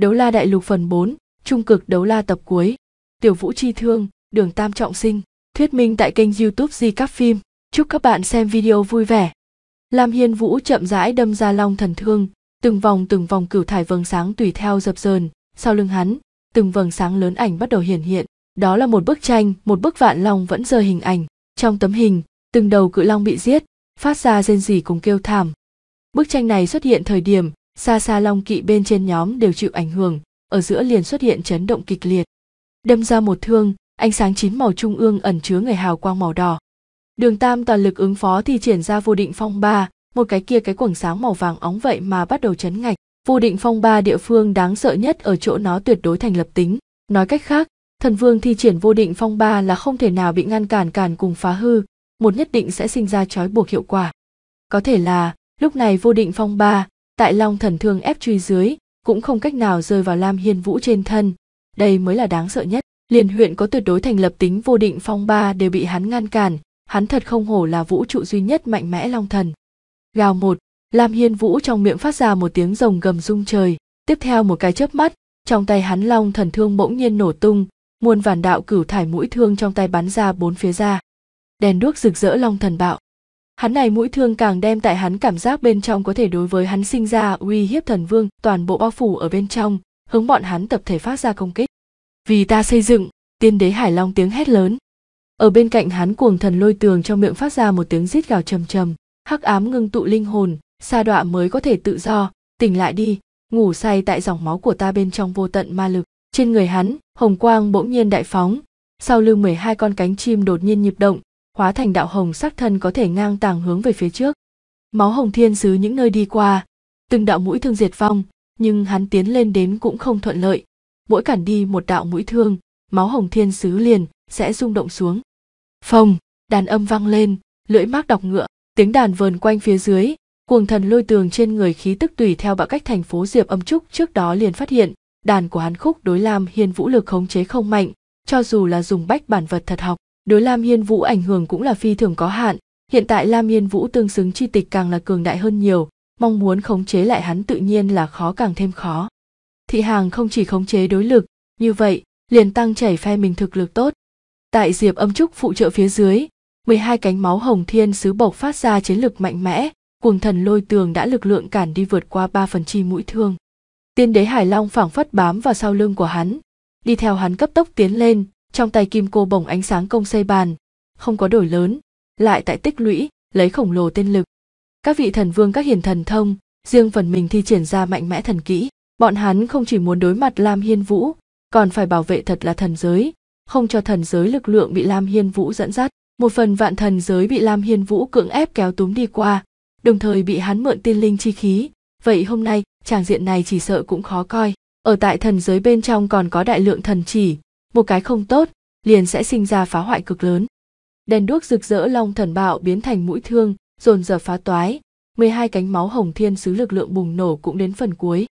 Đấu La Đại Lục phần 4, trung cực đấu la tập cuối. Tiểu Vũ chi thương, Đường Tam trọng sinh, thuyết minh tại kênh YouTube Di Các Phim. Chúc các bạn xem video vui vẻ. Lam Hiên Vũ chậm rãi đâm ra long thần thương, từng vòng từng vòng cửu thải vầng sáng tùy theo dập dờn, sau lưng hắn, từng vầng sáng lớn ảnh bắt đầu hiển hiện. Đó là một bức tranh, một bức vạn long vẫn giờ hình ảnh. Trong tấm hình, từng đầu cự long bị giết, phát ra rên rỉ cùng kêu thảm. Bức tranh này xuất hiện thời điểm xa xa long kỵ bên trên nhóm đều chịu ảnh hưởng ở giữa liền xuất hiện chấn động kịch liệt đâm ra một thương ánh sáng chín màu trung ương ẩn chứa người hào quang màu đỏ đường tam toàn lực ứng phó thì triển ra vô định phong ba một cái kia cái quầng sáng màu vàng óng vậy mà bắt đầu chấn ngạch vô định phong ba địa phương đáng sợ nhất ở chỗ nó tuyệt đối thành lập tính nói cách khác thần vương thi triển vô định phong ba là không thể nào bị ngăn cản cản cùng phá hư một nhất định sẽ sinh ra trói buộc hiệu quả có thể là lúc này vô định phong ba tại long thần thương ép truy dưới cũng không cách nào rơi vào lam hiên vũ trên thân đây mới là đáng sợ nhất liền huyện có tuyệt đối thành lập tính vô định phong ba đều bị hắn ngăn cản hắn thật không hổ là vũ trụ duy nhất mạnh mẽ long thần gào một lam hiên vũ trong miệng phát ra một tiếng rồng gầm rung trời tiếp theo một cái chớp mắt trong tay hắn long thần thương bỗng nhiên nổ tung muôn vàn đạo cửu thải mũi thương trong tay bắn ra bốn phía ra đèn đuốc rực rỡ long thần bạo hắn này mũi thương càng đem tại hắn cảm giác bên trong có thể đối với hắn sinh ra uy hiếp thần vương toàn bộ bao phủ ở bên trong hướng bọn hắn tập thể phát ra công kích vì ta xây dựng tiên đế hải long tiếng hét lớn ở bên cạnh hắn cuồng thần lôi tường trong miệng phát ra một tiếng rít gào trầm trầm hắc ám ngưng tụ linh hồn sa đọa mới có thể tự do tỉnh lại đi ngủ say tại dòng máu của ta bên trong vô tận ma lực trên người hắn hồng quang bỗng nhiên đại phóng sau lưng 12 con cánh chim đột nhiên nhịp động hóa thành đạo hồng sắc thân có thể ngang tàng hướng về phía trước máu hồng thiên sứ những nơi đi qua từng đạo mũi thương diệt vong nhưng hắn tiến lên đến cũng không thuận lợi mỗi cản đi một đạo mũi thương máu hồng thiên sứ liền sẽ rung động xuống phong đàn âm vang lên lưỡi mác đọc ngựa tiếng đàn vờn quanh phía dưới cuồng thần lôi tường trên người khí tức tùy theo bạo cách thành phố diệp âm trúc trước đó liền phát hiện đàn của hắn khúc đối lam hiên vũ lực khống chế không mạnh cho dù là dùng bách bản vật thật học đối Lam Hiên Vũ ảnh hưởng cũng là phi thường có hạn, hiện tại Lam Hiên Vũ tương xứng chi tịch càng là cường đại hơn nhiều, mong muốn khống chế lại hắn tự nhiên là khó càng thêm khó. Thị hàng không chỉ khống chế đối lực, như vậy, liền tăng chảy phe mình thực lực tốt. Tại Diệp Âm Trúc phụ trợ phía dưới, 12 cánh máu hồng thiên sứ bộc phát ra chiến lực mạnh mẽ, cuồng thần lôi tường đã lực lượng cản đi vượt qua 3 phần chi mũi thương. Tiên đế Hải Long phảng phất bám vào sau lưng của hắn, đi theo hắn cấp tốc tiến lên, trong tay kim cô bồng ánh sáng công xây bàn không có đổi lớn lại tại tích lũy lấy khổng lồ tên lực các vị thần vương các hiền thần thông riêng phần mình thi triển ra mạnh mẽ thần kỹ bọn hắn không chỉ muốn đối mặt lam hiên vũ còn phải bảo vệ thật là thần giới không cho thần giới lực lượng bị lam hiên vũ dẫn dắt một phần vạn thần giới bị lam hiên vũ cưỡng ép kéo túm đi qua đồng thời bị hắn mượn tiên linh chi khí vậy hôm nay tràng diện này chỉ sợ cũng khó coi ở tại thần giới bên trong còn có đại lượng thần chỉ một cái không tốt liền sẽ sinh ra phá hoại cực lớn đèn đuốc rực rỡ long thần bạo biến thành mũi thương dồn dập phá toái 12 cánh máu hồng thiên sứ lực lượng bùng nổ cũng đến phần cuối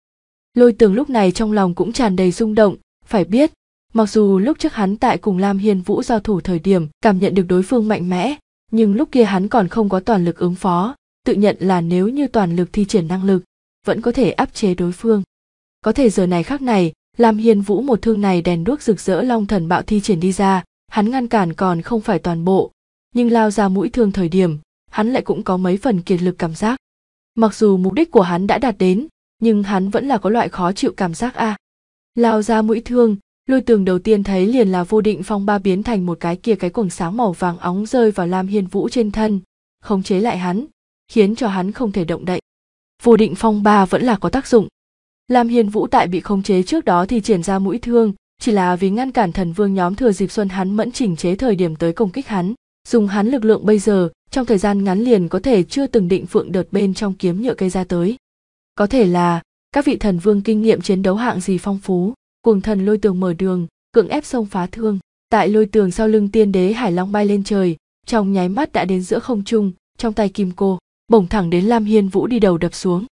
lôi tường lúc này trong lòng cũng tràn đầy rung động phải biết mặc dù lúc trước hắn tại cùng lam hiên vũ giao thủ thời điểm cảm nhận được đối phương mạnh mẽ nhưng lúc kia hắn còn không có toàn lực ứng phó tự nhận là nếu như toàn lực thi triển năng lực vẫn có thể áp chế đối phương có thể giờ này khác này Lam Hiên vũ một thương này đèn đuốc rực rỡ long thần bạo thi triển đi ra hắn ngăn cản còn không phải toàn bộ nhưng lao ra mũi thương thời điểm hắn lại cũng có mấy phần kiệt lực cảm giác mặc dù mục đích của hắn đã đạt đến nhưng hắn vẫn là có loại khó chịu cảm giác a à. lao ra mũi thương lôi tường đầu tiên thấy liền là vô định phong ba biến thành một cái kia cái quần sáng màu vàng óng rơi vào lam hiên vũ trên thân khống chế lại hắn khiến cho hắn không thể động đậy vô định phong ba vẫn là có tác dụng Lam Hiền Vũ tại bị khống chế trước đó thì triển ra mũi thương, chỉ là vì ngăn cản thần vương nhóm thừa dịp xuân hắn mẫn chỉnh chế thời điểm tới công kích hắn, dùng hắn lực lượng bây giờ, trong thời gian ngắn liền có thể chưa từng định phượng đợt bên trong kiếm nhựa cây ra tới. Có thể là các vị thần vương kinh nghiệm chiến đấu hạng gì phong phú, cuồng thần lôi tường mở đường, cưỡng ép sông phá thương, tại lôi tường sau lưng tiên đế hải long bay lên trời, trong nháy mắt đã đến giữa không trung, trong tay kim cô, bổng thẳng đến Lam Hiên Vũ đi đầu đập xuống.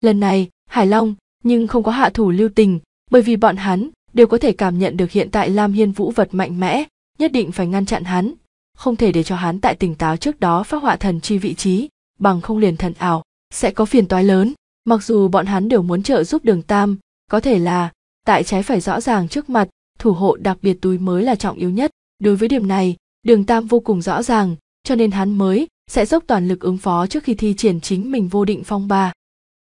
Lần này, Hải Long, nhưng không có hạ thủ lưu tình, bởi vì bọn hắn đều có thể cảm nhận được hiện tại Lam Hiên Vũ vật mạnh mẽ, nhất định phải ngăn chặn hắn, không thể để cho hắn tại tỉnh táo trước đó phát họa thần chi vị trí, bằng không liền thần ảo, sẽ có phiền toái lớn. Mặc dù bọn hắn đều muốn trợ giúp đường Tam, có thể là tại trái phải rõ ràng trước mặt, thủ hộ đặc biệt túi mới là trọng yếu nhất. Đối với điểm này, đường Tam vô cùng rõ ràng, cho nên hắn mới sẽ dốc toàn lực ứng phó trước khi thi triển chính mình vô định phong ba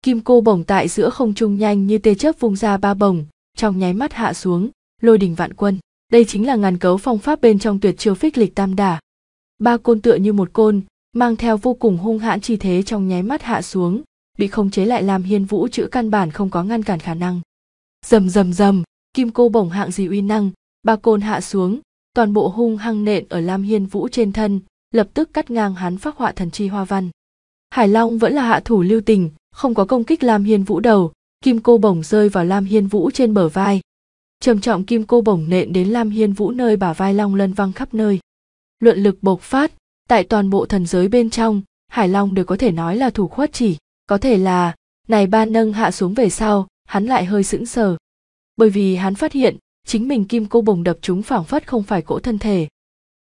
kim cô bổng tại giữa không trung nhanh như tê chớp vung ra ba bổng trong nháy mắt hạ xuống lôi đình vạn quân đây chính là ngàn cấu phong pháp bên trong tuyệt chiêu phích lịch tam đả ba côn tựa như một côn mang theo vô cùng hung hãn chi thế trong nháy mắt hạ xuống bị khống chế lại làm hiên vũ chữ căn bản không có ngăn cản khả năng rầm rầm rầm kim cô bổng hạng gì uy năng ba côn hạ xuống toàn bộ hung hăng nện ở lam hiên vũ trên thân lập tức cắt ngang hắn phác họa thần chi hoa văn hải long vẫn là hạ thủ lưu tình không có công kích lam hiên vũ đầu kim cô bổng rơi vào lam hiên vũ trên bờ vai trầm trọng kim cô bổng nện đến lam hiên vũ nơi bà vai long lân văng khắp nơi luận lực bộc phát tại toàn bộ thần giới bên trong hải long đều có thể nói là thủ khuất chỉ có thể là này ba nâng hạ xuống về sau hắn lại hơi sững sờ bởi vì hắn phát hiện chính mình kim cô bồng đập chúng phảng phất không phải cỗ thân thể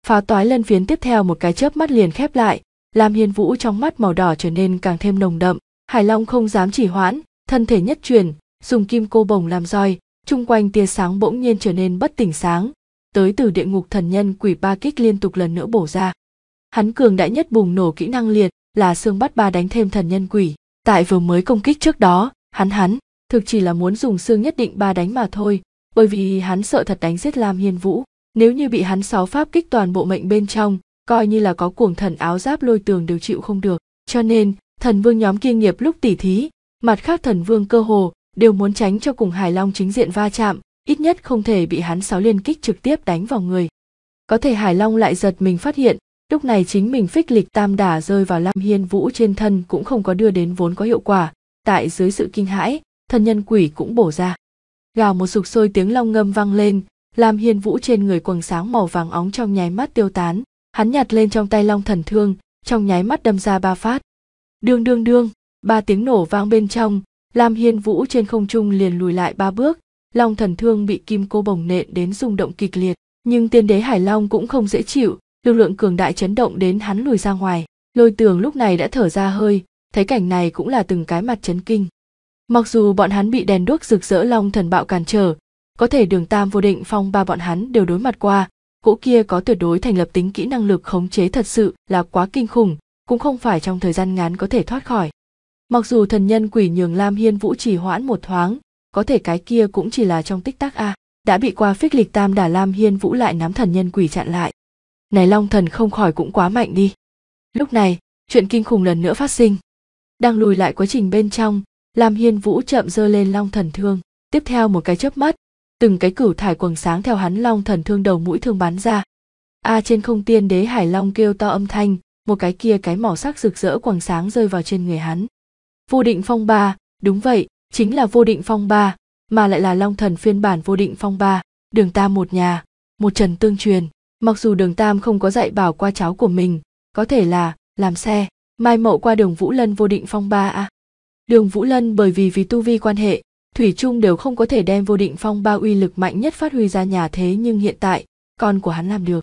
phá toái lân phiến tiếp theo một cái chớp mắt liền khép lại lam hiên vũ trong mắt màu đỏ trở nên càng thêm nồng đậm Hải Long không dám chỉ hoãn, thân thể nhất chuyển, dùng kim cô bồng làm roi, chung quanh tia sáng bỗng nhiên trở nên bất tỉnh sáng, tới từ địa ngục thần nhân quỷ ba kích liên tục lần nữa bổ ra. Hắn cường đại nhất bùng nổ kỹ năng liệt là xương bắt ba đánh thêm thần nhân quỷ, tại vừa mới công kích trước đó, hắn hắn thực chỉ là muốn dùng xương nhất định ba đánh mà thôi, bởi vì hắn sợ thật đánh giết Lam Hiên Vũ, nếu như bị hắn sáu pháp kích toàn bộ mệnh bên trong, coi như là có cuồng thần áo giáp lôi tường đều chịu không được, cho nên thần vương nhóm kia nghiệp lúc tỉ thí mặt khác thần vương cơ hồ đều muốn tránh cho cùng hải long chính diện va chạm ít nhất không thể bị hắn sáu liên kích trực tiếp đánh vào người có thể hải long lại giật mình phát hiện lúc này chính mình phích lịch tam đả rơi vào lam hiên vũ trên thân cũng không có đưa đến vốn có hiệu quả tại dưới sự kinh hãi thân nhân quỷ cũng bổ ra gào một sục sôi tiếng long ngâm vang lên lam hiên vũ trên người quần sáng màu vàng óng trong nháy mắt tiêu tán hắn nhặt lên trong tay long thần thương trong nháy mắt đâm ra ba phát đương đương đương ba tiếng nổ vang bên trong lam hiên vũ trên không trung liền lùi lại ba bước long thần thương bị kim cô bồng nện đến rung động kịch liệt nhưng tiên đế hải long cũng không dễ chịu lực lượng cường đại chấn động đến hắn lùi ra ngoài lôi tường lúc này đã thở ra hơi thấy cảnh này cũng là từng cái mặt chấn kinh mặc dù bọn hắn bị đèn đuốc rực rỡ long thần bạo cản trở có thể đường tam vô định phong ba bọn hắn đều đối mặt qua cỗ kia có tuyệt đối thành lập tính kỹ năng lực khống chế thật sự là quá kinh khủng cũng không phải trong thời gian ngắn có thể thoát khỏi mặc dù thần nhân quỷ nhường lam hiên vũ trì hoãn một thoáng có thể cái kia cũng chỉ là trong tích tắc a à. đã bị qua phích lịch tam đả lam hiên vũ lại nắm thần nhân quỷ chặn lại này long thần không khỏi cũng quá mạnh đi lúc này chuyện kinh khủng lần nữa phát sinh đang lùi lại quá trình bên trong lam hiên vũ chậm giơ lên long thần thương tiếp theo một cái chớp mắt từng cái cửu thải quầng sáng theo hắn long thần thương đầu mũi thương bắn ra a à, trên không tiên đế hải long kêu to âm thanh một cái kia cái màu sắc rực rỡ quầng sáng rơi vào trên người hắn vô định phong ba đúng vậy chính là vô định phong ba mà lại là long thần phiên bản vô định phong ba đường tam một nhà một trần tương truyền mặc dù đường tam không có dạy bảo qua cháu của mình có thể là làm xe mai mậu qua đường vũ lân vô định phong ba à. đường vũ lân bởi vì vì tu vi quan hệ thủy Trung đều không có thể đem vô định phong ba uy lực mạnh nhất phát huy ra nhà thế nhưng hiện tại con của hắn làm được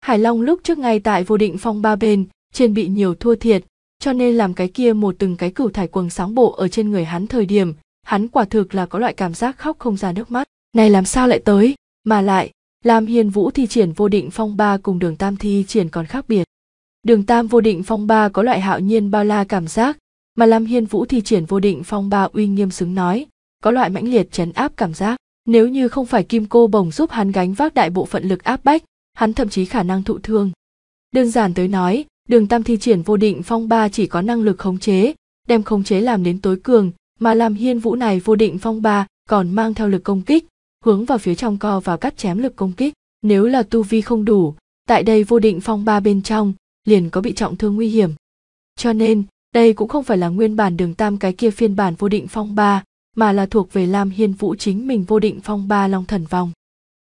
hải long lúc trước ngay tại vô định phong ba bên trên bị nhiều thua thiệt cho nên làm cái kia một từng cái cửu thải quần sóng bộ ở trên người hắn thời điểm hắn quả thực là có loại cảm giác khóc không ra nước mắt này làm sao lại tới mà lại làm hiền vũ thi triển vô định phong ba cùng đường tam thi triển còn khác biệt đường tam vô định phong ba có loại hạo nhiên bao la cảm giác mà làm hiền vũ thi triển vô định phong ba uy nghiêm xứng nói có loại mãnh liệt chấn áp cảm giác nếu như không phải kim cô bồng giúp hắn gánh vác đại bộ phận lực áp bách hắn thậm chí khả năng thụ thương đơn giản tới nói Đường Tam thi triển vô định phong ba chỉ có năng lực khống chế, đem khống chế làm đến tối cường, mà làm hiên vũ này vô định phong ba còn mang theo lực công kích, hướng vào phía trong co và cắt chém lực công kích. Nếu là tu vi không đủ, tại đây vô định phong ba bên trong, liền có bị trọng thương nguy hiểm. Cho nên, đây cũng không phải là nguyên bản đường tam cái kia phiên bản vô định phong ba, mà là thuộc về Lam Hiên Vũ chính mình vô định phong ba long thần vòng.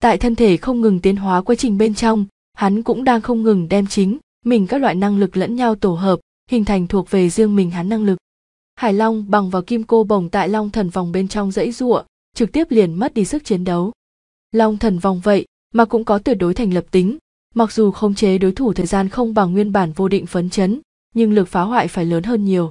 Tại thân thể không ngừng tiến hóa quá trình bên trong, hắn cũng đang không ngừng đem chính mình các loại năng lực lẫn nhau tổ hợp hình thành thuộc về riêng mình hắn năng lực hải long bằng vào kim cô bồng tại long thần vòng bên trong dãy giụa trực tiếp liền mất đi sức chiến đấu long thần vòng vậy mà cũng có tuyệt đối thành lập tính mặc dù khống chế đối thủ thời gian không bằng nguyên bản vô định phấn chấn nhưng lực phá hoại phải lớn hơn nhiều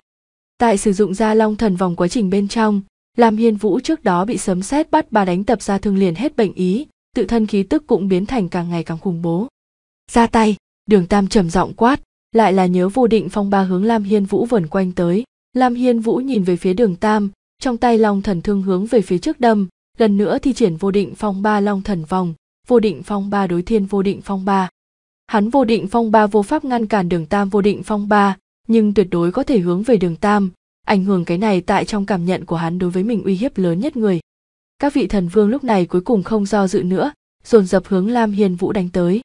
tại sử dụng ra long thần vòng quá trình bên trong làm hiên vũ trước đó bị sấm sét bắt bà đánh tập ra thương liền hết bệnh ý tự thân khí tức cũng biến thành càng ngày càng khủng bố ra tay đường tam trầm giọng quát lại là nhớ vô định phong ba hướng lam hiên vũ vần quanh tới lam hiên vũ nhìn về phía đường tam trong tay long thần thương hướng về phía trước đâm lần nữa thì triển vô định phong ba long thần vòng vô định phong ba đối thiên vô định phong ba hắn vô định phong ba vô pháp ngăn cản đường tam vô định phong ba nhưng tuyệt đối có thể hướng về đường tam ảnh hưởng cái này tại trong cảm nhận của hắn đối với mình uy hiếp lớn nhất người các vị thần vương lúc này cuối cùng không do dự nữa dồn dập hướng lam hiên vũ đánh tới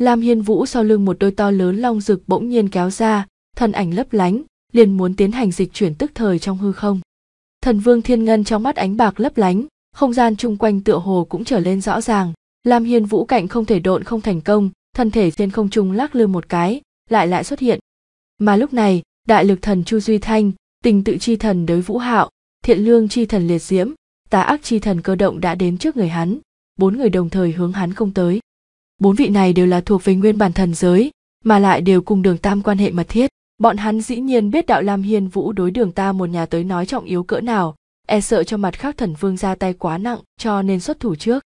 Lam Hiên Vũ sau lưng một đôi to lớn long rực bỗng nhiên kéo ra, thân ảnh lấp lánh, liền muốn tiến hành dịch chuyển tức thời trong hư không. Thần Vương Thiên Ngân trong mắt ánh bạc lấp lánh, không gian chung quanh tựa hồ cũng trở lên rõ ràng, Lam Hiên Vũ cạnh không thể độn không thành công, thân thể trên không trung lắc lư một cái, lại lại xuất hiện. Mà lúc này, đại lực thần Chu Duy Thanh, tình tự chi thần đối Vũ Hạo, thiện lương chi thần liệt diễm, tà ác chi thần cơ động đã đến trước người hắn, bốn người đồng thời hướng hắn không tới bốn vị này đều là thuộc về nguyên bản thần giới mà lại đều cùng đường tam quan hệ mật thiết bọn hắn dĩ nhiên biết đạo lam hiên vũ đối đường ta một nhà tới nói trọng yếu cỡ nào e sợ cho mặt khác thần vương ra tay quá nặng cho nên xuất thủ trước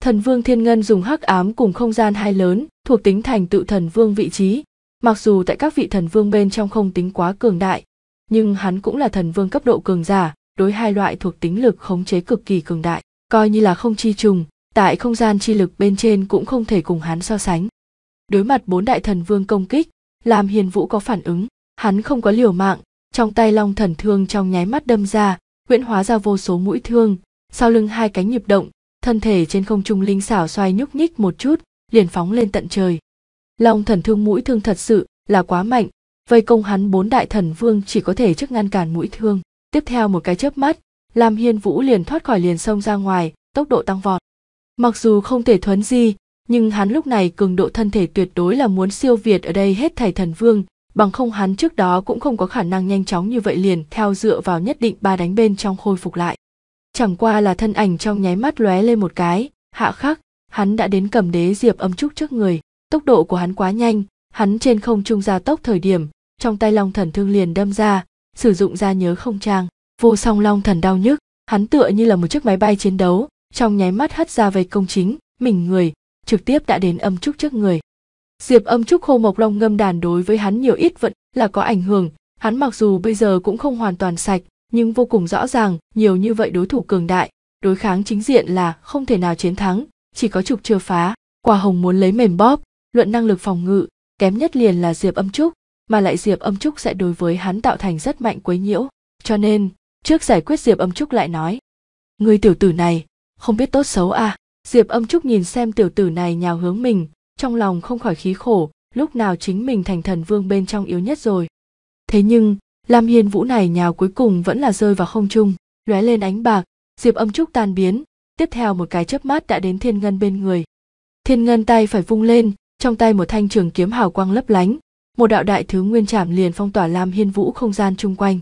thần vương thiên ngân dùng hắc ám cùng không gian hai lớn thuộc tính thành tự thần vương vị trí mặc dù tại các vị thần vương bên trong không tính quá cường đại nhưng hắn cũng là thần vương cấp độ cường giả đối hai loại thuộc tính lực khống chế cực kỳ cường đại coi như là không chi trùng tại không gian chi lực bên trên cũng không thể cùng hắn so sánh đối mặt bốn đại thần vương công kích làm hiền vũ có phản ứng hắn không có liều mạng trong tay long thần thương trong nháy mắt đâm ra huyễn hóa ra vô số mũi thương sau lưng hai cánh nhịp động thân thể trên không trung linh xảo xoay nhúc nhích một chút liền phóng lên tận trời long thần thương mũi thương thật sự là quá mạnh vây công hắn bốn đại thần vương chỉ có thể trước ngăn cản mũi thương tiếp theo một cái chớp mắt làm hiên vũ liền thoát khỏi liền sông ra ngoài tốc độ tăng vọt Mặc dù không thể thuấn di, nhưng hắn lúc này cường độ thân thể tuyệt đối là muốn siêu việt ở đây hết thảy thần vương, bằng không hắn trước đó cũng không có khả năng nhanh chóng như vậy liền theo dựa vào nhất định ba đánh bên trong khôi phục lại. Chẳng qua là thân ảnh trong nháy mắt lóe lên một cái, hạ khắc, hắn đã đến cầm đế diệp âm trúc trước người, tốc độ của hắn quá nhanh, hắn trên không trung gia tốc thời điểm, trong tay long thần thương liền đâm ra, sử dụng ra nhớ không trang, vô song long thần đau nhức, hắn tựa như là một chiếc máy bay chiến đấu, trong nháy mắt hất ra về công chính mình người trực tiếp đã đến âm trúc trước người diệp âm trúc hô mộc long ngâm đàn đối với hắn nhiều ít vẫn là có ảnh hưởng hắn mặc dù bây giờ cũng không hoàn toàn sạch nhưng vô cùng rõ ràng nhiều như vậy đối thủ cường đại đối kháng chính diện là không thể nào chiến thắng chỉ có trục chưa phá quả hồng muốn lấy mềm bóp luận năng lực phòng ngự kém nhất liền là diệp âm trúc mà lại diệp âm trúc sẽ đối với hắn tạo thành rất mạnh quấy nhiễu cho nên trước giải quyết diệp âm trúc lại nói người tiểu tử này không biết tốt xấu à diệp âm trúc nhìn xem tiểu tử này nhào hướng mình trong lòng không khỏi khí khổ lúc nào chính mình thành thần vương bên trong yếu nhất rồi thế nhưng lam hiên vũ này nhào cuối cùng vẫn là rơi vào không trung lóe lên ánh bạc diệp âm trúc tan biến tiếp theo một cái chớp mắt đã đến thiên ngân bên người thiên ngân tay phải vung lên trong tay một thanh trường kiếm hào quang lấp lánh một đạo đại thứ nguyên chạm liền phong tỏa lam hiên vũ không gian chung quanh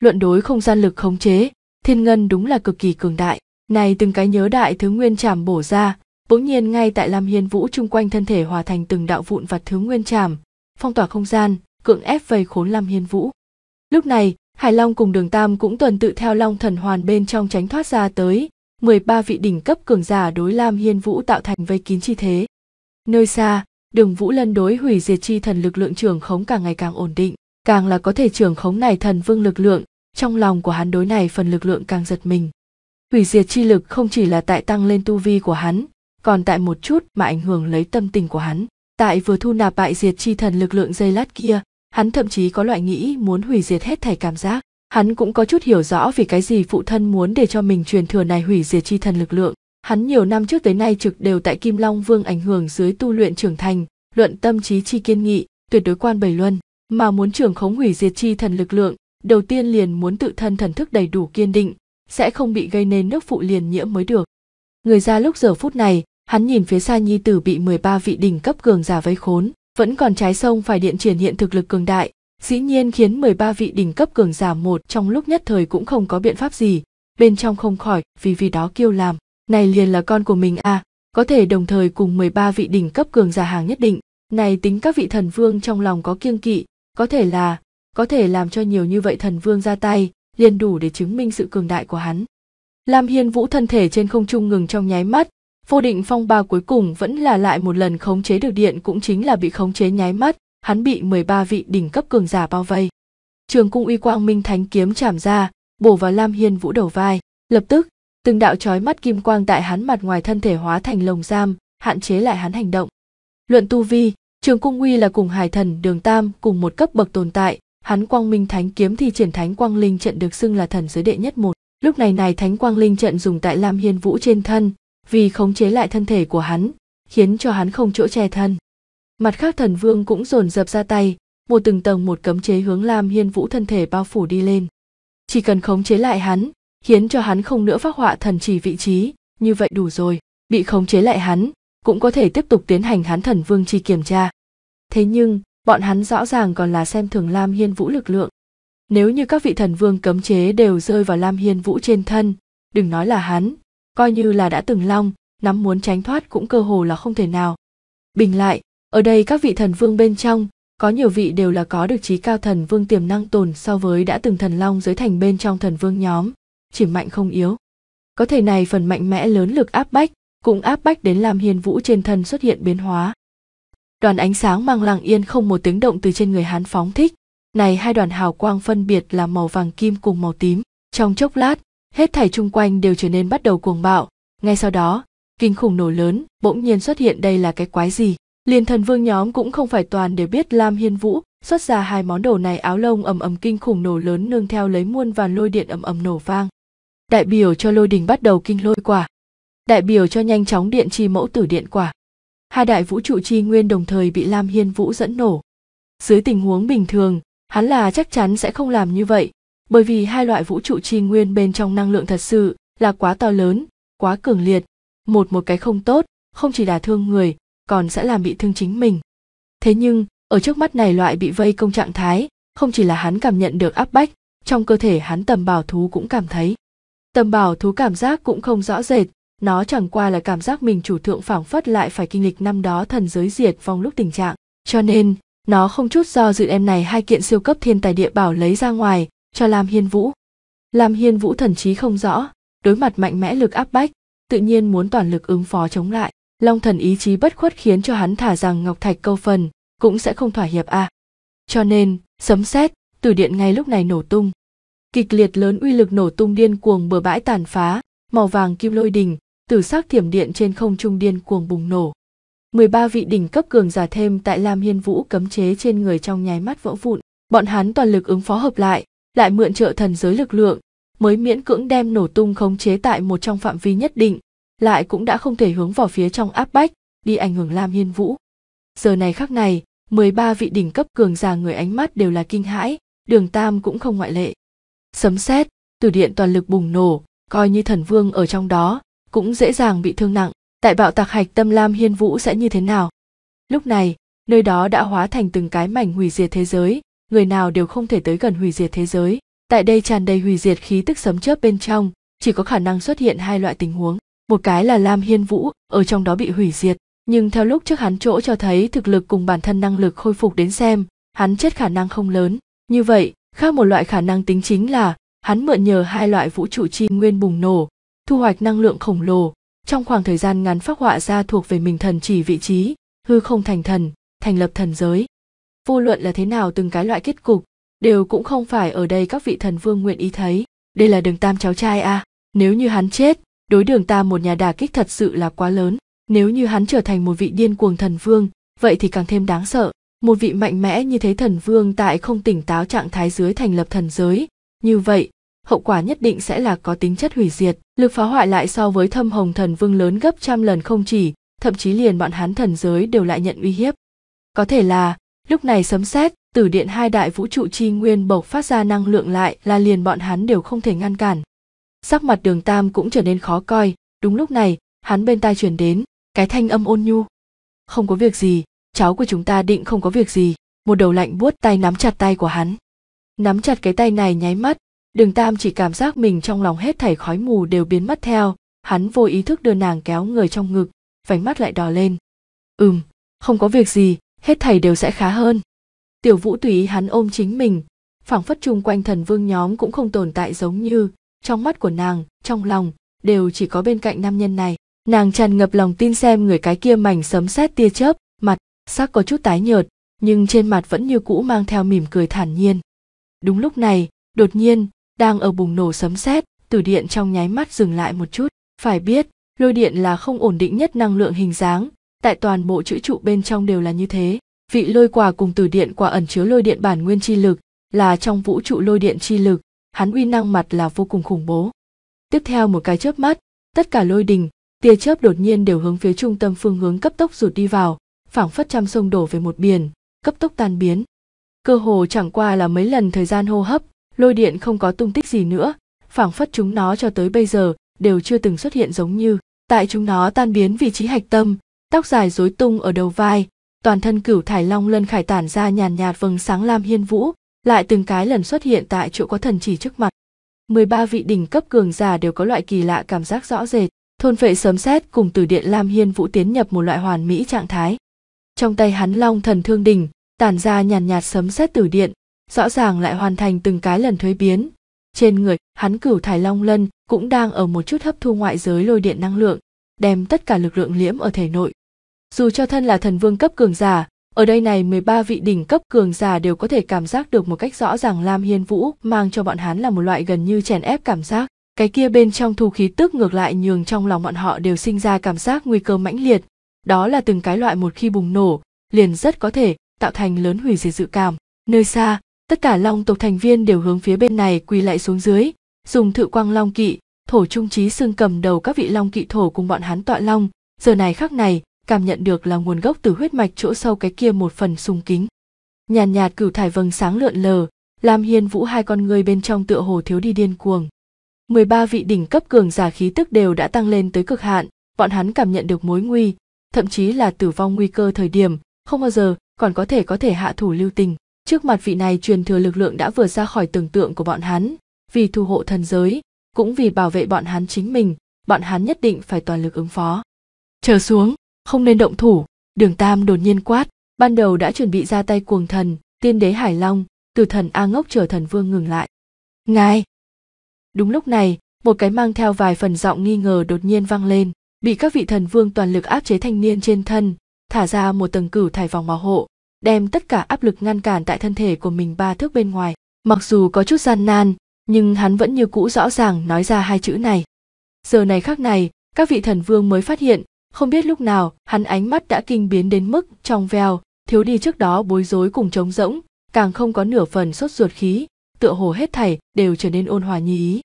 luận đối không gian lực khống chế thiên ngân đúng là cực kỳ cường đại này từng cái nhớ đại thứ nguyên chảm bổ ra, bỗng nhiên ngay tại Lam Hiên Vũ chung quanh thân thể hòa thành từng đạo vụn vặt thứ nguyên chảm, phong tỏa không gian, cưỡng ép vây khốn Lam Hiên Vũ. Lúc này, Hải Long cùng Đường Tam cũng tuần tự theo Long Thần Hoàn bên trong tránh thoát ra tới, 13 vị đỉnh cấp cường giả đối Lam Hiên Vũ tạo thành vây kín chi thế. Nơi xa, Đường Vũ Lân đối hủy diệt chi thần lực lượng trưởng khống càng ngày càng ổn định, càng là có thể trưởng khống này thần vương lực lượng, trong lòng của hắn đối này phần lực lượng càng giật mình. Hủy diệt chi lực không chỉ là tại tăng lên tu vi của hắn, còn tại một chút mà ảnh hưởng lấy tâm tình của hắn. Tại vừa thu nạp bại diệt chi thần lực lượng dây lát kia, hắn thậm chí có loại nghĩ muốn hủy diệt hết thảy cảm giác. Hắn cũng có chút hiểu rõ vì cái gì phụ thân muốn để cho mình truyền thừa này hủy diệt chi thần lực lượng. Hắn nhiều năm trước tới nay trực đều tại Kim Long Vương ảnh hưởng dưới tu luyện trưởng thành, luận tâm trí chi kiên nghị, tuyệt đối quan bảy luân, mà muốn trưởng khống hủy diệt chi thần lực lượng, đầu tiên liền muốn tự thân thần thức đầy đủ kiên định, sẽ không bị gây nên nước phụ liền nhiễm mới được người ra lúc giờ phút này hắn nhìn phía xa nhi tử bị 13 vị đỉnh cấp cường giả vây khốn vẫn còn trái sông phải điện triển hiện thực lực cường đại dĩ nhiên khiến 13 vị đỉnh cấp cường giả một trong lúc nhất thời cũng không có biện pháp gì bên trong không khỏi vì vì đó kêu làm này liền là con của mình à có thể đồng thời cùng 13 vị đỉnh cấp cường giả hàng nhất định này tính các vị thần vương trong lòng có kiêng kỵ có thể là có thể làm cho nhiều như vậy thần vương ra tay liền đủ để chứng minh sự cường đại của hắn. Lam Hiên Vũ thân thể trên không trung ngừng trong nháy mắt, vô định phong ba cuối cùng vẫn là lại một lần khống chế được điện cũng chính là bị khống chế nháy mắt, hắn bị 13 vị đỉnh cấp cường giả bao vây. Trường cung uy quang minh thánh kiếm chạm ra, bổ vào Lam Hiên Vũ đầu vai, lập tức, từng đạo chói mắt kim quang tại hắn mặt ngoài thân thể hóa thành lồng giam, hạn chế lại hắn hành động. Luận tu vi, Trường cung uy là cùng Hải Thần Đường Tam cùng một cấp bậc tồn tại, hắn quang minh thánh kiếm thì triển thánh quang linh trận được xưng là thần giới đệ nhất một lúc này này thánh quang linh trận dùng tại lam hiên vũ trên thân vì khống chế lại thân thể của hắn khiến cho hắn không chỗ che thân mặt khác thần vương cũng dồn dập ra tay một từng tầng một cấm chế hướng lam hiên vũ thân thể bao phủ đi lên chỉ cần khống chế lại hắn khiến cho hắn không nữa phát họa thần chỉ vị trí như vậy đủ rồi bị khống chế lại hắn cũng có thể tiếp tục tiến hành hắn thần vương chi kiểm tra thế nhưng bọn hắn rõ ràng còn là xem thường Lam Hiên Vũ lực lượng. Nếu như các vị thần vương cấm chế đều rơi vào Lam Hiên Vũ trên thân, đừng nói là hắn, coi như là đã từng long, nắm muốn tránh thoát cũng cơ hồ là không thể nào. Bình lại, ở đây các vị thần vương bên trong, có nhiều vị đều là có được trí cao thần vương tiềm năng tồn so với đã từng thần long dưới thành bên trong thần vương nhóm, chỉ mạnh không yếu. Có thể này phần mạnh mẽ lớn lực áp bách, cũng áp bách đến làm hiền vũ trên thân xuất hiện biến hóa đoàn ánh sáng mang lặng yên không một tiếng động từ trên người hắn phóng thích này hai đoàn hào quang phân biệt là màu vàng kim cùng màu tím trong chốc lát hết thảy chung quanh đều trở nên bắt đầu cuồng bạo ngay sau đó kinh khủng nổ lớn bỗng nhiên xuất hiện đây là cái quái gì liền thần vương nhóm cũng không phải toàn đều biết lam hiên vũ xuất ra hai món đồ này áo lông ầm ầm kinh khủng nổ lớn nương theo lấy muôn và lôi điện ầm ầm nổ vang đại biểu cho lôi đình bắt đầu kinh lôi quả đại biểu cho nhanh chóng điện chi mẫu tử điện quả hai đại vũ trụ chi nguyên đồng thời bị lam hiên vũ dẫn nổ dưới tình huống bình thường hắn là chắc chắn sẽ không làm như vậy bởi vì hai loại vũ trụ chi nguyên bên trong năng lượng thật sự là quá to lớn quá cường liệt một một cái không tốt không chỉ đả thương người còn sẽ làm bị thương chính mình thế nhưng ở trước mắt này loại bị vây công trạng thái không chỉ là hắn cảm nhận được áp bách trong cơ thể hắn tầm bảo thú cũng cảm thấy tầm bảo thú cảm giác cũng không rõ rệt nó chẳng qua là cảm giác mình chủ thượng phảng phất lại phải kinh lịch năm đó thần giới diệt vong lúc tình trạng cho nên nó không chút do dự em này hai kiện siêu cấp thiên tài địa bảo lấy ra ngoài cho lam hiên vũ lam hiên vũ thần trí không rõ đối mặt mạnh mẽ lực áp bách tự nhiên muốn toàn lực ứng phó chống lại long thần ý chí bất khuất khiến cho hắn thả rằng ngọc thạch câu phần cũng sẽ không thỏa hiệp a à. cho nên sấm sét từ điện ngay lúc này nổ tung kịch liệt lớn uy lực nổ tung điên cuồng bừa bãi tàn phá màu vàng kim lôi đình Tử sắc thiểm điện trên không trung điên cuồng bùng nổ. 13 vị đỉnh cấp cường giả thêm tại Lam Hiên Vũ cấm chế trên người trong nháy mắt vỡ vụn, bọn hắn toàn lực ứng phó hợp lại, lại mượn trợ thần giới lực lượng, mới miễn cưỡng đem nổ tung khống chế tại một trong phạm vi nhất định, lại cũng đã không thể hướng vào phía trong áp bách, đi ảnh hưởng Lam Hiên Vũ. Giờ này khắc này, 13 vị đỉnh cấp cường giả người ánh mắt đều là kinh hãi, đường Tam cũng không ngoại lệ. Sấm sét, từ điện toàn lực bùng nổ, coi như thần vương ở trong đó, cũng dễ dàng bị thương nặng tại bạo tạc hạch tâm lam hiên vũ sẽ như thế nào lúc này nơi đó đã hóa thành từng cái mảnh hủy diệt thế giới người nào đều không thể tới gần hủy diệt thế giới tại đây tràn đầy hủy diệt khí tức sấm chớp bên trong chỉ có khả năng xuất hiện hai loại tình huống một cái là lam hiên vũ ở trong đó bị hủy diệt nhưng theo lúc trước hắn chỗ cho thấy thực lực cùng bản thân năng lực khôi phục đến xem hắn chết khả năng không lớn như vậy khác một loại khả năng tính chính là hắn mượn nhờ hai loại vũ trụ chi nguyên bùng nổ thu hoạch năng lượng khổng lồ trong khoảng thời gian ngắn phát họa ra thuộc về mình thần chỉ vị trí hư không thành thần thành lập thần giới vô luận là thế nào từng cái loại kết cục đều cũng không phải ở đây các vị thần vương nguyện ý thấy đây là đường tam cháu trai à nếu như hắn chết đối đường tam một nhà đà kích thật sự là quá lớn nếu như hắn trở thành một vị điên cuồng thần vương vậy thì càng thêm đáng sợ một vị mạnh mẽ như thế thần vương tại không tỉnh táo trạng thái dưới thành lập thần giới như vậy hậu quả nhất định sẽ là có tính chất hủy diệt lực phá hoại lại so với thâm hồng thần vương lớn gấp trăm lần không chỉ thậm chí liền bọn hán thần giới đều lại nhận uy hiếp có thể là lúc này sấm sét tử điện hai đại vũ trụ chi nguyên bộc phát ra năng lượng lại là liền bọn hắn đều không thể ngăn cản sắc mặt đường tam cũng trở nên khó coi đúng lúc này hắn bên tai chuyển đến cái thanh âm ôn nhu không có việc gì cháu của chúng ta định không có việc gì một đầu lạnh buốt tay nắm chặt tay của hắn nắm chặt cái tay này nháy mắt đường tam chỉ cảm giác mình trong lòng hết thảy khói mù đều biến mất theo hắn vô ý thức đưa nàng kéo người trong ngực vành mắt lại đỏ lên ừm không có việc gì hết thảy đều sẽ khá hơn tiểu vũ tùy ý hắn ôm chính mình phảng phất chung quanh thần vương nhóm cũng không tồn tại giống như trong mắt của nàng trong lòng đều chỉ có bên cạnh nam nhân này nàng tràn ngập lòng tin xem người cái kia mảnh sấm sét tia chớp mặt sắc có chút tái nhợt nhưng trên mặt vẫn như cũ mang theo mỉm cười thản nhiên đúng lúc này đột nhiên đang ở bùng nổ sấm sét tử điện trong nháy mắt dừng lại một chút phải biết lôi điện là không ổn định nhất năng lượng hình dáng tại toàn bộ chữ trụ bên trong đều là như thế vị lôi quả cùng tử điện quả ẩn chứa lôi điện bản nguyên chi lực là trong vũ trụ lôi điện chi lực hắn uy năng mặt là vô cùng khủng bố tiếp theo một cái chớp mắt tất cả lôi đình tia chớp đột nhiên đều hướng phía trung tâm phương hướng cấp tốc rụt đi vào phảng phất trăm sông đổ về một biển cấp tốc tan biến cơ hồ chẳng qua là mấy lần thời gian hô hấp lôi điện không có tung tích gì nữa phảng phất chúng nó cho tới bây giờ đều chưa từng xuất hiện giống như tại chúng nó tan biến vị trí hạch tâm tóc dài rối tung ở đầu vai toàn thân cửu thải long lân khải tản ra nhàn nhạt vầng sáng lam hiên vũ lại từng cái lần xuất hiện tại chỗ có thần chỉ trước mặt 13 vị đỉnh cấp cường giả đều có loại kỳ lạ cảm giác rõ rệt thôn phệ sớm xét cùng từ điện lam hiên vũ tiến nhập một loại hoàn mỹ trạng thái trong tay hắn long thần thương đình tản ra nhàn nhạt sấm xét tử điện rõ ràng lại hoàn thành từng cái lần thuế biến trên người hắn cửu thải long lân cũng đang ở một chút hấp thu ngoại giới lôi điện năng lượng đem tất cả lực lượng liễm ở thể nội dù cho thân là thần vương cấp cường giả ở đây này 13 vị đỉnh cấp cường giả đều có thể cảm giác được một cách rõ ràng Lam Hiên Vũ mang cho bọn hắn là một loại gần như chèn ép cảm giác. Cái kia bên trong thu khí tức ngược lại nhường trong lòng bọn họ đều sinh ra cảm giác nguy cơ mãnh liệt. Đó là từng cái loại một khi bùng nổ, liền rất có thể tạo thành lớn hủy diệt dự cảm. Nơi xa, tất cả long tộc thành viên đều hướng phía bên này quỳ lại xuống dưới dùng thự quang long kỵ thổ trung trí xương cầm đầu các vị long kỵ thổ cùng bọn hắn tọa long giờ này khắc này cảm nhận được là nguồn gốc từ huyết mạch chỗ sâu cái kia một phần sùng kính nhàn nhạt, nhạt cửu thải vầng sáng lượn lờ làm hiên vũ hai con người bên trong tựa hồ thiếu đi điên cuồng 13 vị đỉnh cấp cường giả khí tức đều đã tăng lên tới cực hạn bọn hắn cảm nhận được mối nguy thậm chí là tử vong nguy cơ thời điểm không bao giờ còn có thể có thể hạ thủ lưu tình Trước mặt vị này truyền thừa lực lượng đã vừa ra khỏi tưởng tượng của bọn hắn, vì thu hộ thần giới, cũng vì bảo vệ bọn hắn chính mình, bọn hắn nhất định phải toàn lực ứng phó. Chờ xuống, không nên động thủ, đường Tam đột nhiên quát, ban đầu đã chuẩn bị ra tay cuồng thần, tiên đế Hải Long, từ thần A ngốc trở thần vương ngừng lại. Ngài! Đúng lúc này, một cái mang theo vài phần giọng nghi ngờ đột nhiên vang lên, bị các vị thần vương toàn lực áp chế thanh niên trên thân, thả ra một tầng cửu thải vòng bảo hộ, đem tất cả áp lực ngăn cản tại thân thể của mình ba thước bên ngoài mặc dù có chút gian nan nhưng hắn vẫn như cũ rõ ràng nói ra hai chữ này giờ này khác này các vị thần vương mới phát hiện không biết lúc nào hắn ánh mắt đã kinh biến đến mức trong veo thiếu đi trước đó bối rối cùng trống rỗng càng không có nửa phần sốt ruột khí tựa hồ hết thảy đều trở nên ôn hòa như ý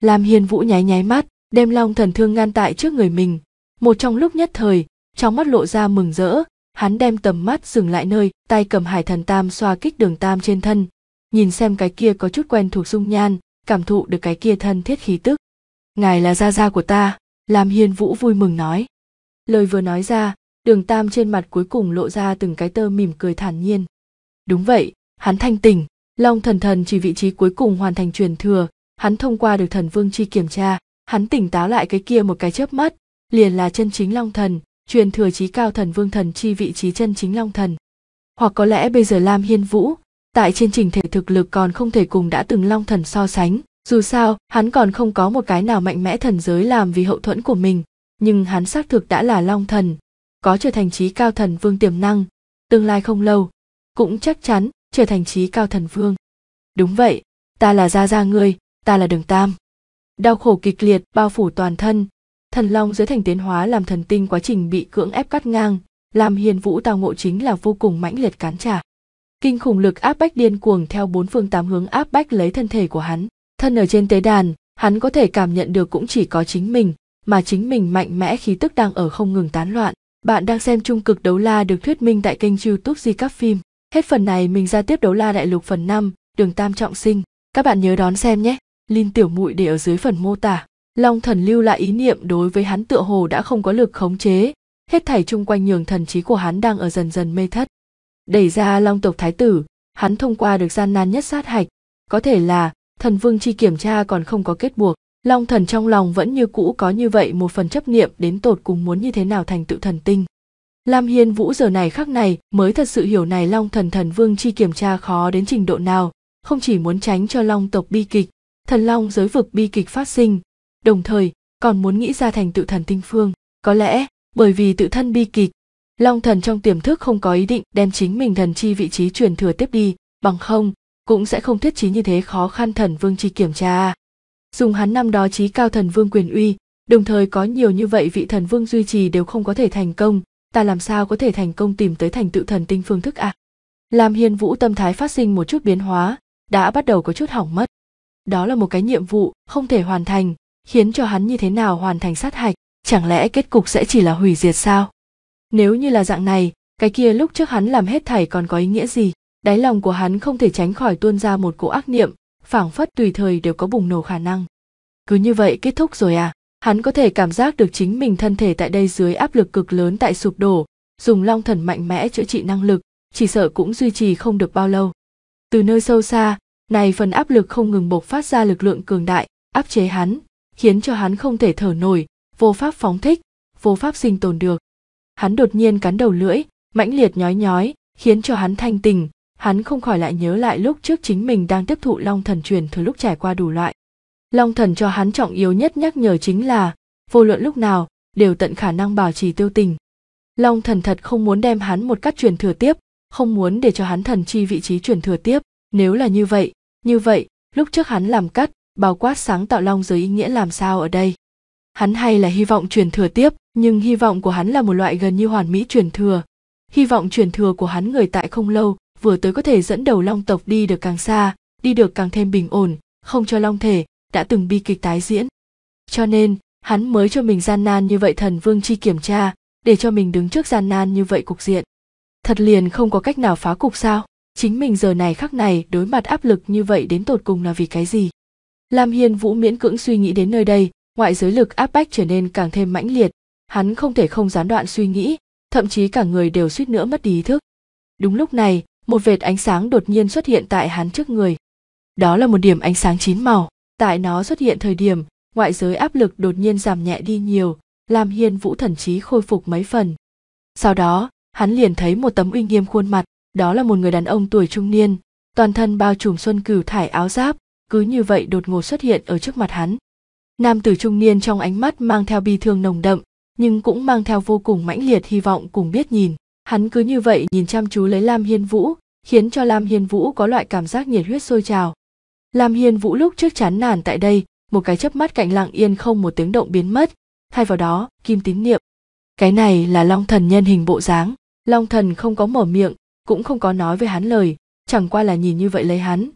làm hiền vũ nháy nháy mắt đem long thần thương ngăn tại trước người mình một trong lúc nhất thời trong mắt lộ ra mừng rỡ hắn đem tầm mắt dừng lại nơi tay cầm hải thần tam xoa kích đường tam trên thân nhìn xem cái kia có chút quen thuộc dung nhan cảm thụ được cái kia thân thiết khí tức ngài là gia gia của ta làm hiên vũ vui mừng nói lời vừa nói ra đường tam trên mặt cuối cùng lộ ra từng cái tơ mỉm cười thản nhiên đúng vậy hắn thanh tỉnh long thần thần chỉ vị trí cuối cùng hoàn thành truyền thừa hắn thông qua được thần vương chi kiểm tra hắn tỉnh táo lại cái kia một cái chớp mắt liền là chân chính long thần truyền thừa trí cao thần vương thần chi vị trí chân chính long thần hoặc có lẽ bây giờ lam hiên vũ tại trên trình thể thực lực còn không thể cùng đã từng long thần so sánh dù sao hắn còn không có một cái nào mạnh mẽ thần giới làm vì hậu thuẫn của mình nhưng hắn xác thực đã là long thần có trở thành trí cao thần vương tiềm năng tương lai không lâu cũng chắc chắn trở thành trí cao thần vương đúng vậy ta là gia gia ngươi ta là đường tam đau khổ kịch liệt bao phủ toàn thân thần long dưới thành tiến hóa làm thần tinh quá trình bị cưỡng ép cắt ngang làm hiền vũ tào ngộ chính là vô cùng mãnh liệt cán trả kinh khủng lực áp bách điên cuồng theo bốn phương tám hướng áp bách lấy thân thể của hắn thân ở trên tế đàn hắn có thể cảm nhận được cũng chỉ có chính mình mà chính mình mạnh mẽ khí tức đang ở không ngừng tán loạn bạn đang xem trung cực đấu la được thuyết minh tại kênh youtube di các phim hết phần này mình ra tiếp đấu la đại lục phần 5, đường tam trọng sinh các bạn nhớ đón xem nhé link tiểu muội để ở dưới phần mô tả long thần lưu lại ý niệm đối với hắn tựa hồ đã không có lực khống chế hết thảy chung quanh nhường thần trí của hắn đang ở dần dần mê thất đẩy ra long tộc thái tử hắn thông qua được gian nan nhất sát hạch có thể là thần vương chi kiểm tra còn không có kết buộc long thần trong lòng vẫn như cũ có như vậy một phần chấp niệm đến tột cùng muốn như thế nào thành tựu thần tinh lam hiên vũ giờ này khắc này mới thật sự hiểu này long thần thần vương chi kiểm tra khó đến trình độ nào không chỉ muốn tránh cho long tộc bi kịch thần long giới vực bi kịch phát sinh đồng thời còn muốn nghĩ ra thành tự thần tinh phương có lẽ bởi vì tự thân bi kịch long thần trong tiềm thức không có ý định đem chính mình thần chi vị trí truyền thừa tiếp đi bằng không cũng sẽ không thiết trí như thế khó khăn thần vương chi kiểm tra dùng hắn năm đó trí cao thần vương quyền uy đồng thời có nhiều như vậy vị thần vương duy trì đều không có thể thành công ta làm sao có thể thành công tìm tới thành tự thần tinh phương thức ạ à? làm hiền vũ tâm thái phát sinh một chút biến hóa đã bắt đầu có chút hỏng mất đó là một cái nhiệm vụ không thể hoàn thành khiến cho hắn như thế nào hoàn thành sát hạch chẳng lẽ kết cục sẽ chỉ là hủy diệt sao nếu như là dạng này cái kia lúc trước hắn làm hết thảy còn có ý nghĩa gì đáy lòng của hắn không thể tránh khỏi tuôn ra một cỗ ác niệm phảng phất tùy thời đều có bùng nổ khả năng cứ như vậy kết thúc rồi à hắn có thể cảm giác được chính mình thân thể tại đây dưới áp lực cực lớn tại sụp đổ dùng long thần mạnh mẽ chữa trị năng lực chỉ sợ cũng duy trì không được bao lâu từ nơi sâu xa này phần áp lực không ngừng bộc phát ra lực lượng cường đại áp chế hắn khiến cho hắn không thể thở nổi vô pháp phóng thích vô pháp sinh tồn được hắn đột nhiên cắn đầu lưỡi mãnh liệt nhói nhói khiến cho hắn thanh tình hắn không khỏi lại nhớ lại lúc trước chính mình đang tiếp thụ long thần truyền thừa lúc trải qua đủ loại long thần cho hắn trọng yếu nhất nhắc nhở chính là vô luận lúc nào đều tận khả năng bảo trì tiêu tình long thần thật không muốn đem hắn một cách truyền thừa tiếp không muốn để cho hắn thần chi vị trí truyền thừa tiếp nếu là như vậy như vậy lúc trước hắn làm cắt bao quát sáng tạo long giới ý nghĩa làm sao ở đây hắn hay là hy vọng truyền thừa tiếp nhưng hy vọng của hắn là một loại gần như hoàn mỹ truyền thừa hy vọng truyền thừa của hắn người tại không lâu vừa tới có thể dẫn đầu long tộc đi được càng xa đi được càng thêm bình ổn không cho long thể đã từng bi kịch tái diễn cho nên hắn mới cho mình gian nan như vậy thần vương chi kiểm tra để cho mình đứng trước gian nan như vậy cục diện thật liền không có cách nào phá cục sao chính mình giờ này khắc này đối mặt áp lực như vậy đến tột cùng là vì cái gì Lam Hiên Vũ miễn cưỡng suy nghĩ đến nơi đây, ngoại giới lực áp bách trở nên càng thêm mãnh liệt, hắn không thể không gián đoạn suy nghĩ, thậm chí cả người đều suýt nữa mất ý thức. Đúng lúc này, một vệt ánh sáng đột nhiên xuất hiện tại hắn trước người. Đó là một điểm ánh sáng chín màu, tại nó xuất hiện thời điểm, ngoại giới áp lực đột nhiên giảm nhẹ đi nhiều, làm Hiên Vũ thần trí khôi phục mấy phần. Sau đó, hắn liền thấy một tấm uy nghiêm khuôn mặt, đó là một người đàn ông tuổi trung niên, toàn thân bao trùm xuân cửu thải áo giáp, cứ như vậy đột ngột xuất hiện ở trước mặt hắn nam tử trung niên trong ánh mắt mang theo bi thương nồng đậm nhưng cũng mang theo vô cùng mãnh liệt hy vọng cùng biết nhìn hắn cứ như vậy nhìn chăm chú lấy lam hiên vũ khiến cho lam hiên vũ có loại cảm giác nhiệt huyết sôi trào lam hiên vũ lúc trước chán nản tại đây một cái chớp mắt cạnh lặng yên không một tiếng động biến mất thay vào đó kim tín niệm cái này là long thần nhân hình bộ dáng long thần không có mở miệng cũng không có nói với hắn lời chẳng qua là nhìn như vậy lấy hắn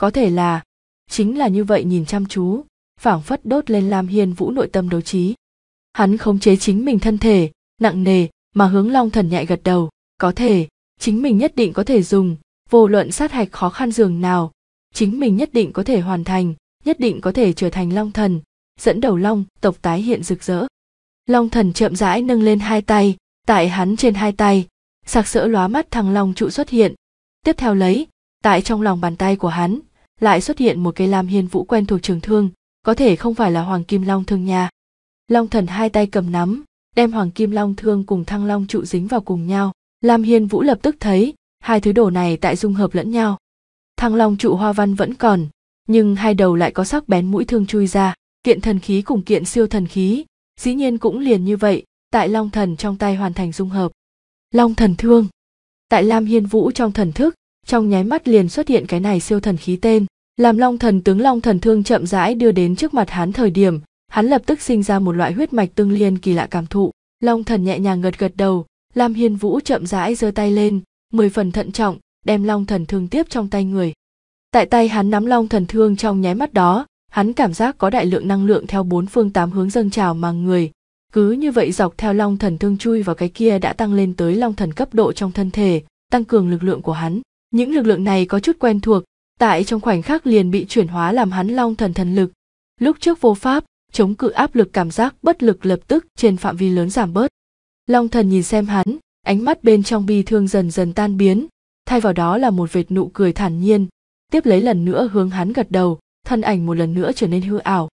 có thể là chính là như vậy nhìn chăm chú phảng phất đốt lên lam hiên vũ nội tâm đấu trí hắn khống chế chính mình thân thể nặng nề mà hướng long thần nhạy gật đầu có thể chính mình nhất định có thể dùng vô luận sát hạch khó khăn giường nào chính mình nhất định có thể hoàn thành nhất định có thể trở thành long thần dẫn đầu long tộc tái hiện rực rỡ long thần chậm rãi nâng lên hai tay tại hắn trên hai tay sạc sỡ lóa mắt thằng long trụ xuất hiện tiếp theo lấy tại trong lòng bàn tay của hắn lại xuất hiện một cây lam hiên vũ quen thuộc trường thương có thể không phải là hoàng kim long thương nhà long thần hai tay cầm nắm đem hoàng kim long thương cùng thăng long trụ dính vào cùng nhau lam hiên vũ lập tức thấy hai thứ đồ này tại dung hợp lẫn nhau thăng long trụ hoa văn vẫn còn nhưng hai đầu lại có sắc bén mũi thương chui ra kiện thần khí cùng kiện siêu thần khí dĩ nhiên cũng liền như vậy tại long thần trong tay hoàn thành dung hợp long thần thương tại lam hiên vũ trong thần thức trong nháy mắt liền xuất hiện cái này siêu thần khí tên làm long thần tướng long thần thương chậm rãi đưa đến trước mặt hắn thời điểm hắn lập tức sinh ra một loại huyết mạch tương liên kỳ lạ cảm thụ long thần nhẹ nhàng gật gật đầu lam hiên vũ chậm rãi giơ tay lên mười phần thận trọng đem long thần thương tiếp trong tay người tại tay hắn nắm long thần thương trong nháy mắt đó hắn cảm giác có đại lượng năng lượng theo bốn phương tám hướng dâng trào mà người cứ như vậy dọc theo long thần thương chui vào cái kia đã tăng lên tới long thần cấp độ trong thân thể tăng cường lực lượng của hắn những lực lượng này có chút quen thuộc tại trong khoảnh khắc liền bị chuyển hóa làm hắn long thần thần lực lúc trước vô pháp chống cự áp lực cảm giác bất lực lập tức trên phạm vi lớn giảm bớt long thần nhìn xem hắn ánh mắt bên trong bi thương dần dần tan biến thay vào đó là một vệt nụ cười thản nhiên tiếp lấy lần nữa hướng hắn gật đầu thân ảnh một lần nữa trở nên hư ảo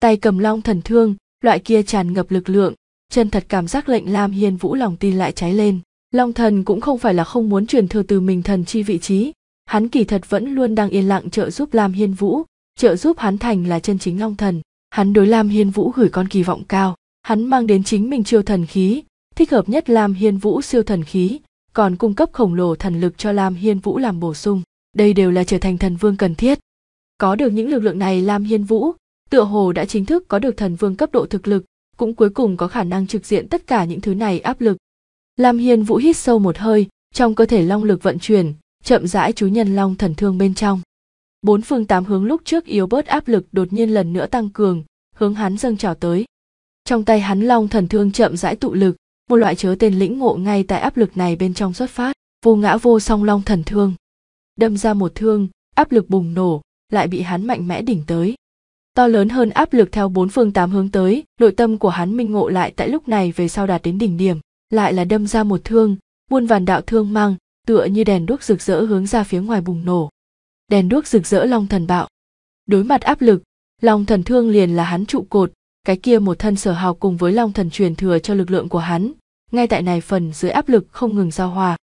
tay cầm long thần thương loại kia tràn ngập lực lượng chân thật cảm giác lệnh lam hiên vũ lòng tin lại cháy lên Long thần cũng không phải là không muốn truyền thừa từ mình thần chi vị trí, hắn kỳ thật vẫn luôn đang yên lặng trợ giúp Lam Hiên Vũ, trợ giúp hắn thành là chân chính Long thần. Hắn đối Lam Hiên Vũ gửi con kỳ vọng cao, hắn mang đến chính mình chiêu thần khí, thích hợp nhất Lam Hiên Vũ siêu thần khí, còn cung cấp khổng lồ thần lực cho Lam Hiên Vũ làm bổ sung. Đây đều là trở thành thần vương cần thiết. Có được những lực lượng này Lam Hiên Vũ, tựa hồ đã chính thức có được thần vương cấp độ thực lực, cũng cuối cùng có khả năng trực diện tất cả những thứ này áp lực, Lam Hiên Vũ hít sâu một hơi, trong cơ thể long lực vận chuyển, chậm rãi chú nhân long thần thương bên trong. Bốn phương tám hướng lúc trước yếu bớt áp lực đột nhiên lần nữa tăng cường, hướng hắn dâng trào tới. Trong tay hắn long thần thương chậm rãi tụ lực, một loại chớ tên lĩnh ngộ ngay tại áp lực này bên trong xuất phát, vô ngã vô song long thần thương. Đâm ra một thương, áp lực bùng nổ, lại bị hắn mạnh mẽ đỉnh tới. To lớn hơn áp lực theo bốn phương tám hướng tới, nội tâm của hắn minh ngộ lại tại lúc này về sau đạt đến đỉnh điểm, lại là đâm ra một thương muôn vàn đạo thương mang tựa như đèn đuốc rực rỡ hướng ra phía ngoài bùng nổ đèn đuốc rực rỡ long thần bạo đối mặt áp lực long thần thương liền là hắn trụ cột cái kia một thân sở hào cùng với long thần truyền thừa cho lực lượng của hắn ngay tại này phần dưới áp lực không ngừng giao hòa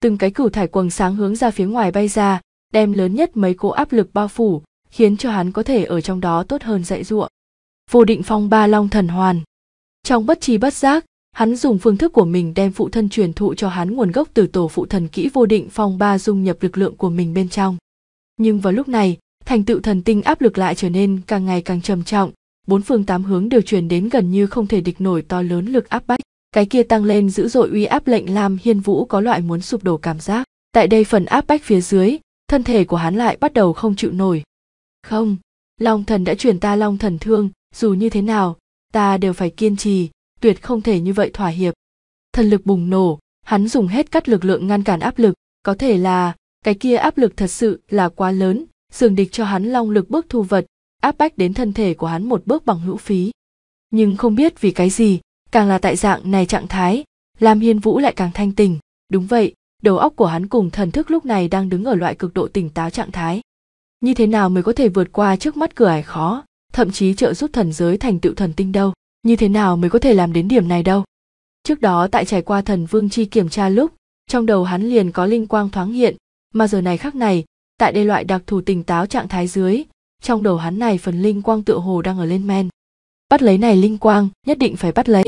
từng cái cửu thải quầng sáng hướng ra phía ngoài bay ra đem lớn nhất mấy cỗ áp lực bao phủ khiến cho hắn có thể ở trong đó tốt hơn dạy dụa vô định phong ba long thần hoàn trong bất trí bất giác Hắn dùng phương thức của mình đem phụ thân truyền thụ cho hắn nguồn gốc từ tổ phụ thần kỹ vô định phong ba dung nhập lực lượng của mình bên trong. Nhưng vào lúc này, thành tựu thần tinh áp lực lại trở nên càng ngày càng trầm trọng, bốn phương tám hướng đều truyền đến gần như không thể địch nổi to lớn lực áp bách. Cái kia tăng lên dữ dội uy áp lệnh Lam Hiên Vũ có loại muốn sụp đổ cảm giác. Tại đây phần áp bách phía dưới, thân thể của hắn lại bắt đầu không chịu nổi. Không, Long Thần đã truyền ta Long Thần Thương, dù như thế nào, ta đều phải kiên trì, tuyệt không thể như vậy thỏa hiệp thần lực bùng nổ hắn dùng hết các lực lượng ngăn cản áp lực có thể là cái kia áp lực thật sự là quá lớn sườn địch cho hắn long lực bước thu vật áp bách đến thân thể của hắn một bước bằng hữu phí nhưng không biết vì cái gì càng là tại dạng này trạng thái lam hiên vũ lại càng thanh tình đúng vậy đầu óc của hắn cùng thần thức lúc này đang đứng ở loại cực độ tỉnh táo trạng thái như thế nào mới có thể vượt qua trước mắt cửa ải khó thậm chí trợ giúp thần giới thành tựu thần tinh đâu như thế nào mới có thể làm đến điểm này đâu trước đó tại trải qua thần vương chi kiểm tra lúc trong đầu hắn liền có linh quang thoáng hiện mà giờ này khác này tại đây loại đặc thù tỉnh táo trạng thái dưới trong đầu hắn này phần linh quang tựa hồ đang ở lên men bắt lấy này linh quang nhất định phải bắt lấy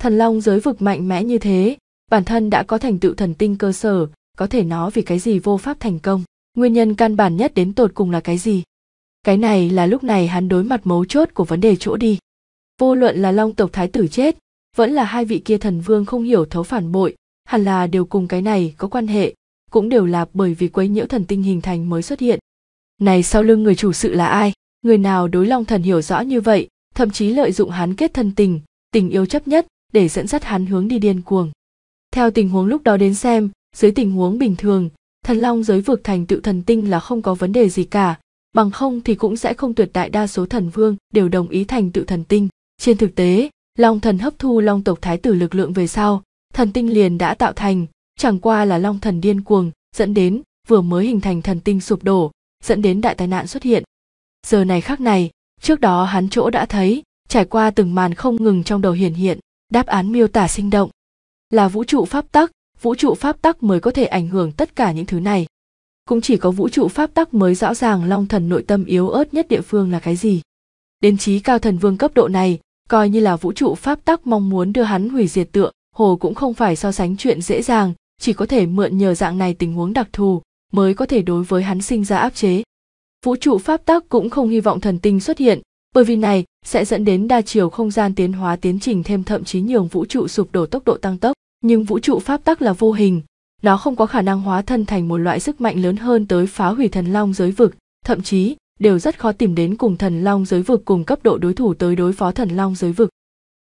thần long giới vực mạnh mẽ như thế bản thân đã có thành tựu thần tinh cơ sở có thể nó vì cái gì vô pháp thành công nguyên nhân căn bản nhất đến tột cùng là cái gì cái này là lúc này hắn đối mặt mấu chốt của vấn đề chỗ đi vô luận là long tộc thái tử chết vẫn là hai vị kia thần vương không hiểu thấu phản bội hẳn là đều cùng cái này có quan hệ cũng đều là bởi vì quấy nhiễu thần tinh hình thành mới xuất hiện này sau lưng người chủ sự là ai người nào đối long thần hiểu rõ như vậy thậm chí lợi dụng hắn kết thân tình tình yêu chấp nhất để dẫn dắt hắn hướng đi điên cuồng theo tình huống lúc đó đến xem dưới tình huống bình thường thần long giới vực thành tựu thần tinh là không có vấn đề gì cả bằng không thì cũng sẽ không tuyệt đại đa số thần vương đều đồng ý thành tựu thần tinh trên thực tế, Long Thần hấp thu Long tộc thái tử lực lượng về sau, thần tinh liền đã tạo thành, chẳng qua là Long Thần điên cuồng, dẫn đến vừa mới hình thành thần tinh sụp đổ, dẫn đến đại tai nạn xuất hiện. Giờ này khác này, trước đó hắn chỗ đã thấy, trải qua từng màn không ngừng trong đầu hiển hiện, đáp án miêu tả sinh động. Là vũ trụ pháp tắc, vũ trụ pháp tắc mới có thể ảnh hưởng tất cả những thứ này. Cũng chỉ có vũ trụ pháp tắc mới rõ ràng long thần nội tâm yếu ớt nhất địa phương là cái gì. Đến trí cao thần vương cấp độ này, coi như là vũ trụ pháp tắc mong muốn đưa hắn hủy diệt tựa hồ cũng không phải so sánh chuyện dễ dàng chỉ có thể mượn nhờ dạng này tình huống đặc thù mới có thể đối với hắn sinh ra áp chế vũ trụ pháp tắc cũng không hy vọng thần tinh xuất hiện bởi vì này sẽ dẫn đến đa chiều không gian tiến hóa tiến trình thêm thậm chí nhường vũ trụ sụp đổ tốc độ tăng tốc nhưng vũ trụ pháp tắc là vô hình nó không có khả năng hóa thân thành một loại sức mạnh lớn hơn tới phá hủy thần long giới vực thậm chí đều rất khó tìm đến cùng thần long giới vực cùng cấp độ đối thủ tới đối phó thần long giới vực.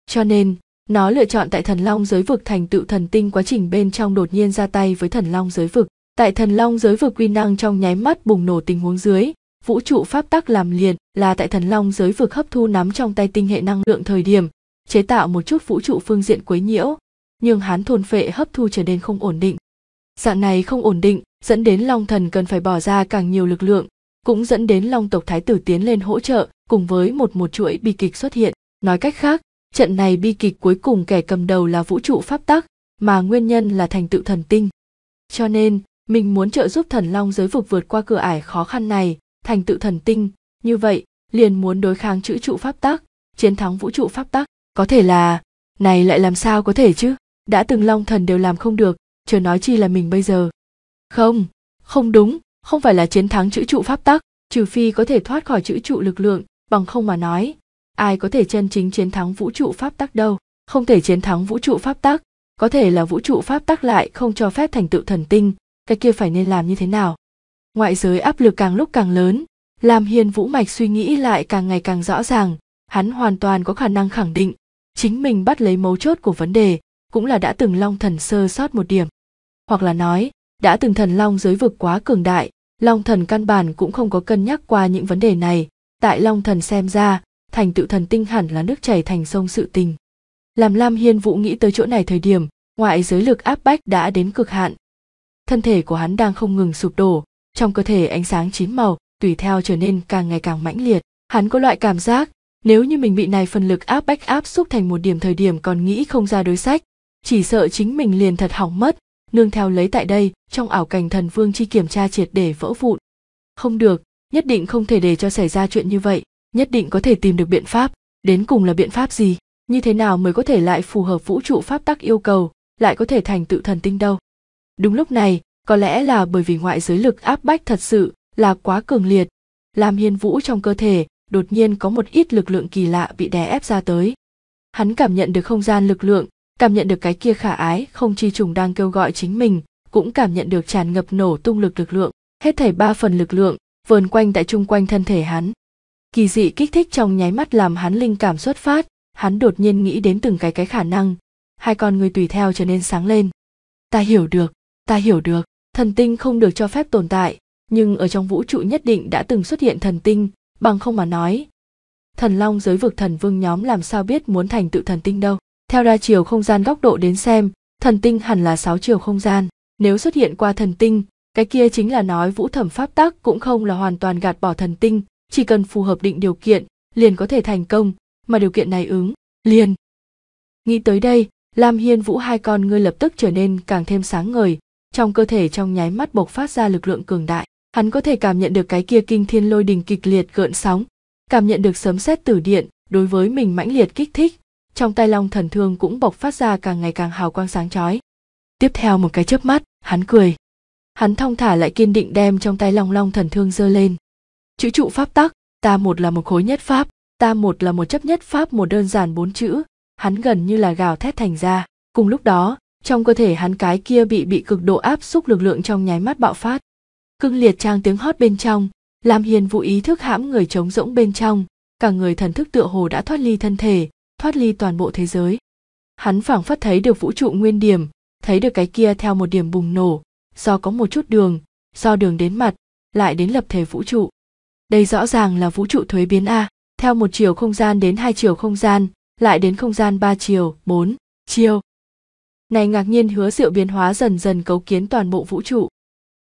Cho nên, nó lựa chọn tại thần long giới vực thành tựu thần tinh quá trình bên trong đột nhiên ra tay với thần long giới vực. Tại thần long giới vực quy năng trong nháy mắt bùng nổ tình huống dưới, vũ trụ pháp tắc làm liền là tại thần long giới vực hấp thu nắm trong tay tinh hệ năng lượng thời điểm, chế tạo một chút vũ trụ phương diện quấy nhiễu, nhưng hán thôn phệ hấp thu trở nên không ổn định. Dạng này không ổn định, dẫn đến long thần cần phải bỏ ra càng nhiều lực lượng cũng dẫn đến long tộc thái tử tiến lên hỗ trợ cùng với một một chuỗi bi kịch xuất hiện nói cách khác trận này bi kịch cuối cùng kẻ cầm đầu là vũ trụ pháp tắc mà nguyên nhân là thành tựu thần tinh cho nên mình muốn trợ giúp thần long giới vực vượt qua cửa ải khó khăn này thành tựu thần tinh như vậy liền muốn đối kháng chữ trụ pháp tắc chiến thắng vũ trụ pháp tắc có thể là này lại làm sao có thể chứ đã từng long thần đều làm không được chờ nói chi là mình bây giờ không không đúng không phải là chiến thắng chữ trụ pháp tắc trừ phi có thể thoát khỏi chữ trụ lực lượng bằng không mà nói ai có thể chân chính chiến thắng vũ trụ pháp tắc đâu không thể chiến thắng vũ trụ pháp tắc có thể là vũ trụ pháp tắc lại không cho phép thành tựu thần tinh cái kia phải nên làm như thế nào ngoại giới áp lực càng lúc càng lớn làm hiền vũ mạch suy nghĩ lại càng ngày càng rõ ràng hắn hoàn toàn có khả năng khẳng định chính mình bắt lấy mấu chốt của vấn đề cũng là đã từng long thần sơ sót một điểm hoặc là nói đã từng thần long giới vực quá cường đại long thần căn bản cũng không có cân nhắc qua những vấn đề này tại long thần xem ra thành tựu thần tinh hẳn là nước chảy thành sông sự tình làm lam hiên vũ nghĩ tới chỗ này thời điểm ngoại giới lực áp bách đã đến cực hạn thân thể của hắn đang không ngừng sụp đổ trong cơ thể ánh sáng chín màu tùy theo trở nên càng ngày càng mãnh liệt hắn có loại cảm giác nếu như mình bị này phần lực áp bách áp xúc thành một điểm thời điểm còn nghĩ không ra đối sách chỉ sợ chính mình liền thật hỏng mất nương theo lấy tại đây trong ảo cảnh thần vương chi kiểm tra triệt để vỡ vụn không được nhất định không thể để cho xảy ra chuyện như vậy nhất định có thể tìm được biện pháp đến cùng là biện pháp gì như thế nào mới có thể lại phù hợp vũ trụ pháp tắc yêu cầu lại có thể thành tự thần tinh đâu đúng lúc này có lẽ là bởi vì ngoại giới lực áp bách thật sự là quá cường liệt làm hiên vũ trong cơ thể đột nhiên có một ít lực lượng kỳ lạ bị đè ép ra tới hắn cảm nhận được không gian lực lượng cảm nhận được cái kia khả ái không chi trùng đang kêu gọi chính mình cũng cảm nhận được tràn ngập nổ tung lực lực lượng hết thảy ba phần lực lượng vờn quanh tại chung quanh thân thể hắn kỳ dị kích thích trong nháy mắt làm hắn linh cảm xuất phát hắn đột nhiên nghĩ đến từng cái cái khả năng hai con người tùy theo trở nên sáng lên ta hiểu được ta hiểu được thần tinh không được cho phép tồn tại nhưng ở trong vũ trụ nhất định đã từng xuất hiện thần tinh bằng không mà nói thần long giới vực thần vương nhóm làm sao biết muốn thành tựu thần tinh đâu theo đa chiều không gian góc độ đến xem, thần tinh hẳn là sáu chiều không gian. Nếu xuất hiện qua thần tinh, cái kia chính là nói vũ thẩm pháp tắc cũng không là hoàn toàn gạt bỏ thần tinh, chỉ cần phù hợp định điều kiện, liền có thể thành công, mà điều kiện này ứng, liền. Nghĩ tới đây, Lam Hiên Vũ hai con ngươi lập tức trở nên càng thêm sáng ngời, trong cơ thể trong nháy mắt bộc phát ra lực lượng cường đại, hắn có thể cảm nhận được cái kia kinh thiên lôi đình kịch liệt gợn sóng, cảm nhận được sấm sét tử điện đối với mình mãnh liệt kích thích, trong tay long thần thương cũng bộc phát ra càng ngày càng hào quang sáng chói tiếp theo một cái chớp mắt hắn cười hắn thong thả lại kiên định đem trong tay long long thần thương giơ lên chữ trụ pháp tắc ta một là một khối nhất pháp ta một là một chấp nhất pháp một đơn giản bốn chữ hắn gần như là gào thét thành ra cùng lúc đó trong cơ thể hắn cái kia bị bị cực độ áp xúc lực lượng trong nháy mắt bạo phát cưng liệt trang tiếng hót bên trong làm hiền vụ ý thức hãm người trống rỗng bên trong cả người thần thức tựa hồ đã thoát ly thân thể thoát ly toàn bộ thế giới hắn phảng phất thấy được vũ trụ nguyên điểm thấy được cái kia theo một điểm bùng nổ do có một chút đường do đường đến mặt lại đến lập thể vũ trụ đây rõ ràng là vũ trụ thuế biến a theo một chiều không gian đến hai chiều không gian lại đến không gian ba chiều bốn chiều này ngạc nhiên hứa diệu biến hóa dần dần cấu kiến toàn bộ vũ trụ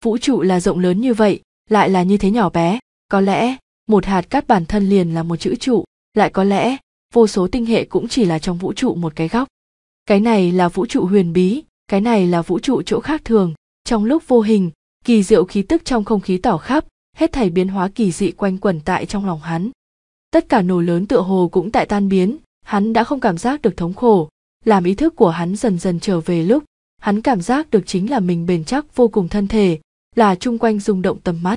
vũ trụ là rộng lớn như vậy lại là như thế nhỏ bé có lẽ một hạt cát bản thân liền là một chữ trụ lại có lẽ vô số tinh hệ cũng chỉ là trong vũ trụ một cái góc cái này là vũ trụ huyền bí cái này là vũ trụ chỗ khác thường trong lúc vô hình kỳ diệu khí tức trong không khí tỏ khắp hết thảy biến hóa kỳ dị quanh quẩn tại trong lòng hắn tất cả nổ lớn tựa hồ cũng tại tan biến hắn đã không cảm giác được thống khổ làm ý thức của hắn dần dần trở về lúc hắn cảm giác được chính là mình bền chắc vô cùng thân thể là chung quanh rung động tầm mắt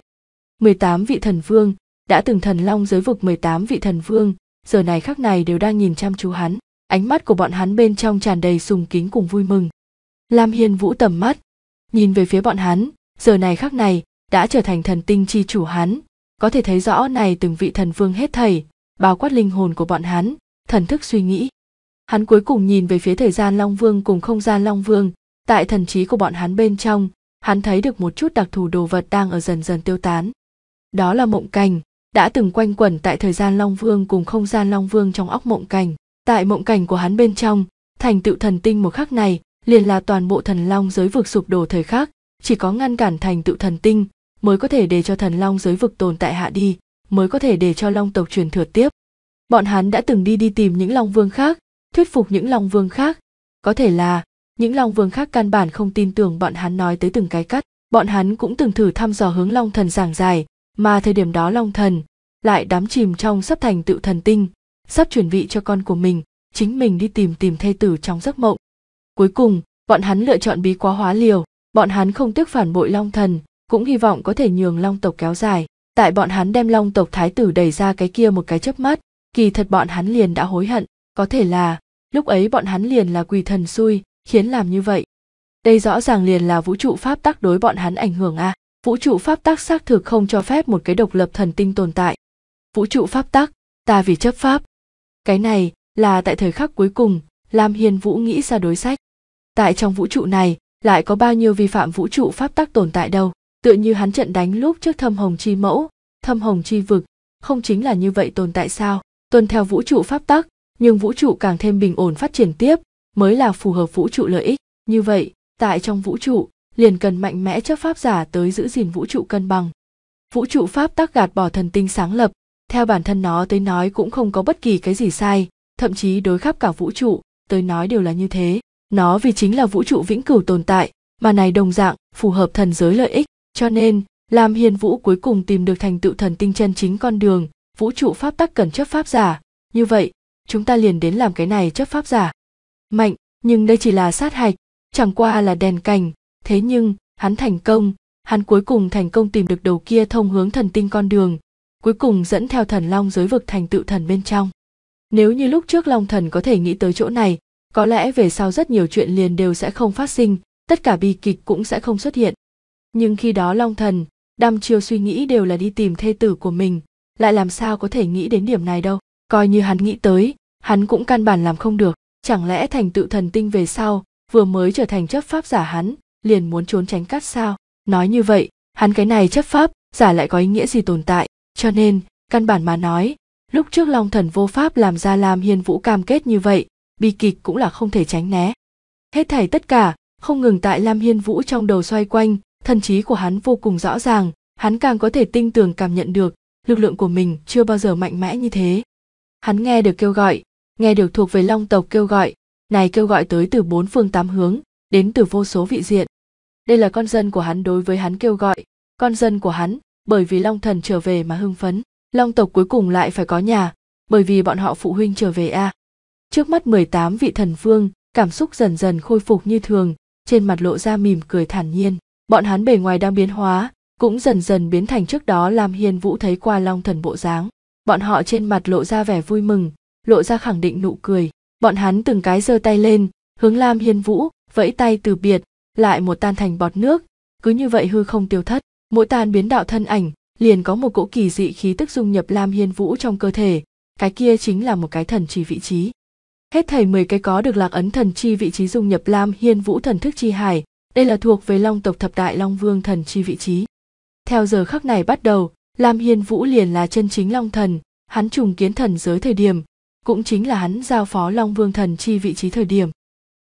18 vị thần vương đã từng thần long giới vực 18 vị thần vương giờ này khắc này đều đang nhìn chăm chú hắn ánh mắt của bọn hắn bên trong tràn đầy sùng kính cùng vui mừng lam hiên vũ tầm mắt nhìn về phía bọn hắn giờ này khắc này đã trở thành thần tinh chi chủ hắn có thể thấy rõ này từng vị thần vương hết thảy bao quát linh hồn của bọn hắn thần thức suy nghĩ hắn cuối cùng nhìn về phía thời gian long vương cùng không gian long vương tại thần trí của bọn hắn bên trong hắn thấy được một chút đặc thù đồ vật đang ở dần dần tiêu tán đó là mộng cảnh đã từng quanh quẩn tại thời gian long vương cùng không gian long vương trong óc mộng cảnh tại mộng cảnh của hắn bên trong thành tựu thần tinh một khắc này liền là toàn bộ thần long giới vực sụp đổ thời khắc chỉ có ngăn cản thành tựu thần tinh mới có thể để cho thần long giới vực tồn tại hạ đi mới có thể để cho long tộc truyền thừa tiếp bọn hắn đã từng đi đi tìm những long vương khác thuyết phục những long vương khác có thể là những long vương khác căn bản không tin tưởng bọn hắn nói tới từng cái cắt bọn hắn cũng từng thử thăm dò hướng long thần giảng giải mà thời điểm đó long thần lại đắm chìm trong sắp thành tựu thần tinh sắp chuẩn bị cho con của mình chính mình đi tìm tìm thê tử trong giấc mộng cuối cùng bọn hắn lựa chọn bí quá hóa liều bọn hắn không tiếc phản bội long thần cũng hy vọng có thể nhường long tộc kéo dài tại bọn hắn đem long tộc thái tử đẩy ra cái kia một cái chớp mắt kỳ thật bọn hắn liền đã hối hận có thể là lúc ấy bọn hắn liền là quỳ thần xui khiến làm như vậy đây rõ ràng liền là vũ trụ pháp tắc đối bọn hắn ảnh hưởng a à vũ trụ pháp tắc xác thực không cho phép một cái độc lập thần tinh tồn tại vũ trụ pháp tắc ta vì chấp pháp cái này là tại thời khắc cuối cùng lam hiền vũ nghĩ ra đối sách tại trong vũ trụ này lại có bao nhiêu vi phạm vũ trụ pháp tắc tồn tại đâu tựa như hắn trận đánh lúc trước thâm hồng chi mẫu thâm hồng chi vực không chính là như vậy tồn tại sao tuân theo vũ trụ pháp tắc nhưng vũ trụ càng thêm bình ổn phát triển tiếp mới là phù hợp vũ trụ lợi ích như vậy tại trong vũ trụ liền cần mạnh mẽ chấp pháp giả tới giữ gìn vũ trụ cân bằng vũ trụ pháp tắc gạt bỏ thần tinh sáng lập theo bản thân nó tới nói cũng không có bất kỳ cái gì sai thậm chí đối khắp cả vũ trụ tới nói đều là như thế nó vì chính là vũ trụ vĩnh cửu tồn tại mà này đồng dạng phù hợp thần giới lợi ích cho nên làm hiền vũ cuối cùng tìm được thành tựu thần tinh chân chính con đường vũ trụ pháp tắc cần chấp pháp giả như vậy chúng ta liền đến làm cái này chấp pháp giả mạnh nhưng đây chỉ là sát hạch chẳng qua là đèn cành thế nhưng hắn thành công hắn cuối cùng thành công tìm được đầu kia thông hướng thần tinh con đường cuối cùng dẫn theo thần long giới vực thành tựu thần bên trong nếu như lúc trước long thần có thể nghĩ tới chỗ này có lẽ về sau rất nhiều chuyện liền đều sẽ không phát sinh tất cả bi kịch cũng sẽ không xuất hiện nhưng khi đó long thần đăm chiêu suy nghĩ đều là đi tìm thê tử của mình lại làm sao có thể nghĩ đến điểm này đâu coi như hắn nghĩ tới hắn cũng căn bản làm không được chẳng lẽ thành tựu thần tinh về sau vừa mới trở thành chấp pháp giả hắn liền muốn trốn tránh cắt sao nói như vậy hắn cái này chấp pháp giả lại có ý nghĩa gì tồn tại cho nên căn bản mà nói lúc trước long thần vô pháp làm ra lam hiên vũ cam kết như vậy bi kịch cũng là không thể tránh né hết thảy tất cả không ngừng tại lam hiên vũ trong đầu xoay quanh thần trí của hắn vô cùng rõ ràng hắn càng có thể tinh tường cảm nhận được lực lượng của mình chưa bao giờ mạnh mẽ như thế hắn nghe được kêu gọi nghe được thuộc về long tộc kêu gọi này kêu gọi tới từ bốn phương tám hướng đến từ vô số vị diện đây là con dân của hắn đối với hắn kêu gọi con dân của hắn bởi vì long thần trở về mà hưng phấn long tộc cuối cùng lại phải có nhà bởi vì bọn họ phụ huynh trở về a trước mắt mười tám vị thần vương cảm xúc dần dần khôi phục như thường trên mặt lộ ra mỉm cười thản nhiên bọn hắn bề ngoài đang biến hóa cũng dần dần biến thành trước đó làm hiền vũ thấy qua long thần bộ dáng bọn họ trên mặt lộ ra vẻ vui mừng lộ ra khẳng định nụ cười bọn hắn từng cái giơ tay lên hướng lam hiên vũ vẫy tay từ biệt lại một tan thành bọt nước cứ như vậy hư không tiêu thất mỗi tan biến đạo thân ảnh liền có một cỗ kỳ dị khí tức dung nhập lam hiên vũ trong cơ thể cái kia chính là một cái thần chi vị trí hết thảy mười cái có được lạc ấn thần chi vị trí dung nhập lam hiên vũ thần thức chi hải đây là thuộc về long tộc thập đại long vương thần chi vị trí theo giờ khắc này bắt đầu lam hiên vũ liền là chân chính long thần hắn trùng kiến thần giới thời điểm cũng chính là hắn giao phó long vương thần chi vị trí thời điểm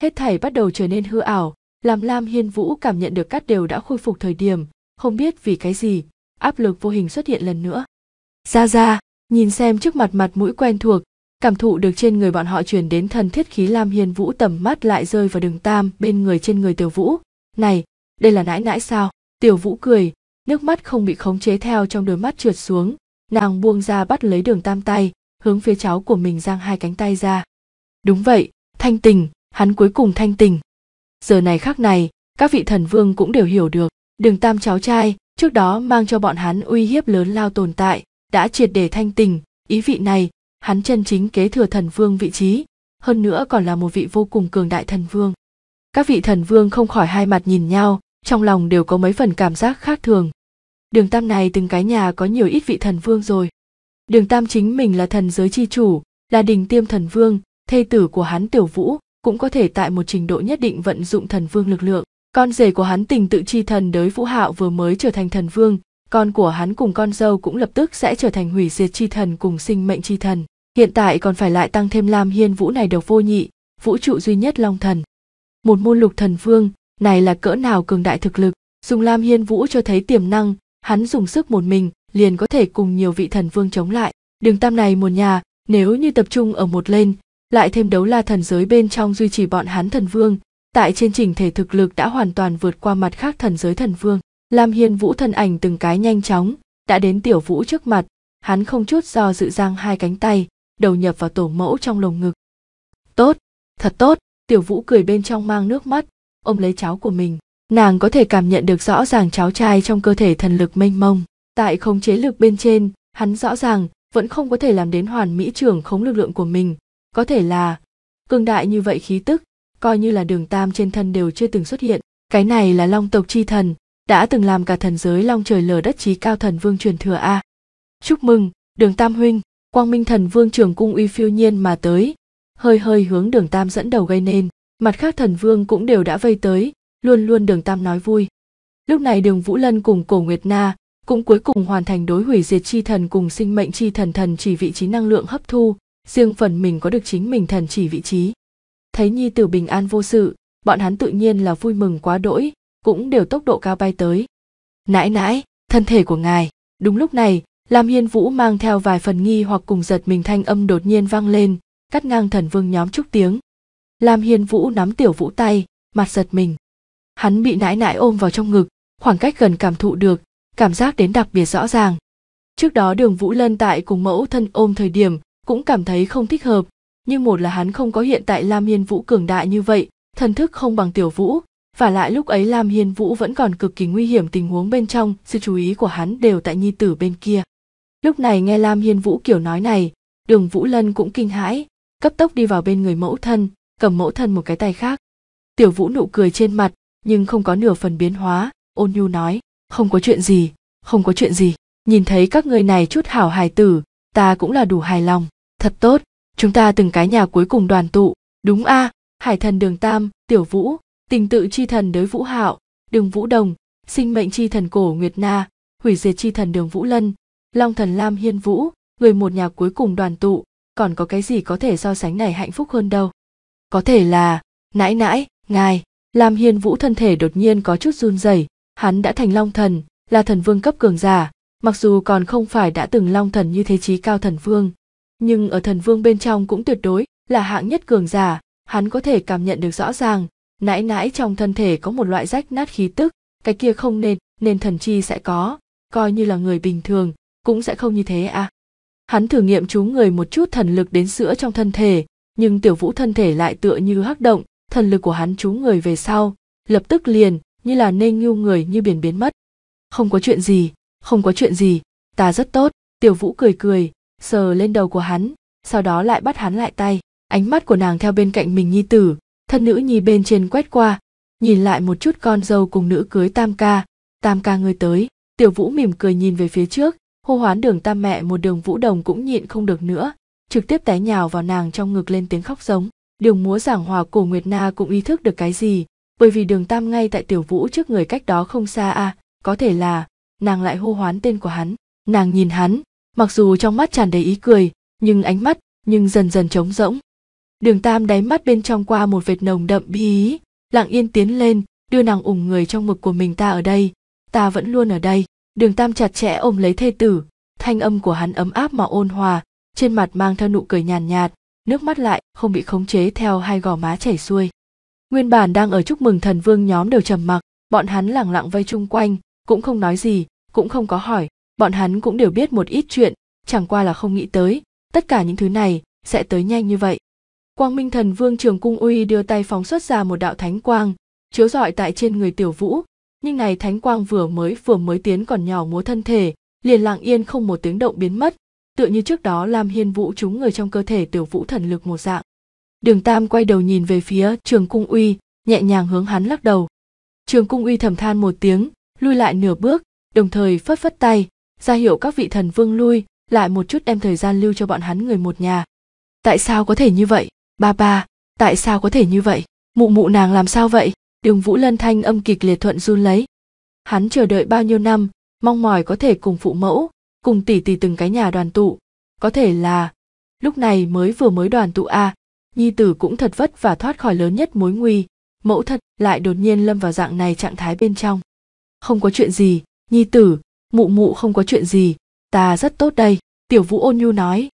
hết thảy bắt đầu trở nên hư ảo làm lam hiên vũ cảm nhận được cát đều đã khôi phục thời điểm không biết vì cái gì áp lực vô hình xuất hiện lần nữa ra ra nhìn xem trước mặt mặt mũi quen thuộc cảm thụ được trên người bọn họ chuyển đến thần thiết khí lam hiên vũ tầm mắt lại rơi vào đường tam bên người trên người tiểu vũ này đây là nãi nãi sao tiểu vũ cười nước mắt không bị khống chế theo trong đôi mắt trượt xuống nàng buông ra bắt lấy đường tam tay hướng phía cháu của mình giang hai cánh tay ra đúng vậy thanh tình hắn cuối cùng thanh tình giờ này khác này các vị thần vương cũng đều hiểu được đường tam cháu trai trước đó mang cho bọn hắn uy hiếp lớn lao tồn tại đã triệt để thanh tình ý vị này hắn chân chính kế thừa thần vương vị trí hơn nữa còn là một vị vô cùng cường đại thần vương các vị thần vương không khỏi hai mặt nhìn nhau trong lòng đều có mấy phần cảm giác khác thường đường tam này từng cái nhà có nhiều ít vị thần vương rồi đường tam chính mình là thần giới chi chủ là đình tiêm thần vương thê tử của hắn tiểu vũ cũng có thể tại một trình độ nhất định vận dụng thần vương lực lượng con rể của hắn tình tự chi thần đới vũ hạo vừa mới trở thành thần vương con của hắn cùng con dâu cũng lập tức sẽ trở thành hủy diệt chi thần cùng sinh mệnh chi thần hiện tại còn phải lại tăng thêm lam hiên vũ này đầu vô nhị vũ trụ duy nhất long thần một môn lục thần vương này là cỡ nào cường đại thực lực dùng lam hiên vũ cho thấy tiềm năng hắn dùng sức một mình liền có thể cùng nhiều vị thần vương chống lại đường tam này một nhà nếu như tập trung ở một lên lại thêm đấu la thần giới bên trong duy trì bọn hắn thần vương tại trên trình thể thực lực đã hoàn toàn vượt qua mặt khác thần giới thần vương lam hiên vũ thân ảnh từng cái nhanh chóng đã đến tiểu vũ trước mặt hắn không chút do dự giang hai cánh tay đầu nhập vào tổ mẫu trong lồng ngực tốt thật tốt tiểu vũ cười bên trong mang nước mắt ôm lấy cháu của mình nàng có thể cảm nhận được rõ ràng cháu trai trong cơ thể thần lực mênh mông tại khống chế lực bên trên hắn rõ ràng vẫn không có thể làm đến hoàn mỹ trưởng khống lực lượng của mình có thể là cường đại như vậy khí tức coi như là đường tam trên thân đều chưa từng xuất hiện cái này là long tộc chi thần đã từng làm cả thần giới long trời lở đất trí cao thần vương truyền thừa a chúc mừng đường tam huynh quang minh thần vương trường cung uy phiêu nhiên mà tới hơi hơi hướng đường tam dẫn đầu gây nên mặt khác thần vương cũng đều đã vây tới luôn luôn đường tam nói vui lúc này đường vũ lân cùng cổ nguyệt na cũng cuối cùng hoàn thành đối hủy diệt chi thần cùng sinh mệnh chi thần thần chỉ vị trí năng lượng hấp thu riêng phần mình có được chính mình thần chỉ vị trí thấy nhi tử bình an vô sự bọn hắn tự nhiên là vui mừng quá đỗi cũng đều tốc độ cao bay tới nãi nãi thân thể của ngài đúng lúc này lam hiên vũ mang theo vài phần nghi hoặc cùng giật mình thanh âm đột nhiên vang lên cắt ngang thần vương nhóm chúc tiếng lam hiên vũ nắm tiểu vũ tay mặt giật mình hắn bị nãi nãi ôm vào trong ngực khoảng cách gần cảm thụ được cảm giác đến đặc biệt rõ ràng trước đó đường vũ lân tại cùng mẫu thân ôm thời điểm cũng cảm thấy không thích hợp nhưng một là hắn không có hiện tại lam hiên vũ cường đại như vậy thần thức không bằng tiểu vũ và lại lúc ấy lam hiên vũ vẫn còn cực kỳ nguy hiểm tình huống bên trong sự chú ý của hắn đều tại nhi tử bên kia lúc này nghe lam hiên vũ kiểu nói này đường vũ lân cũng kinh hãi cấp tốc đi vào bên người mẫu thân cầm mẫu thân một cái tay khác tiểu vũ nụ cười trên mặt nhưng không có nửa phần biến hóa ôn nhu nói không có chuyện gì không có chuyện gì nhìn thấy các người này chút hảo hài tử ta cũng là đủ hài lòng thật tốt chúng ta từng cái nhà cuối cùng đoàn tụ đúng a hải thần đường tam tiểu vũ tình tự chi thần đới vũ hạo đường vũ đồng sinh mệnh chi thần cổ nguyệt na hủy diệt chi thần đường vũ lân long thần lam hiên vũ người một nhà cuối cùng đoàn tụ còn có cái gì có thể so sánh này hạnh phúc hơn đâu có thể là nãi nãi ngài lam hiên vũ thân thể đột nhiên có chút run rẩy hắn đã thành long thần là thần vương cấp cường giả mặc dù còn không phải đã từng long thần như thế chí cao thần vương nhưng ở thần vương bên trong cũng tuyệt đối là hạng nhất cường giả hắn có thể cảm nhận được rõ ràng nãy nãy trong thân thể có một loại rách nát khí tức cái kia không nên nên thần chi sẽ có coi như là người bình thường cũng sẽ không như thế à hắn thử nghiệm chú người một chút thần lực đến sữa trong thân thể nhưng tiểu vũ thân thể lại tựa như hắc động thần lực của hắn chú người về sau lập tức liền như là nên nghiêu người như biển biến mất không có chuyện gì không có chuyện gì ta rất tốt tiểu vũ cười cười sờ lên đầu của hắn sau đó lại bắt hắn lại tay ánh mắt của nàng theo bên cạnh mình nhi tử thân nữ nhi bên trên quét qua nhìn lại một chút con dâu cùng nữ cưới tam ca tam ca ngươi tới tiểu vũ mỉm cười nhìn về phía trước hô hoán đường tam mẹ một đường vũ đồng cũng nhịn không được nữa trực tiếp té nhào vào nàng trong ngực lên tiếng khóc giống đường múa giảng hòa cổ nguyệt na cũng ý thức được cái gì bởi vì đường tam ngay tại tiểu vũ trước người cách đó không xa a à, có thể là nàng lại hô hoán tên của hắn nàng nhìn hắn mặc dù trong mắt tràn đầy ý cười nhưng ánh mắt nhưng dần dần trống rỗng đường tam đáy mắt bên trong qua một vệt nồng đậm bí ý lặng yên tiến lên đưa nàng ủng người trong ngực của mình ta ở đây ta vẫn luôn ở đây đường tam chặt chẽ ôm lấy thê tử thanh âm của hắn ấm áp mà ôn hòa trên mặt mang theo nụ cười nhàn nhạt nước mắt lại không bị khống chế theo hai gò má chảy xuôi nguyên bản đang ở chúc mừng thần vương nhóm đều trầm mặc bọn hắn lẳng lặng vây chung quanh cũng không nói gì cũng không có hỏi bọn hắn cũng đều biết một ít chuyện chẳng qua là không nghĩ tới tất cả những thứ này sẽ tới nhanh như vậy quang minh thần vương trường cung uy đưa tay phóng xuất ra một đạo thánh quang chiếu rọi tại trên người tiểu vũ nhưng này thánh quang vừa mới vừa mới tiến còn nhỏ múa thân thể liền lặng yên không một tiếng động biến mất tựa như trước đó làm hiên vũ chúng người trong cơ thể tiểu vũ thần lực một dạng đường tam quay đầu nhìn về phía trường cung uy nhẹ nhàng hướng hắn lắc đầu trường cung uy thầm than một tiếng lui lại nửa bước đồng thời phất phất tay ra hiệu các vị thần vương lui lại một chút đem thời gian lưu cho bọn hắn người một nhà tại sao có thể như vậy ba ba tại sao có thể như vậy mụ mụ nàng làm sao vậy đường vũ lân thanh âm kịch liệt thuận run lấy hắn chờ đợi bao nhiêu năm mong mỏi có thể cùng phụ mẫu cùng tỷ tỷ từng cái nhà đoàn tụ có thể là lúc này mới vừa mới đoàn tụ a nhi tử cũng thật vất và thoát khỏi lớn nhất mối nguy mẫu thật lại đột nhiên lâm vào dạng này trạng thái bên trong không có chuyện gì nhi tử mụ mụ không có chuyện gì ta rất tốt đây tiểu vũ ôn nhu nói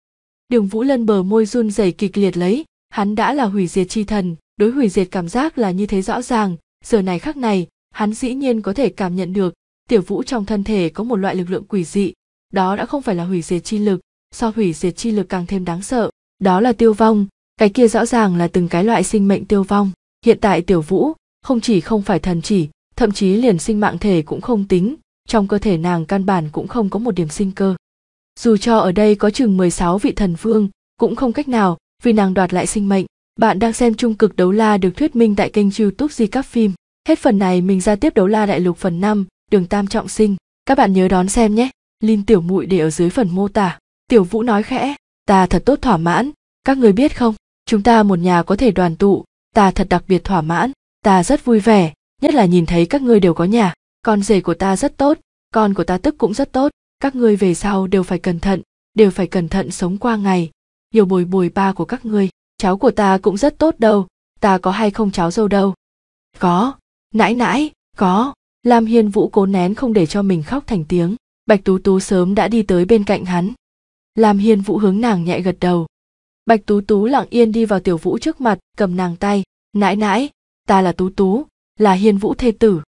đường vũ lân bờ môi run rẩy kịch liệt lấy hắn đã là hủy diệt chi thần đối hủy diệt cảm giác là như thế rõ ràng giờ này khác này hắn dĩ nhiên có thể cảm nhận được tiểu vũ trong thân thể có một loại lực lượng quỷ dị đó đã không phải là hủy diệt chi lực so hủy diệt chi lực càng thêm đáng sợ đó là tiêu vong cái kia rõ ràng là từng cái loại sinh mệnh tiêu vong hiện tại tiểu vũ không chỉ không phải thần chỉ thậm chí liền sinh mạng thể cũng không tính, trong cơ thể nàng căn bản cũng không có một điểm sinh cơ. Dù cho ở đây có chừng 16 vị thần vương, cũng không cách nào vì nàng đoạt lại sinh mệnh. Bạn đang xem trung cực đấu la được thuyết minh tại kênh youtube Di Cắp Phim. Hết phần này mình ra tiếp đấu la đại lục phần 5, đường tam trọng sinh. Các bạn nhớ đón xem nhé. link tiểu muội để ở dưới phần mô tả. Tiểu Vũ nói khẽ, ta thật tốt thỏa mãn, các người biết không, chúng ta một nhà có thể đoàn tụ, ta thật đặc biệt thỏa mãn, ta rất vui vẻ, nhất là nhìn thấy các ngươi đều có nhà con rể của ta rất tốt con của ta tức cũng rất tốt các ngươi về sau đều phải cẩn thận đều phải cẩn thận sống qua ngày nhiều bồi bồi ba của các ngươi cháu của ta cũng rất tốt đâu ta có hay không cháu dâu đâu có nãi nãi có lam hiên vũ cố nén không để cho mình khóc thành tiếng bạch tú tú sớm đã đi tới bên cạnh hắn lam hiên vũ hướng nàng nhẹ gật đầu bạch tú tú lặng yên đi vào tiểu vũ trước mặt cầm nàng tay nãi nãi ta là tú tú là hiên vũ thê tử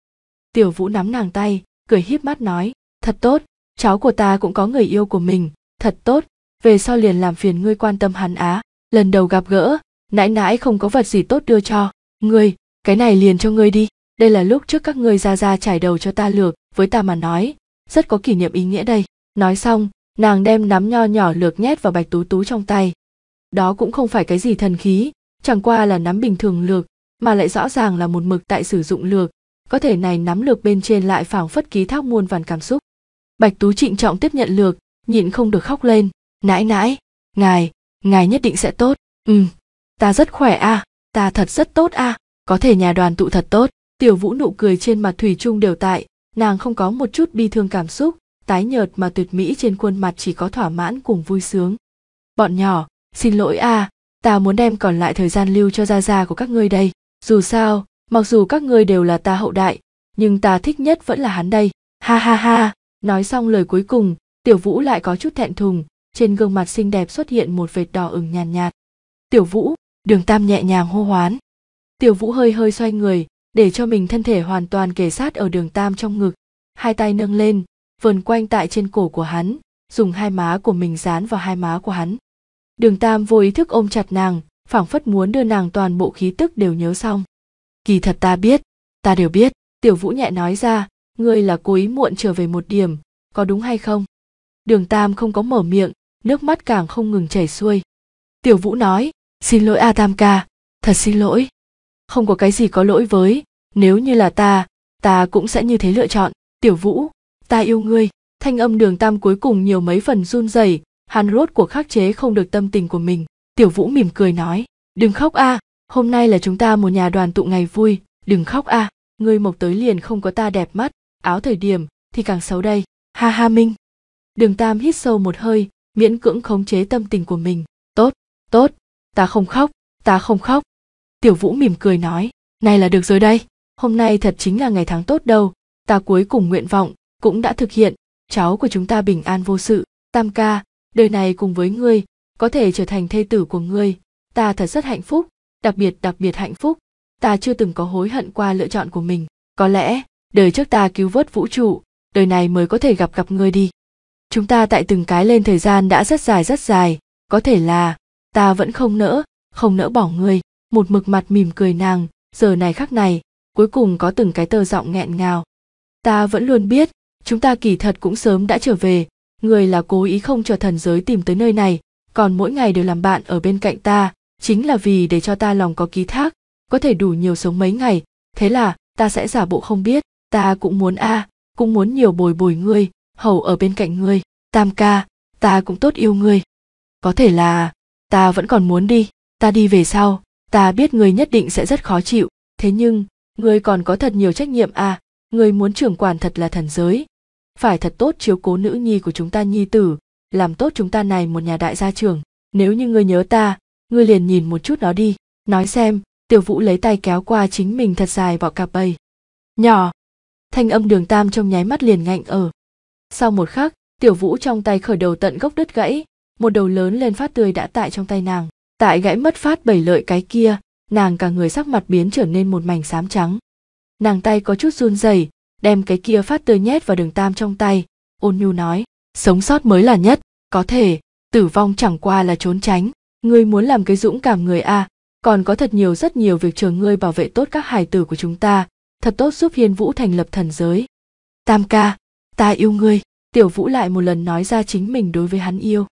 tiểu vũ nắm nàng tay cười híp mắt nói thật tốt cháu của ta cũng có người yêu của mình thật tốt về sau liền làm phiền ngươi quan tâm hắn á lần đầu gặp gỡ nãi nãi không có vật gì tốt đưa cho ngươi cái này liền cho ngươi đi đây là lúc trước các ngươi ra ra trải đầu cho ta lược với ta mà nói rất có kỷ niệm ý nghĩa đây nói xong nàng đem nắm nho nhỏ lược nhét vào bạch tú tú trong tay đó cũng không phải cái gì thần khí chẳng qua là nắm bình thường lược mà lại rõ ràng là một mực tại sử dụng lược có thể này nắm lược bên trên lại phảng phất ký thác muôn vàn cảm xúc bạch tú trịnh trọng tiếp nhận lược nhịn không được khóc lên nãi nãi ngài ngài nhất định sẽ tốt ừ ta rất khỏe a à, ta thật rất tốt a à, có thể nhà đoàn tụ thật tốt tiểu vũ nụ cười trên mặt thủy chung đều tại nàng không có một chút bi thương cảm xúc tái nhợt mà tuyệt mỹ trên khuôn mặt chỉ có thỏa mãn cùng vui sướng bọn nhỏ xin lỗi a à, ta muốn đem còn lại thời gian lưu cho gia gia của các ngươi đây dù sao mặc dù các ngươi đều là ta hậu đại nhưng ta thích nhất vẫn là hắn đây ha ha ha nói xong lời cuối cùng tiểu vũ lại có chút thẹn thùng trên gương mặt xinh đẹp xuất hiện một vệt đỏ ửng nhàn nhạt, tiểu vũ đường tam nhẹ nhàng hô hoán tiểu vũ hơi hơi xoay người để cho mình thân thể hoàn toàn kề sát ở đường tam trong ngực hai tay nâng lên vườn quanh tại trên cổ của hắn dùng hai má của mình dán vào hai má của hắn đường tam vô ý thức ôm chặt nàng phảng phất muốn đưa nàng toàn bộ khí tức đều nhớ xong kỳ thật ta biết ta đều biết tiểu vũ nhẹ nói ra ngươi là cố ý muộn trở về một điểm có đúng hay không đường tam không có mở miệng nước mắt càng không ngừng chảy xuôi tiểu vũ nói xin lỗi a tam ca thật xin lỗi không có cái gì có lỗi với nếu như là ta ta cũng sẽ như thế lựa chọn tiểu vũ ta yêu ngươi thanh âm đường tam cuối cùng nhiều mấy phần run rẩy hắn rốt cuộc khắc chế không được tâm tình của mình tiểu vũ mỉm cười nói đừng khóc a à, hôm nay là chúng ta một nhà đoàn tụ ngày vui đừng khóc a à, người mộc tới liền không có ta đẹp mắt áo thời điểm thì càng xấu đây ha ha minh đường tam hít sâu một hơi miễn cưỡng khống chế tâm tình của mình tốt tốt ta không khóc ta không khóc tiểu vũ mỉm cười nói này là được rồi đây hôm nay thật chính là ngày tháng tốt đâu ta cuối cùng nguyện vọng cũng đã thực hiện cháu của chúng ta bình an vô sự tam ca đời này cùng với ngươi có thể trở thành thê tử của ngươi ta thật rất hạnh phúc đặc biệt đặc biệt hạnh phúc ta chưa từng có hối hận qua lựa chọn của mình có lẽ đời trước ta cứu vớt vũ trụ đời này mới có thể gặp gặp ngươi đi chúng ta tại từng cái lên thời gian đã rất dài rất dài có thể là ta vẫn không nỡ không nỡ bỏ ngươi một mực mặt mỉm cười nàng giờ này khắc này cuối cùng có từng cái tơ giọng nghẹn ngào ta vẫn luôn biết chúng ta kỳ thật cũng sớm đã trở về người là cố ý không cho thần giới tìm tới nơi này còn mỗi ngày đều làm bạn ở bên cạnh ta chính là vì để cho ta lòng có ký thác có thể đủ nhiều sống mấy ngày thế là ta sẽ giả bộ không biết ta cũng muốn a à, cũng muốn nhiều bồi bồi ngươi hầu ở bên cạnh ngươi tam ca ta cũng tốt yêu ngươi có thể là ta vẫn còn muốn đi ta đi về sau ta biết ngươi nhất định sẽ rất khó chịu thế nhưng ngươi còn có thật nhiều trách nhiệm à ngươi muốn trưởng quản thật là thần giới phải thật tốt chiếu cố nữ nhi của chúng ta nhi tử làm tốt chúng ta này một nhà đại gia trưởng nếu như ngươi nhớ ta ngươi liền nhìn một chút nó đi nói xem tiểu vũ lấy tay kéo qua chính mình thật dài vào cạp bầy nhỏ thanh âm đường tam trong nháy mắt liền ngạnh ở sau một khắc tiểu vũ trong tay khởi đầu tận gốc đứt gãy một đầu lớn lên phát tươi đã tại trong tay nàng tại gãy mất phát bảy lợi cái kia nàng cả người sắc mặt biến trở nên một mảnh xám trắng nàng tay có chút run rẩy đem cái kia phát tươi nhét vào đường tam trong tay ôn nhu nói sống sót mới là nhất có thể tử vong chẳng qua là trốn tránh ngươi muốn làm cái dũng cảm người a còn có thật nhiều rất nhiều việc chờ ngươi bảo vệ tốt các hài tử của chúng ta thật tốt giúp hiên vũ thành lập thần giới tam ca ta yêu ngươi tiểu vũ lại một lần nói ra chính mình đối với hắn yêu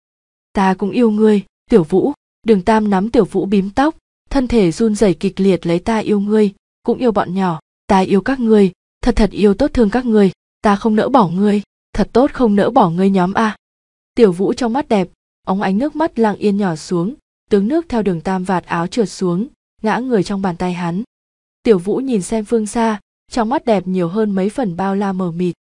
ta cũng yêu ngươi tiểu vũ đường tam nắm tiểu vũ bím tóc thân thể run rẩy kịch liệt lấy ta yêu ngươi cũng yêu bọn nhỏ ta yêu các ngươi thật thật yêu tốt thương các ngươi ta không nỡ bỏ ngươi thật tốt không nỡ bỏ ngươi nhóm a tiểu vũ trong mắt đẹp óng ánh nước mắt lặng yên nhỏ xuống tướng nước theo đường tam vạt áo trượt xuống ngã người trong bàn tay hắn tiểu vũ nhìn xem phương xa trong mắt đẹp nhiều hơn mấy phần bao la mờ mịt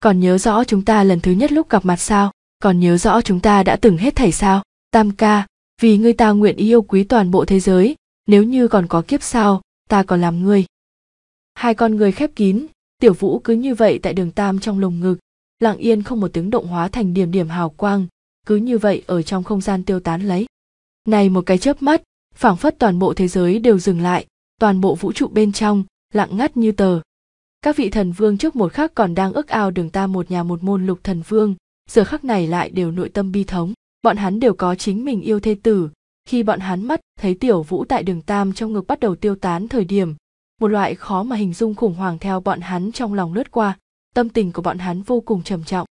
còn nhớ rõ chúng ta lần thứ nhất lúc gặp mặt sao còn nhớ rõ chúng ta đã từng hết thảy sao tam ca vì ngươi ta nguyện yêu quý toàn bộ thế giới nếu như còn có kiếp sau ta còn làm ngươi hai con người khép kín tiểu vũ cứ như vậy tại đường tam trong lồng ngực lặng yên không một tiếng động hóa thành điểm điểm hào quang cứ như vậy ở trong không gian tiêu tán lấy này một cái chớp mắt phảng phất toàn bộ thế giới đều dừng lại toàn bộ vũ trụ bên trong lặng ngắt như tờ các vị thần vương trước một khắc còn đang ước ao đường ta một nhà một môn lục thần vương giờ khắc này lại đều nội tâm bi thống bọn hắn đều có chính mình yêu thê tử khi bọn hắn mắt thấy tiểu vũ tại đường tam trong ngực bắt đầu tiêu tán thời điểm một loại khó mà hình dung khủng hoảng theo bọn hắn trong lòng lướt qua tâm tình của bọn hắn vô cùng trầm trọng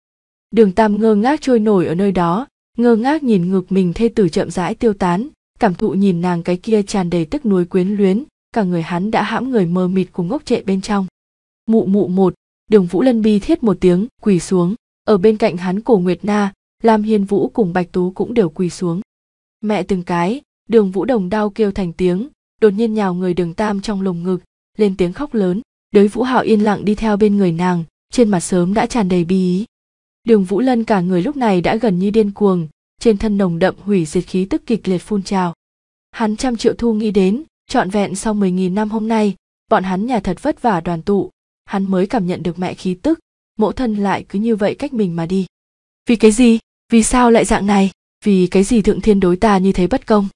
đường tam ngơ ngác trôi nổi ở nơi đó ngơ ngác nhìn ngược mình thê tử chậm rãi tiêu tán cảm thụ nhìn nàng cái kia tràn đầy tức nuối quyến luyến cả người hắn đã hãm người mờ mịt cùng ngốc trệ bên trong mụ mụ một đường vũ lân bi thiết một tiếng quỳ xuống ở bên cạnh hắn cổ nguyệt na lam hiên vũ cùng bạch tú cũng đều quỳ xuống mẹ từng cái đường vũ đồng đau kêu thành tiếng đột nhiên nhào người đường tam trong lồng ngực lên tiếng khóc lớn đới vũ hạo yên lặng đi theo bên người nàng trên mặt sớm đã tràn đầy bí ý. Đường Vũ Lân cả người lúc này đã gần như điên cuồng, trên thân nồng đậm hủy diệt khí tức kịch liệt phun trào. Hắn trăm triệu thu nghĩ đến, trọn vẹn sau 10.000 năm hôm nay, bọn hắn nhà thật vất vả đoàn tụ, hắn mới cảm nhận được mẹ khí tức, mẫu thân lại cứ như vậy cách mình mà đi. Vì cái gì? Vì sao lại dạng này? Vì cái gì thượng thiên đối ta như thế bất công?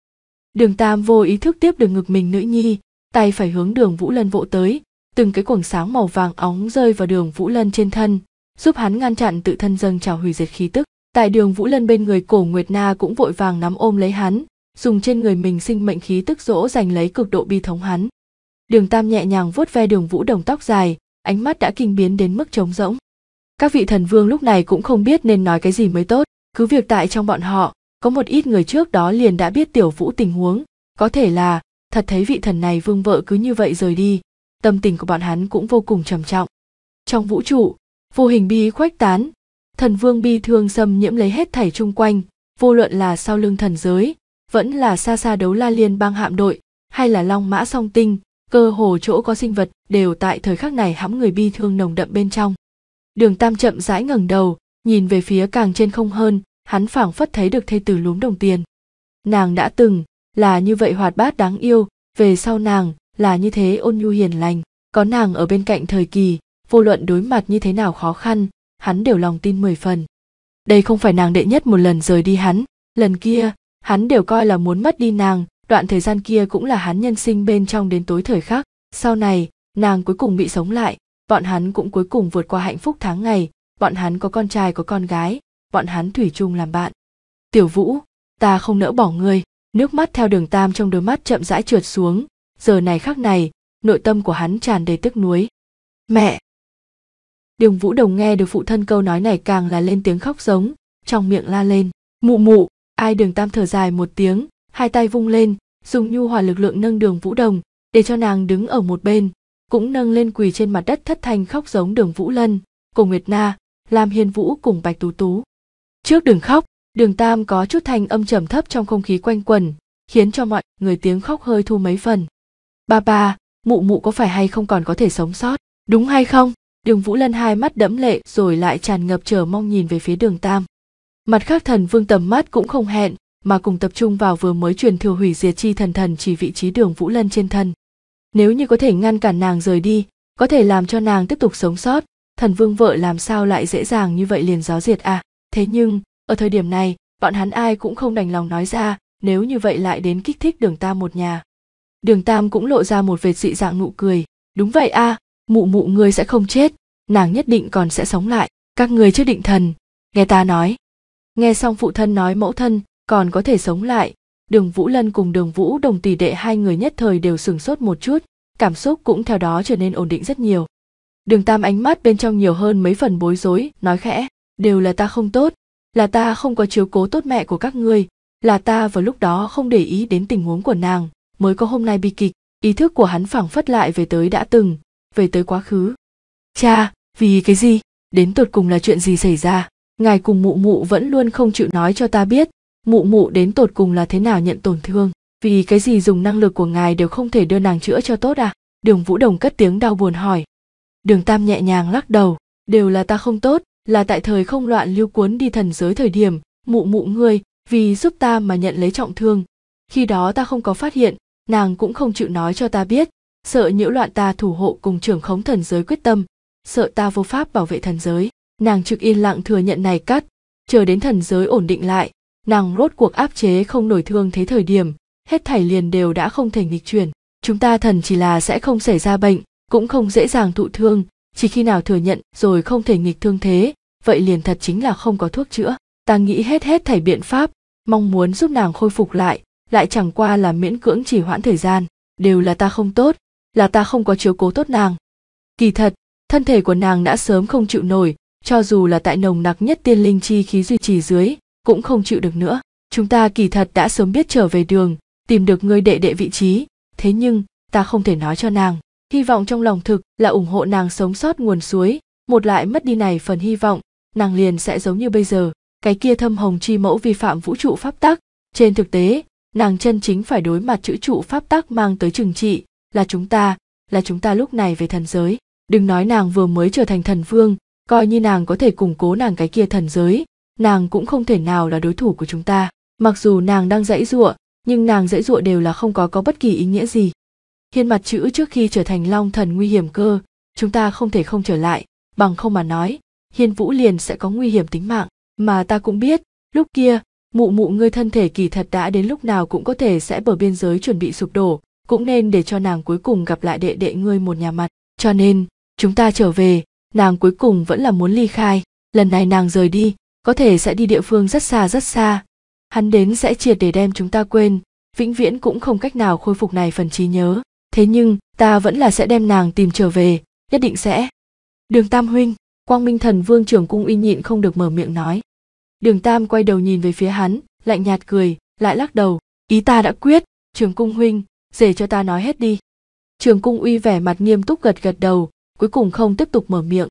Đường Tam vô ý thức tiếp được ngực mình nữ nhi, tay phải hướng đường Vũ Lân vỗ tới, từng cái quầng sáng màu vàng óng rơi vào đường Vũ Lân trên thân, giúp hắn ngăn chặn tự thân dâng trào hủy diệt khí tức. Tại đường Vũ Lân bên người Cổ Nguyệt Na cũng vội vàng nắm ôm lấy hắn, dùng trên người mình sinh mệnh khí tức dỗ giành lấy cực độ bi thống hắn. Đường Tam nhẹ nhàng vuốt ve đường Vũ Đồng tóc dài, ánh mắt đã kinh biến đến mức trống rỗng. Các vị thần vương lúc này cũng không biết nên nói cái gì mới tốt, cứ việc tại trong bọn họ, có một ít người trước đó liền đã biết tiểu Vũ tình huống, có thể là thật thấy vị thần này vương vợ cứ như vậy rời đi, tâm tình của bọn hắn cũng vô cùng trầm trọng trong vũ trụ vô hình bi khuếch tán thần vương bi thương xâm nhiễm lấy hết thảy chung quanh vô luận là sau lưng thần giới vẫn là xa xa đấu la liên bang hạm đội hay là long mã song tinh cơ hồ chỗ có sinh vật đều tại thời khắc này hãm người bi thương nồng đậm bên trong đường tam chậm rãi ngẩng đầu nhìn về phía càng trên không hơn hắn phảng phất thấy được thê tử lúm đồng tiền nàng đã từng là như vậy hoạt bát đáng yêu về sau nàng là như thế ôn nhu hiền lành có nàng ở bên cạnh thời kỳ vô luận đối mặt như thế nào khó khăn hắn đều lòng tin mười phần đây không phải nàng đệ nhất một lần rời đi hắn lần kia hắn đều coi là muốn mất đi nàng đoạn thời gian kia cũng là hắn nhân sinh bên trong đến tối thời khắc sau này nàng cuối cùng bị sống lại bọn hắn cũng cuối cùng vượt qua hạnh phúc tháng ngày bọn hắn có con trai có con gái bọn hắn thủy chung làm bạn tiểu vũ ta không nỡ bỏ ngươi nước mắt theo đường tam trong đôi mắt chậm rãi trượt xuống giờ này khác này nội tâm của hắn tràn đầy tức nuối mẹ đường vũ đồng nghe được phụ thân câu nói này càng là lên tiếng khóc giống trong miệng la lên mụ mụ ai đường tam thở dài một tiếng hai tay vung lên dùng nhu hòa lực lượng nâng đường vũ đồng để cho nàng đứng ở một bên cũng nâng lên quỳ trên mặt đất thất thanh khóc giống đường vũ lân cùng nguyệt na làm hiền vũ cùng bạch tú tú trước đường khóc đường tam có chút thanh âm trầm thấp trong không khí quanh quẩn khiến cho mọi người tiếng khóc hơi thu mấy phần ba ba mụ mụ có phải hay không còn có thể sống sót đúng hay không đường vũ lân hai mắt đẫm lệ rồi lại tràn ngập chờ mong nhìn về phía đường tam mặt khác thần vương tầm mắt cũng không hẹn mà cùng tập trung vào vừa mới truyền thừa hủy diệt chi thần thần chỉ vị trí đường vũ lân trên thân nếu như có thể ngăn cản nàng rời đi có thể làm cho nàng tiếp tục sống sót thần vương vợ làm sao lại dễ dàng như vậy liền gió diệt à thế nhưng ở thời điểm này bọn hắn ai cũng không đành lòng nói ra nếu như vậy lại đến kích thích đường ta một nhà đường tam cũng lộ ra một vệt dị dạng nụ cười đúng vậy a à, mụ mụ ngươi sẽ không chết nàng nhất định còn sẽ sống lại các ngươi chưa định thần nghe ta nói nghe xong phụ thân nói mẫu thân còn có thể sống lại đường vũ lân cùng đường vũ đồng tỷ đệ hai người nhất thời đều sửng sốt một chút cảm xúc cũng theo đó trở nên ổn định rất nhiều đường tam ánh mắt bên trong nhiều hơn mấy phần bối rối nói khẽ đều là ta không tốt là ta không có chiếu cố tốt mẹ của các ngươi là ta vào lúc đó không để ý đến tình huống của nàng mới có hôm nay bi kịch ý thức của hắn phảng phất lại về tới đã từng về tới quá khứ cha vì cái gì đến tột cùng là chuyện gì xảy ra ngài cùng mụ mụ vẫn luôn không chịu nói cho ta biết mụ mụ đến tột cùng là thế nào nhận tổn thương vì cái gì dùng năng lực của ngài đều không thể đưa nàng chữa cho tốt à đường vũ đồng cất tiếng đau buồn hỏi đường tam nhẹ nhàng lắc đầu đều là ta không tốt là tại thời không loạn lưu cuốn đi thần giới thời điểm mụ mụ ngươi vì giúp ta mà nhận lấy trọng thương khi đó ta không có phát hiện nàng cũng không chịu nói cho ta biết sợ nhiễu loạn ta thủ hộ cùng trưởng khống thần giới quyết tâm sợ ta vô pháp bảo vệ thần giới nàng trực yên lặng thừa nhận này cắt chờ đến thần giới ổn định lại nàng rốt cuộc áp chế không nổi thương thế thời điểm hết thảy liền đều đã không thể nghịch chuyển chúng ta thần chỉ là sẽ không xảy ra bệnh cũng không dễ dàng thụ thương chỉ khi nào thừa nhận rồi không thể nghịch thương thế vậy liền thật chính là không có thuốc chữa ta nghĩ hết hết thảy biện pháp mong muốn giúp nàng khôi phục lại lại chẳng qua là miễn cưỡng chỉ hoãn thời gian đều là ta không tốt là ta không có chiếu cố tốt nàng kỳ thật thân thể của nàng đã sớm không chịu nổi cho dù là tại nồng nặc nhất tiên linh chi khí duy trì dưới cũng không chịu được nữa chúng ta kỳ thật đã sớm biết trở về đường tìm được người đệ đệ vị trí thế nhưng ta không thể nói cho nàng hy vọng trong lòng thực là ủng hộ nàng sống sót nguồn suối một lại mất đi này phần hy vọng nàng liền sẽ giống như bây giờ cái kia thâm hồng chi mẫu vi phạm vũ trụ pháp tắc trên thực tế nàng chân chính phải đối mặt chữ trụ pháp tắc mang tới trừng trị là chúng ta là chúng ta lúc này về thần giới đừng nói nàng vừa mới trở thành thần vương coi như nàng có thể củng cố nàng cái kia thần giới nàng cũng không thể nào là đối thủ của chúng ta mặc dù nàng đang dãy giụa nhưng nàng dãy giụa đều là không có có bất kỳ ý nghĩa gì hiên mặt chữ trước khi trở thành long thần nguy hiểm cơ chúng ta không thể không trở lại bằng không mà nói hiên vũ liền sẽ có nguy hiểm tính mạng mà ta cũng biết lúc kia mụ mụ ngươi thân thể kỳ thật đã đến lúc nào cũng có thể sẽ bờ biên giới chuẩn bị sụp đổ cũng nên để cho nàng cuối cùng gặp lại đệ đệ ngươi một nhà mặt cho nên chúng ta trở về nàng cuối cùng vẫn là muốn ly khai lần này nàng rời đi có thể sẽ đi địa phương rất xa rất xa hắn đến sẽ triệt để đem chúng ta quên vĩnh viễn cũng không cách nào khôi phục này phần trí nhớ thế nhưng ta vẫn là sẽ đem nàng tìm trở về nhất định sẽ đường tam huynh quang minh thần vương trưởng cung uy nhịn không được mở miệng nói đường tam quay đầu nhìn về phía hắn lạnh nhạt cười lại lắc đầu ý ta đã quyết trường cung huynh dể cho ta nói hết đi trường cung uy vẻ mặt nghiêm túc gật gật đầu cuối cùng không tiếp tục mở miệng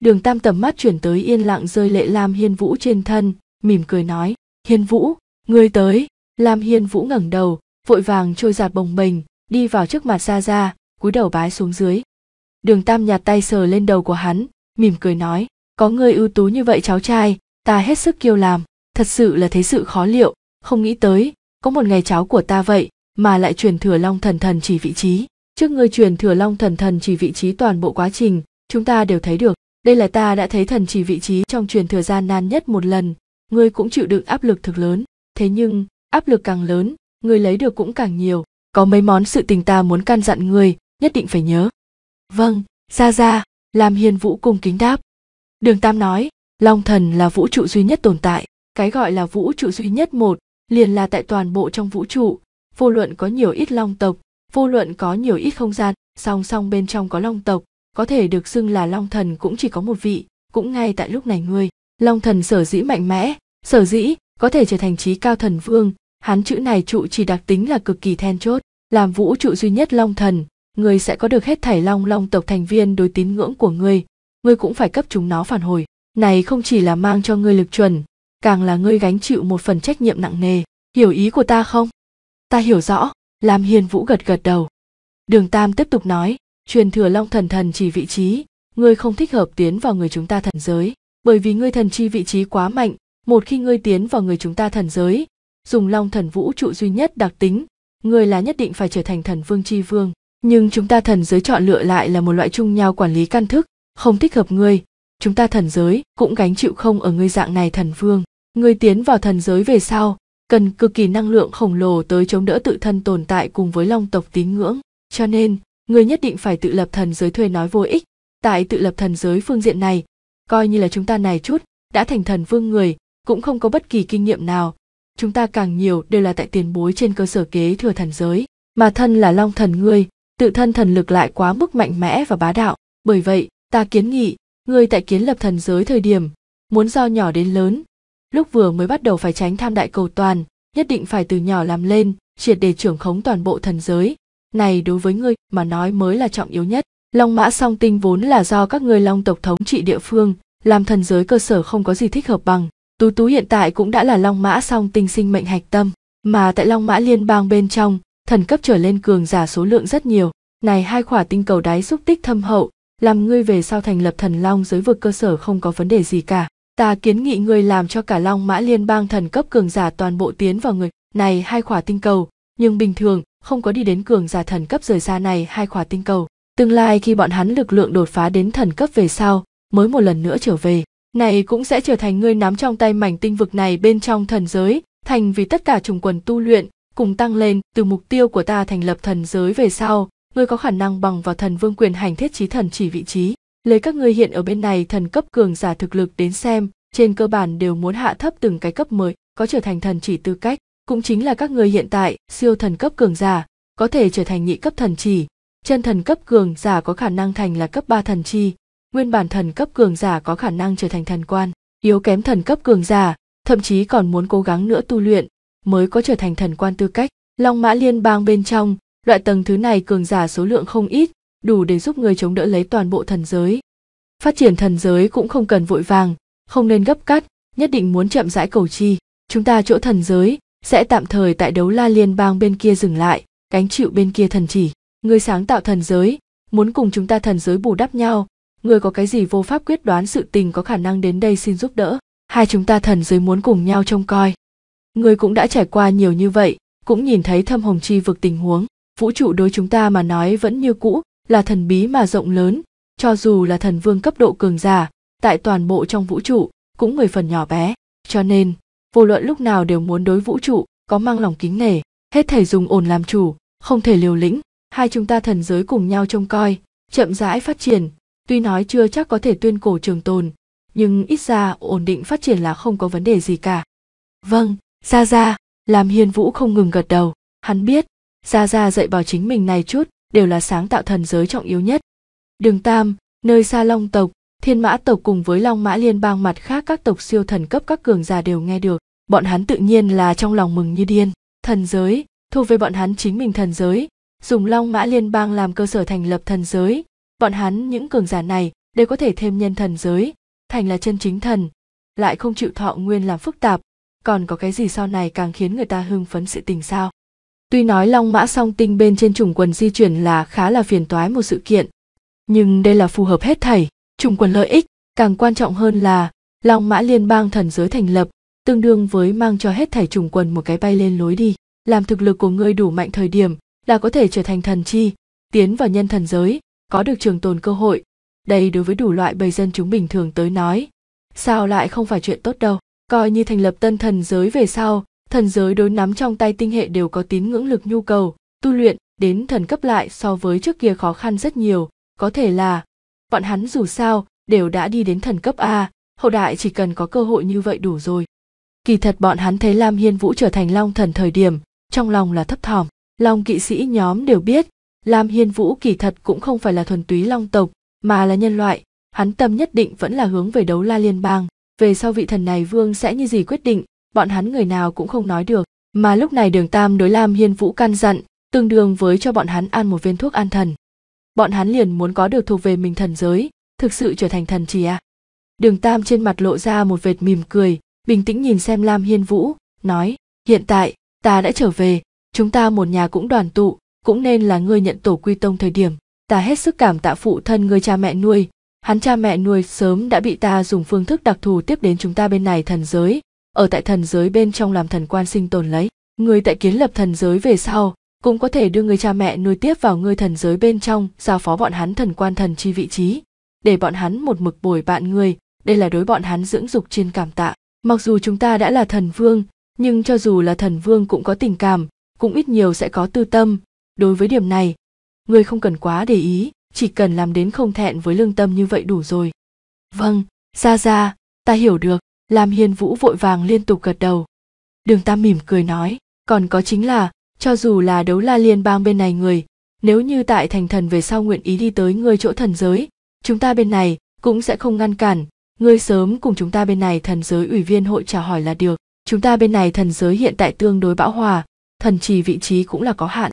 đường tam tầm mắt chuyển tới yên lặng rơi lệ lam hiên vũ trên thân mỉm cười nói hiên vũ ngươi tới lam hiên vũ ngẩng đầu vội vàng trôi giạt bồng bềnh đi vào trước mặt ra ra cúi đầu bái xuống dưới đường tam nhặt tay sờ lên đầu của hắn mỉm cười nói có người ưu tú như vậy cháu trai ta hết sức kêu làm thật sự là thế sự khó liệu không nghĩ tới có một ngày cháu của ta vậy mà lại truyền thừa long thần thần chỉ vị trí trước ngươi truyền thừa long thần thần chỉ vị trí toàn bộ quá trình chúng ta đều thấy được đây là ta đã thấy thần chỉ vị trí trong truyền thừa gian nan nhất một lần ngươi cũng chịu đựng áp lực thực lớn thế nhưng áp lực càng lớn ngươi lấy được cũng càng nhiều có mấy món sự tình ta muốn căn dặn ngươi nhất định phải nhớ vâng ra ra làm hiền vũ cung kính đáp đường tam nói long thần là vũ trụ duy nhất tồn tại cái gọi là vũ trụ duy nhất một liền là tại toàn bộ trong vũ trụ vô luận có nhiều ít long tộc vô luận có nhiều ít không gian song song bên trong có long tộc có thể được xưng là long thần cũng chỉ có một vị cũng ngay tại lúc này ngươi long thần sở dĩ mạnh mẽ sở dĩ có thể trở thành trí cao thần vương hắn chữ này trụ chỉ đặc tính là cực kỳ then chốt làm vũ trụ duy nhất long thần người sẽ có được hết thảy long long tộc thành viên đối tín ngưỡng của ngươi ngươi cũng phải cấp chúng nó phản hồi này không chỉ là mang cho ngươi lực chuẩn càng là ngươi gánh chịu một phần trách nhiệm nặng nề hiểu ý của ta không ta hiểu rõ Làm hiền vũ gật gật đầu đường tam tiếp tục nói truyền thừa long thần thần chỉ vị trí ngươi không thích hợp tiến vào người chúng ta thần giới bởi vì ngươi thần chi vị trí quá mạnh một khi ngươi tiến vào người chúng ta thần giới dùng long thần vũ trụ duy nhất đặc tính ngươi là nhất định phải trở thành thần vương chi vương nhưng chúng ta thần giới chọn lựa lại là một loại chung nhau quản lý căn thức không thích hợp ngươi chúng ta thần giới cũng gánh chịu không ở ngươi dạng này thần vương ngươi tiến vào thần giới về sau cần cực kỳ năng lượng khổng lồ tới chống đỡ tự thân tồn tại cùng với long tộc tín ngưỡng cho nên ngươi nhất định phải tự lập thần giới thuê nói vô ích tại tự lập thần giới phương diện này coi như là chúng ta này chút đã thành thần vương người cũng không có bất kỳ kinh nghiệm nào chúng ta càng nhiều đều là tại tiền bối trên cơ sở kế thừa thần giới mà thân là long thần ngươi tự thân thần lực lại quá mức mạnh mẽ và bá đạo bởi vậy ta kiến nghị Người tại kiến lập thần giới thời điểm, muốn do nhỏ đến lớn, lúc vừa mới bắt đầu phải tránh tham đại cầu toàn, nhất định phải từ nhỏ làm lên, triệt để trưởng khống toàn bộ thần giới. Này đối với ngươi mà nói mới là trọng yếu nhất. Long mã song tinh vốn là do các ngươi long tộc thống trị địa phương, làm thần giới cơ sở không có gì thích hợp bằng. Tú Tú hiện tại cũng đã là long mã song tinh sinh mệnh hạch tâm, mà tại long mã liên bang bên trong, thần cấp trở lên cường giả số lượng rất nhiều. Này hai khỏa tinh cầu đáy xúc tích thâm hậu, làm ngươi về sau thành lập thần long giới vực cơ sở không có vấn đề gì cả ta kiến nghị ngươi làm cho cả long mã liên bang thần cấp cường giả toàn bộ tiến vào người này hai khỏa tinh cầu nhưng bình thường không có đi đến cường giả thần cấp rời xa này hai khỏa tinh cầu tương lai khi bọn hắn lực lượng đột phá đến thần cấp về sau mới một lần nữa trở về này cũng sẽ trở thành ngươi nắm trong tay mảnh tinh vực này bên trong thần giới thành vì tất cả trùng quần tu luyện cùng tăng lên từ mục tiêu của ta thành lập thần giới về sau ngươi có khả năng bằng vào thần vương quyền hành thiết trí thần chỉ vị trí lấy các ngươi hiện ở bên này thần cấp cường giả thực lực đến xem trên cơ bản đều muốn hạ thấp từng cái cấp mới có trở thành thần chỉ tư cách cũng chính là các ngươi hiện tại siêu thần cấp cường giả có thể trở thành nhị cấp thần chỉ chân thần cấp cường giả có khả năng thành là cấp ba thần chi nguyên bản thần cấp cường giả có khả năng trở thành thần quan yếu kém thần cấp cường giả thậm chí còn muốn cố gắng nữa tu luyện mới có trở thành thần quan tư cách long mã liên bang bên trong loại tầng thứ này cường giả số lượng không ít đủ để giúp người chống đỡ lấy toàn bộ thần giới phát triển thần giới cũng không cần vội vàng không nên gấp cắt nhất định muốn chậm rãi cầu chi chúng ta chỗ thần giới sẽ tạm thời tại đấu la liên bang bên kia dừng lại cánh chịu bên kia thần chỉ người sáng tạo thần giới muốn cùng chúng ta thần giới bù đắp nhau người có cái gì vô pháp quyết đoán sự tình có khả năng đến đây xin giúp đỡ hai chúng ta thần giới muốn cùng nhau trông coi người cũng đã trải qua nhiều như vậy cũng nhìn thấy thâm hồng chi vực tình huống vũ trụ đối chúng ta mà nói vẫn như cũ là thần bí mà rộng lớn cho dù là thần vương cấp độ cường giả tại toàn bộ trong vũ trụ cũng mười phần nhỏ bé cho nên vô luận lúc nào đều muốn đối vũ trụ có mang lòng kính nể hết thể dùng ổn làm chủ không thể liều lĩnh hai chúng ta thần giới cùng nhau trông coi chậm rãi phát triển tuy nói chưa chắc có thể tuyên cổ trường tồn nhưng ít ra ổn định phát triển là không có vấn đề gì cả vâng ra ra làm hiên vũ không ngừng gật đầu hắn biết gia gia dạy bảo chính mình này chút đều là sáng tạo thần giới trọng yếu nhất đường tam nơi xa long tộc thiên mã tộc cùng với long mã liên bang mặt khác các tộc siêu thần cấp các cường già đều nghe được bọn hắn tự nhiên là trong lòng mừng như điên thần giới thuộc về bọn hắn chính mình thần giới dùng long mã liên bang làm cơ sở thành lập thần giới bọn hắn những cường giả này đều có thể thêm nhân thần giới thành là chân chính thần lại không chịu thọ nguyên làm phức tạp còn có cái gì sau này càng khiến người ta hưng phấn sự tình sao Tuy nói long mã song tinh bên trên chủng quần di chuyển là khá là phiền toái một sự kiện, nhưng đây là phù hợp hết thảy, chủng quần lợi ích, càng quan trọng hơn là long mã liên bang thần giới thành lập, tương đương với mang cho hết thảy chủng quần một cái bay lên lối đi, làm thực lực của ngươi đủ mạnh thời điểm là có thể trở thành thần chi, tiến vào nhân thần giới, có được trường tồn cơ hội. Đây đối với đủ loại bầy dân chúng bình thường tới nói, sao lại không phải chuyện tốt đâu, coi như thành lập tân thần giới về sau, thần giới đối nắm trong tay tinh hệ đều có tín ngưỡng lực nhu cầu tu luyện đến thần cấp lại so với trước kia khó khăn rất nhiều có thể là bọn hắn dù sao đều đã đi đến thần cấp a hậu đại chỉ cần có cơ hội như vậy đủ rồi kỳ thật bọn hắn thấy lam hiên vũ trở thành long thần thời điểm trong lòng là thấp thỏm long kỵ sĩ nhóm đều biết lam hiên vũ kỳ thật cũng không phải là thuần túy long tộc mà là nhân loại hắn tâm nhất định vẫn là hướng về đấu la liên bang về sau vị thần này vương sẽ như gì quyết định bọn hắn người nào cũng không nói được mà lúc này đường tam đối lam hiên vũ căn dặn tương đương với cho bọn hắn ăn một viên thuốc an thần bọn hắn liền muốn có được thuộc về mình thần giới thực sự trở thành thần chỉ à đường tam trên mặt lộ ra một vệt mỉm cười bình tĩnh nhìn xem lam hiên vũ nói hiện tại ta đã trở về chúng ta một nhà cũng đoàn tụ cũng nên là ngươi nhận tổ quy tông thời điểm ta hết sức cảm tạ phụ thân ngươi cha mẹ nuôi hắn cha mẹ nuôi sớm đã bị ta dùng phương thức đặc thù tiếp đến chúng ta bên này thần giới ở tại thần giới bên trong làm thần quan sinh tồn lấy người tại kiến lập thần giới về sau cũng có thể đưa người cha mẹ nuôi tiếp vào ngươi thần giới bên trong giao phó bọn hắn thần quan thần chi vị trí để bọn hắn một mực bồi bạn người đây là đối bọn hắn dưỡng dục trên cảm tạ mặc dù chúng ta đã là thần vương nhưng cho dù là thần vương cũng có tình cảm cũng ít nhiều sẽ có tư tâm đối với điểm này người không cần quá để ý chỉ cần làm đến không thẹn với lương tâm như vậy đủ rồi vâng ra ra ta hiểu được làm hiền vũ vội vàng liên tục gật đầu đường tam mỉm cười nói còn có chính là cho dù là đấu la liên bang bên này người nếu như tại thành thần về sau nguyện ý đi tới ngươi chỗ thần giới chúng ta bên này cũng sẽ không ngăn cản ngươi sớm cùng chúng ta bên này thần giới ủy viên hội trả hỏi là được chúng ta bên này thần giới hiện tại tương đối bão hòa thần trì vị trí cũng là có hạn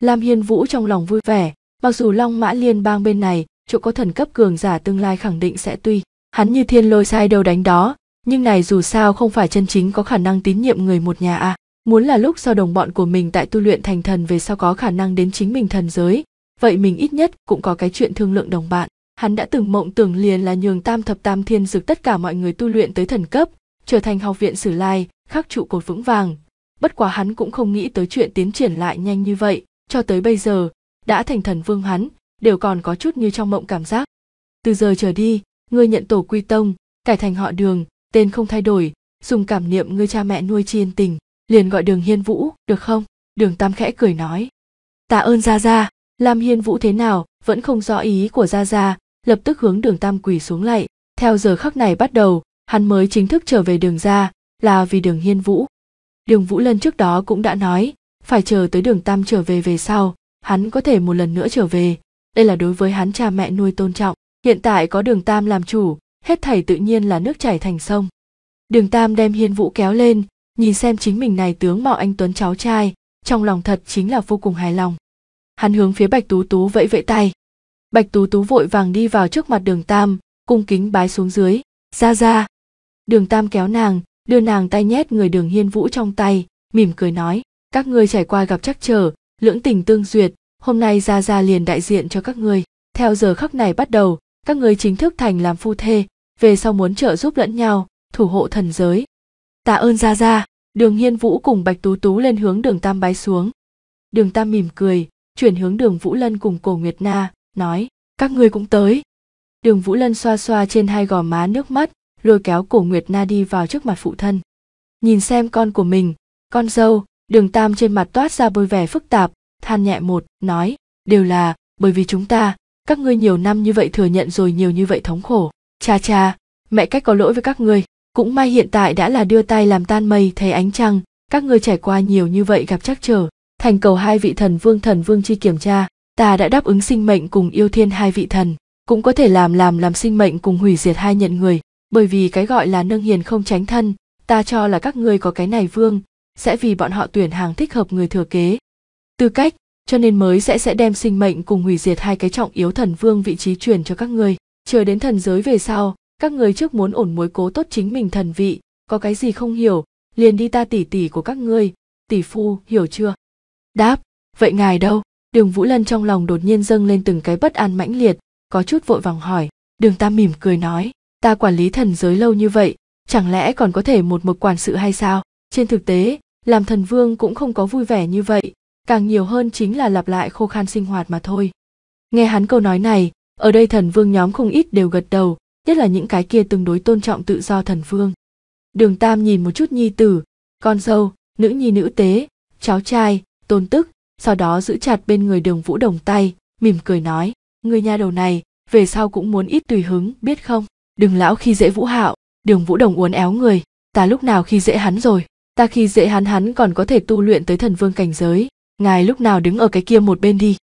lam hiên vũ trong lòng vui vẻ mặc dù long mã liên bang bên này chỗ có thần cấp cường giả tương lai khẳng định sẽ tuy hắn như thiên lôi sai đâu đánh đó nhưng này dù sao không phải chân chính có khả năng tín nhiệm người một nhà à muốn là lúc sau đồng bọn của mình tại tu luyện thành thần về sau có khả năng đến chính mình thần giới vậy mình ít nhất cũng có cái chuyện thương lượng đồng bạn hắn đã từng mộng tưởng liền là nhường tam thập tam thiên dực tất cả mọi người tu luyện tới thần cấp trở thành học viện sử lai khắc trụ cột vững vàng bất quá hắn cũng không nghĩ tới chuyện tiến triển lại nhanh như vậy cho tới bây giờ đã thành thần vương hắn đều còn có chút như trong mộng cảm giác từ giờ trở đi ngươi nhận tổ quy tông cải thành họ đường tên không thay đổi dùng cảm niệm người cha mẹ nuôi chiên tình liền gọi đường hiên vũ được không đường tam khẽ cười nói tạ ơn gia gia làm hiên vũ thế nào vẫn không rõ ý của gia gia lập tức hướng đường tam quỳ xuống lại. theo giờ khắc này bắt đầu hắn mới chính thức trở về đường ra là vì đường hiên vũ đường vũ lân trước đó cũng đã nói phải chờ tới đường tam trở về về sau hắn có thể một lần nữa trở về đây là đối với hắn cha mẹ nuôi tôn trọng hiện tại có đường tam làm chủ hết thảy tự nhiên là nước chảy thành sông đường tam đem hiên vũ kéo lên nhìn xem chính mình này tướng mạo anh tuấn cháu trai trong lòng thật chính là vô cùng hài lòng hắn hướng phía bạch tú tú vẫy vẫy tay bạch tú tú vội vàng đi vào trước mặt đường tam cung kính bái xuống dưới ra ra đường tam kéo nàng đưa nàng tay nhét người đường hiên vũ trong tay mỉm cười nói các ngươi trải qua gặp trắc trở lưỡng tình tương duyệt hôm nay ra ra liền đại diện cho các ngươi theo giờ khắc này bắt đầu các ngươi chính thức thành làm phu thê về sau muốn trợ giúp lẫn nhau thủ hộ thần giới tạ ơn ra ra đường hiên vũ cùng bạch tú tú lên hướng đường tam bái xuống đường tam mỉm cười chuyển hướng đường vũ lân cùng cổ nguyệt na nói các ngươi cũng tới đường vũ lân xoa xoa trên hai gò má nước mắt lôi kéo cổ nguyệt na đi vào trước mặt phụ thân nhìn xem con của mình con dâu đường tam trên mặt toát ra bôi vẻ phức tạp than nhẹ một nói đều là bởi vì chúng ta các ngươi nhiều năm như vậy thừa nhận rồi nhiều như vậy thống khổ Cha cha, mẹ cách có lỗi với các ngươi, cũng may hiện tại đã là đưa tay làm tan mây thấy ánh trăng, các ngươi trải qua nhiều như vậy gặp chắc trở, thành cầu hai vị thần vương thần vương chi kiểm tra, ta đã đáp ứng sinh mệnh cùng yêu thiên hai vị thần, cũng có thể làm làm làm sinh mệnh cùng hủy diệt hai nhận người, bởi vì cái gọi là nâng hiền không tránh thân, ta cho là các ngươi có cái này vương, sẽ vì bọn họ tuyển hàng thích hợp người thừa kế. Tư cách, cho nên mới sẽ sẽ đem sinh mệnh cùng hủy diệt hai cái trọng yếu thần vương vị trí truyền cho các ngươi chờ đến thần giới về sau các người trước muốn ổn mối cố tốt chính mình thần vị có cái gì không hiểu liền đi ta tỉ tỉ của các ngươi tỷ phu hiểu chưa đáp vậy ngài đâu đường vũ lân trong lòng đột nhiên dâng lên từng cái bất an mãnh liệt có chút vội vàng hỏi đường ta mỉm cười nói ta quản lý thần giới lâu như vậy chẳng lẽ còn có thể một mực quản sự hay sao trên thực tế làm thần vương cũng không có vui vẻ như vậy càng nhiều hơn chính là lặp lại khô khan sinh hoạt mà thôi nghe hắn câu nói này ở đây thần vương nhóm không ít đều gật đầu nhất là những cái kia tương đối tôn trọng tự do thần vương đường tam nhìn một chút nhi tử con dâu nữ nhi nữ tế cháu trai tôn tức sau đó giữ chặt bên người đường vũ đồng tay mỉm cười nói người nhà đầu này về sau cũng muốn ít tùy hứng biết không đừng lão khi dễ vũ hạo đường vũ đồng uốn éo người ta lúc nào khi dễ hắn rồi ta khi dễ hắn hắn còn có thể tu luyện tới thần vương cảnh giới ngài lúc nào đứng ở cái kia một bên đi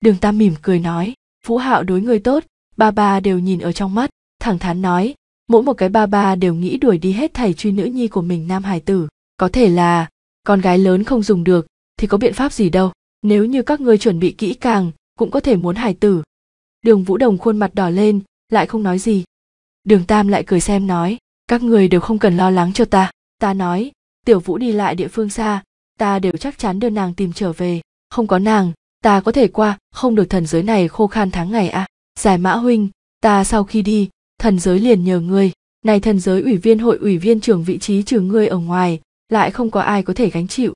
đường tam mỉm cười nói phú hạo đối người tốt ba ba đều nhìn ở trong mắt thẳng thắn nói mỗi một cái ba ba đều nghĩ đuổi đi hết thầy truy nữ nhi của mình nam hải tử có thể là con gái lớn không dùng được thì có biện pháp gì đâu nếu như các ngươi chuẩn bị kỹ càng cũng có thể muốn hải tử đường vũ đồng khuôn mặt đỏ lên lại không nói gì đường tam lại cười xem nói các người đều không cần lo lắng cho ta ta nói tiểu vũ đi lại địa phương xa ta đều chắc chắn đưa nàng tìm trở về không có nàng ta có thể qua không được thần giới này khô khan tháng ngày à giải mã huynh ta sau khi đi thần giới liền nhờ ngươi này thần giới ủy viên hội ủy viên trưởng vị trí trừ ngươi ở ngoài lại không có ai có thể gánh chịu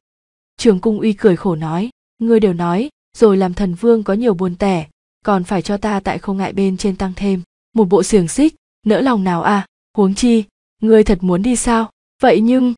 trường cung uy cười khổ nói ngươi đều nói rồi làm thần vương có nhiều buồn tẻ còn phải cho ta tại không ngại bên trên tăng thêm một bộ xiềng xích nỡ lòng nào à huống chi ngươi thật muốn đi sao vậy nhưng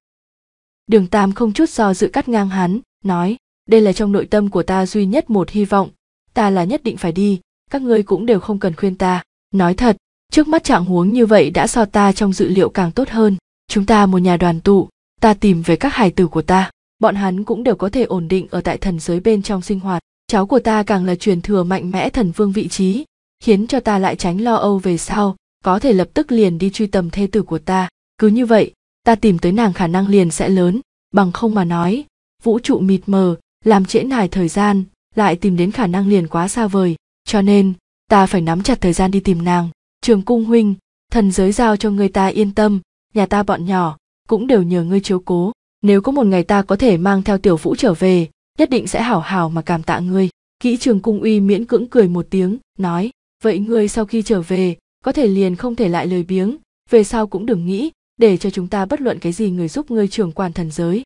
đường tam không chút do dự cắt ngang hắn nói đây là trong nội tâm của ta duy nhất một hy vọng ta là nhất định phải đi các ngươi cũng đều không cần khuyên ta nói thật trước mắt trạng huống như vậy đã so ta trong dự liệu càng tốt hơn chúng ta một nhà đoàn tụ ta tìm về các hải tử của ta bọn hắn cũng đều có thể ổn định ở tại thần giới bên trong sinh hoạt cháu của ta càng là truyền thừa mạnh mẽ thần vương vị trí khiến cho ta lại tránh lo âu về sau có thể lập tức liền đi truy tầm thê tử của ta cứ như vậy ta tìm tới nàng khả năng liền sẽ lớn bằng không mà nói vũ trụ mịt mờ làm trễ nải thời gian lại tìm đến khả năng liền quá xa vời cho nên ta phải nắm chặt thời gian đi tìm nàng trường cung huynh thần giới giao cho người ta yên tâm nhà ta bọn nhỏ cũng đều nhờ ngươi chiếu cố nếu có một ngày ta có thể mang theo tiểu vũ trở về nhất định sẽ hảo hảo mà cảm tạ ngươi kỹ trường cung uy miễn cưỡng cười một tiếng nói vậy ngươi sau khi trở về có thể liền không thể lại lời biếng về sau cũng đừng nghĩ để cho chúng ta bất luận cái gì người giúp ngươi trưởng quản thần giới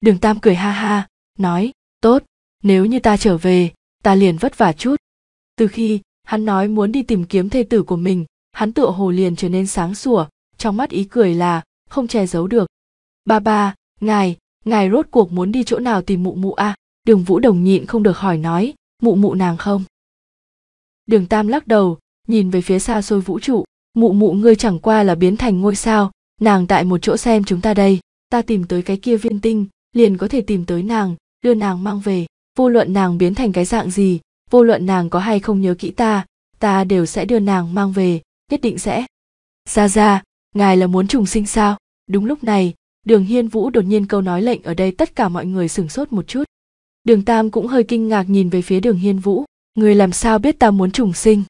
đường tam cười ha ha nói tốt nếu như ta trở về ta liền vất vả chút từ khi hắn nói muốn đi tìm kiếm thê tử của mình hắn tựa hồ liền trở nên sáng sủa trong mắt ý cười là không che giấu được ba ba ngài ngài rốt cuộc muốn đi chỗ nào tìm mụ mụ à đường vũ đồng nhịn không được hỏi nói mụ mụ nàng không đường tam lắc đầu nhìn về phía xa xôi vũ trụ mụ mụ ngươi chẳng qua là biến thành ngôi sao nàng tại một chỗ xem chúng ta đây ta tìm tới cái kia viên tinh liền có thể tìm tới nàng đưa nàng mang về vô luận nàng biến thành cái dạng gì vô luận nàng có hay không nhớ kỹ ta ta đều sẽ đưa nàng mang về nhất định sẽ ra ra ngài là muốn trùng sinh sao đúng lúc này đường hiên vũ đột nhiên câu nói lệnh ở đây tất cả mọi người sửng sốt một chút đường tam cũng hơi kinh ngạc nhìn về phía đường hiên vũ người làm sao biết ta muốn trùng sinh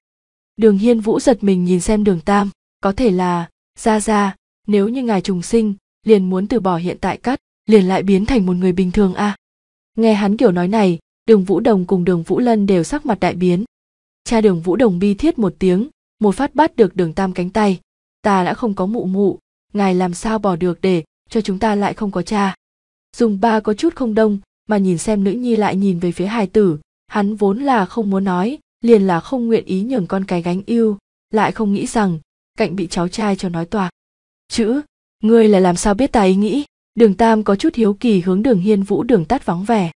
đường hiên vũ giật mình nhìn xem đường tam có thể là ra ra nếu như ngài trùng sinh liền muốn từ bỏ hiện tại cắt liền lại biến thành một người bình thường à nghe hắn kiểu nói này đường vũ đồng cùng đường vũ lân đều sắc mặt đại biến cha đường vũ đồng bi thiết một tiếng một phát bắt được đường tam cánh tay ta đã không có mụ mụ ngài làm sao bỏ được để cho chúng ta lại không có cha dùng ba có chút không đông mà nhìn xem nữ nhi lại nhìn về phía hài tử hắn vốn là không muốn nói liền là không nguyện ý nhường con cái gánh yêu lại không nghĩ rằng cạnh bị cháu trai cho nói toạc chữ ngươi là làm sao biết ta ý nghĩ Đường Tam có chút hiếu kỳ hướng đường Hiên Vũ đường tắt vắng vẻ.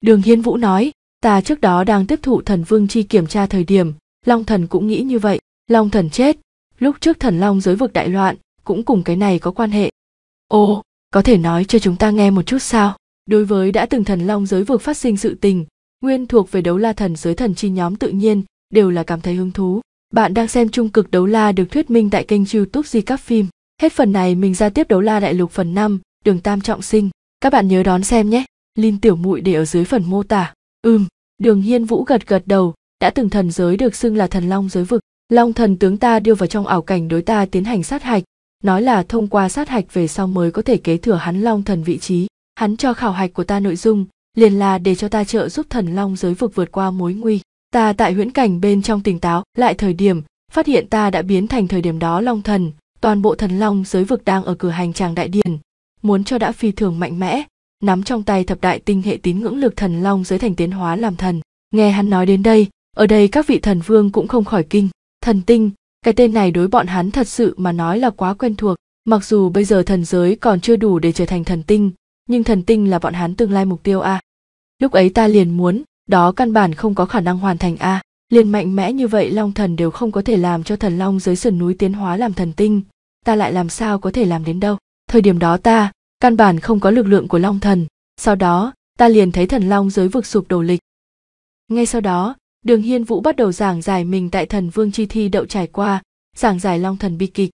Đường Hiên Vũ nói, ta trước đó đang tiếp thụ thần vương chi kiểm tra thời điểm, Long Thần cũng nghĩ như vậy, Long Thần chết, lúc trước thần Long giới vực đại loạn, cũng cùng cái này có quan hệ. Ồ, có thể nói cho chúng ta nghe một chút sao? Đối với đã từng thần Long giới vực phát sinh sự tình, nguyên thuộc về đấu la thần giới thần chi nhóm tự nhiên, đều là cảm thấy hứng thú. Bạn đang xem trung cực đấu la được thuyết minh tại kênh youtube Di Các Phim. Hết phần này mình ra tiếp đấu la đại lục phần năm đường Tam Trọng Sinh. Các bạn nhớ đón xem nhé. Link tiểu muội để ở dưới phần mô tả. Ừm, Đường Hiên Vũ gật gật đầu, đã từng thần giới được xưng là thần long giới vực. Long thần tướng ta đưa vào trong ảo cảnh đối ta tiến hành sát hạch, nói là thông qua sát hạch về sau mới có thể kế thừa hắn long thần vị trí. Hắn cho khảo hạch của ta nội dung, liền là để cho ta trợ giúp thần long giới vực vượt qua mối nguy. Ta tại huyễn cảnh bên trong tỉnh táo, lại thời điểm, phát hiện ta đã biến thành thời điểm đó long thần, toàn bộ thần long giới vực đang ở cửa hành tràng đại điển, muốn cho đã phi thường mạnh mẽ nắm trong tay thập đại tinh hệ tín ngưỡng lực thần long dưới thành tiến hóa làm thần nghe hắn nói đến đây ở đây các vị thần vương cũng không khỏi kinh thần tinh cái tên này đối bọn hắn thật sự mà nói là quá quen thuộc mặc dù bây giờ thần giới còn chưa đủ để trở thành thần tinh nhưng thần tinh là bọn hắn tương lai mục tiêu a lúc ấy ta liền muốn đó căn bản không có khả năng hoàn thành a liền mạnh mẽ như vậy long thần đều không có thể làm cho thần long dưới sườn núi tiến hóa làm thần tinh ta lại làm sao có thể làm đến đâu thời điểm đó ta căn bản không có lực lượng của long thần sau đó ta liền thấy thần long giới vực sụp đổ lịch ngay sau đó đường hiên vũ bắt đầu giảng giải mình tại thần vương chi thi đậu trải qua giảng giải long thần bi kịch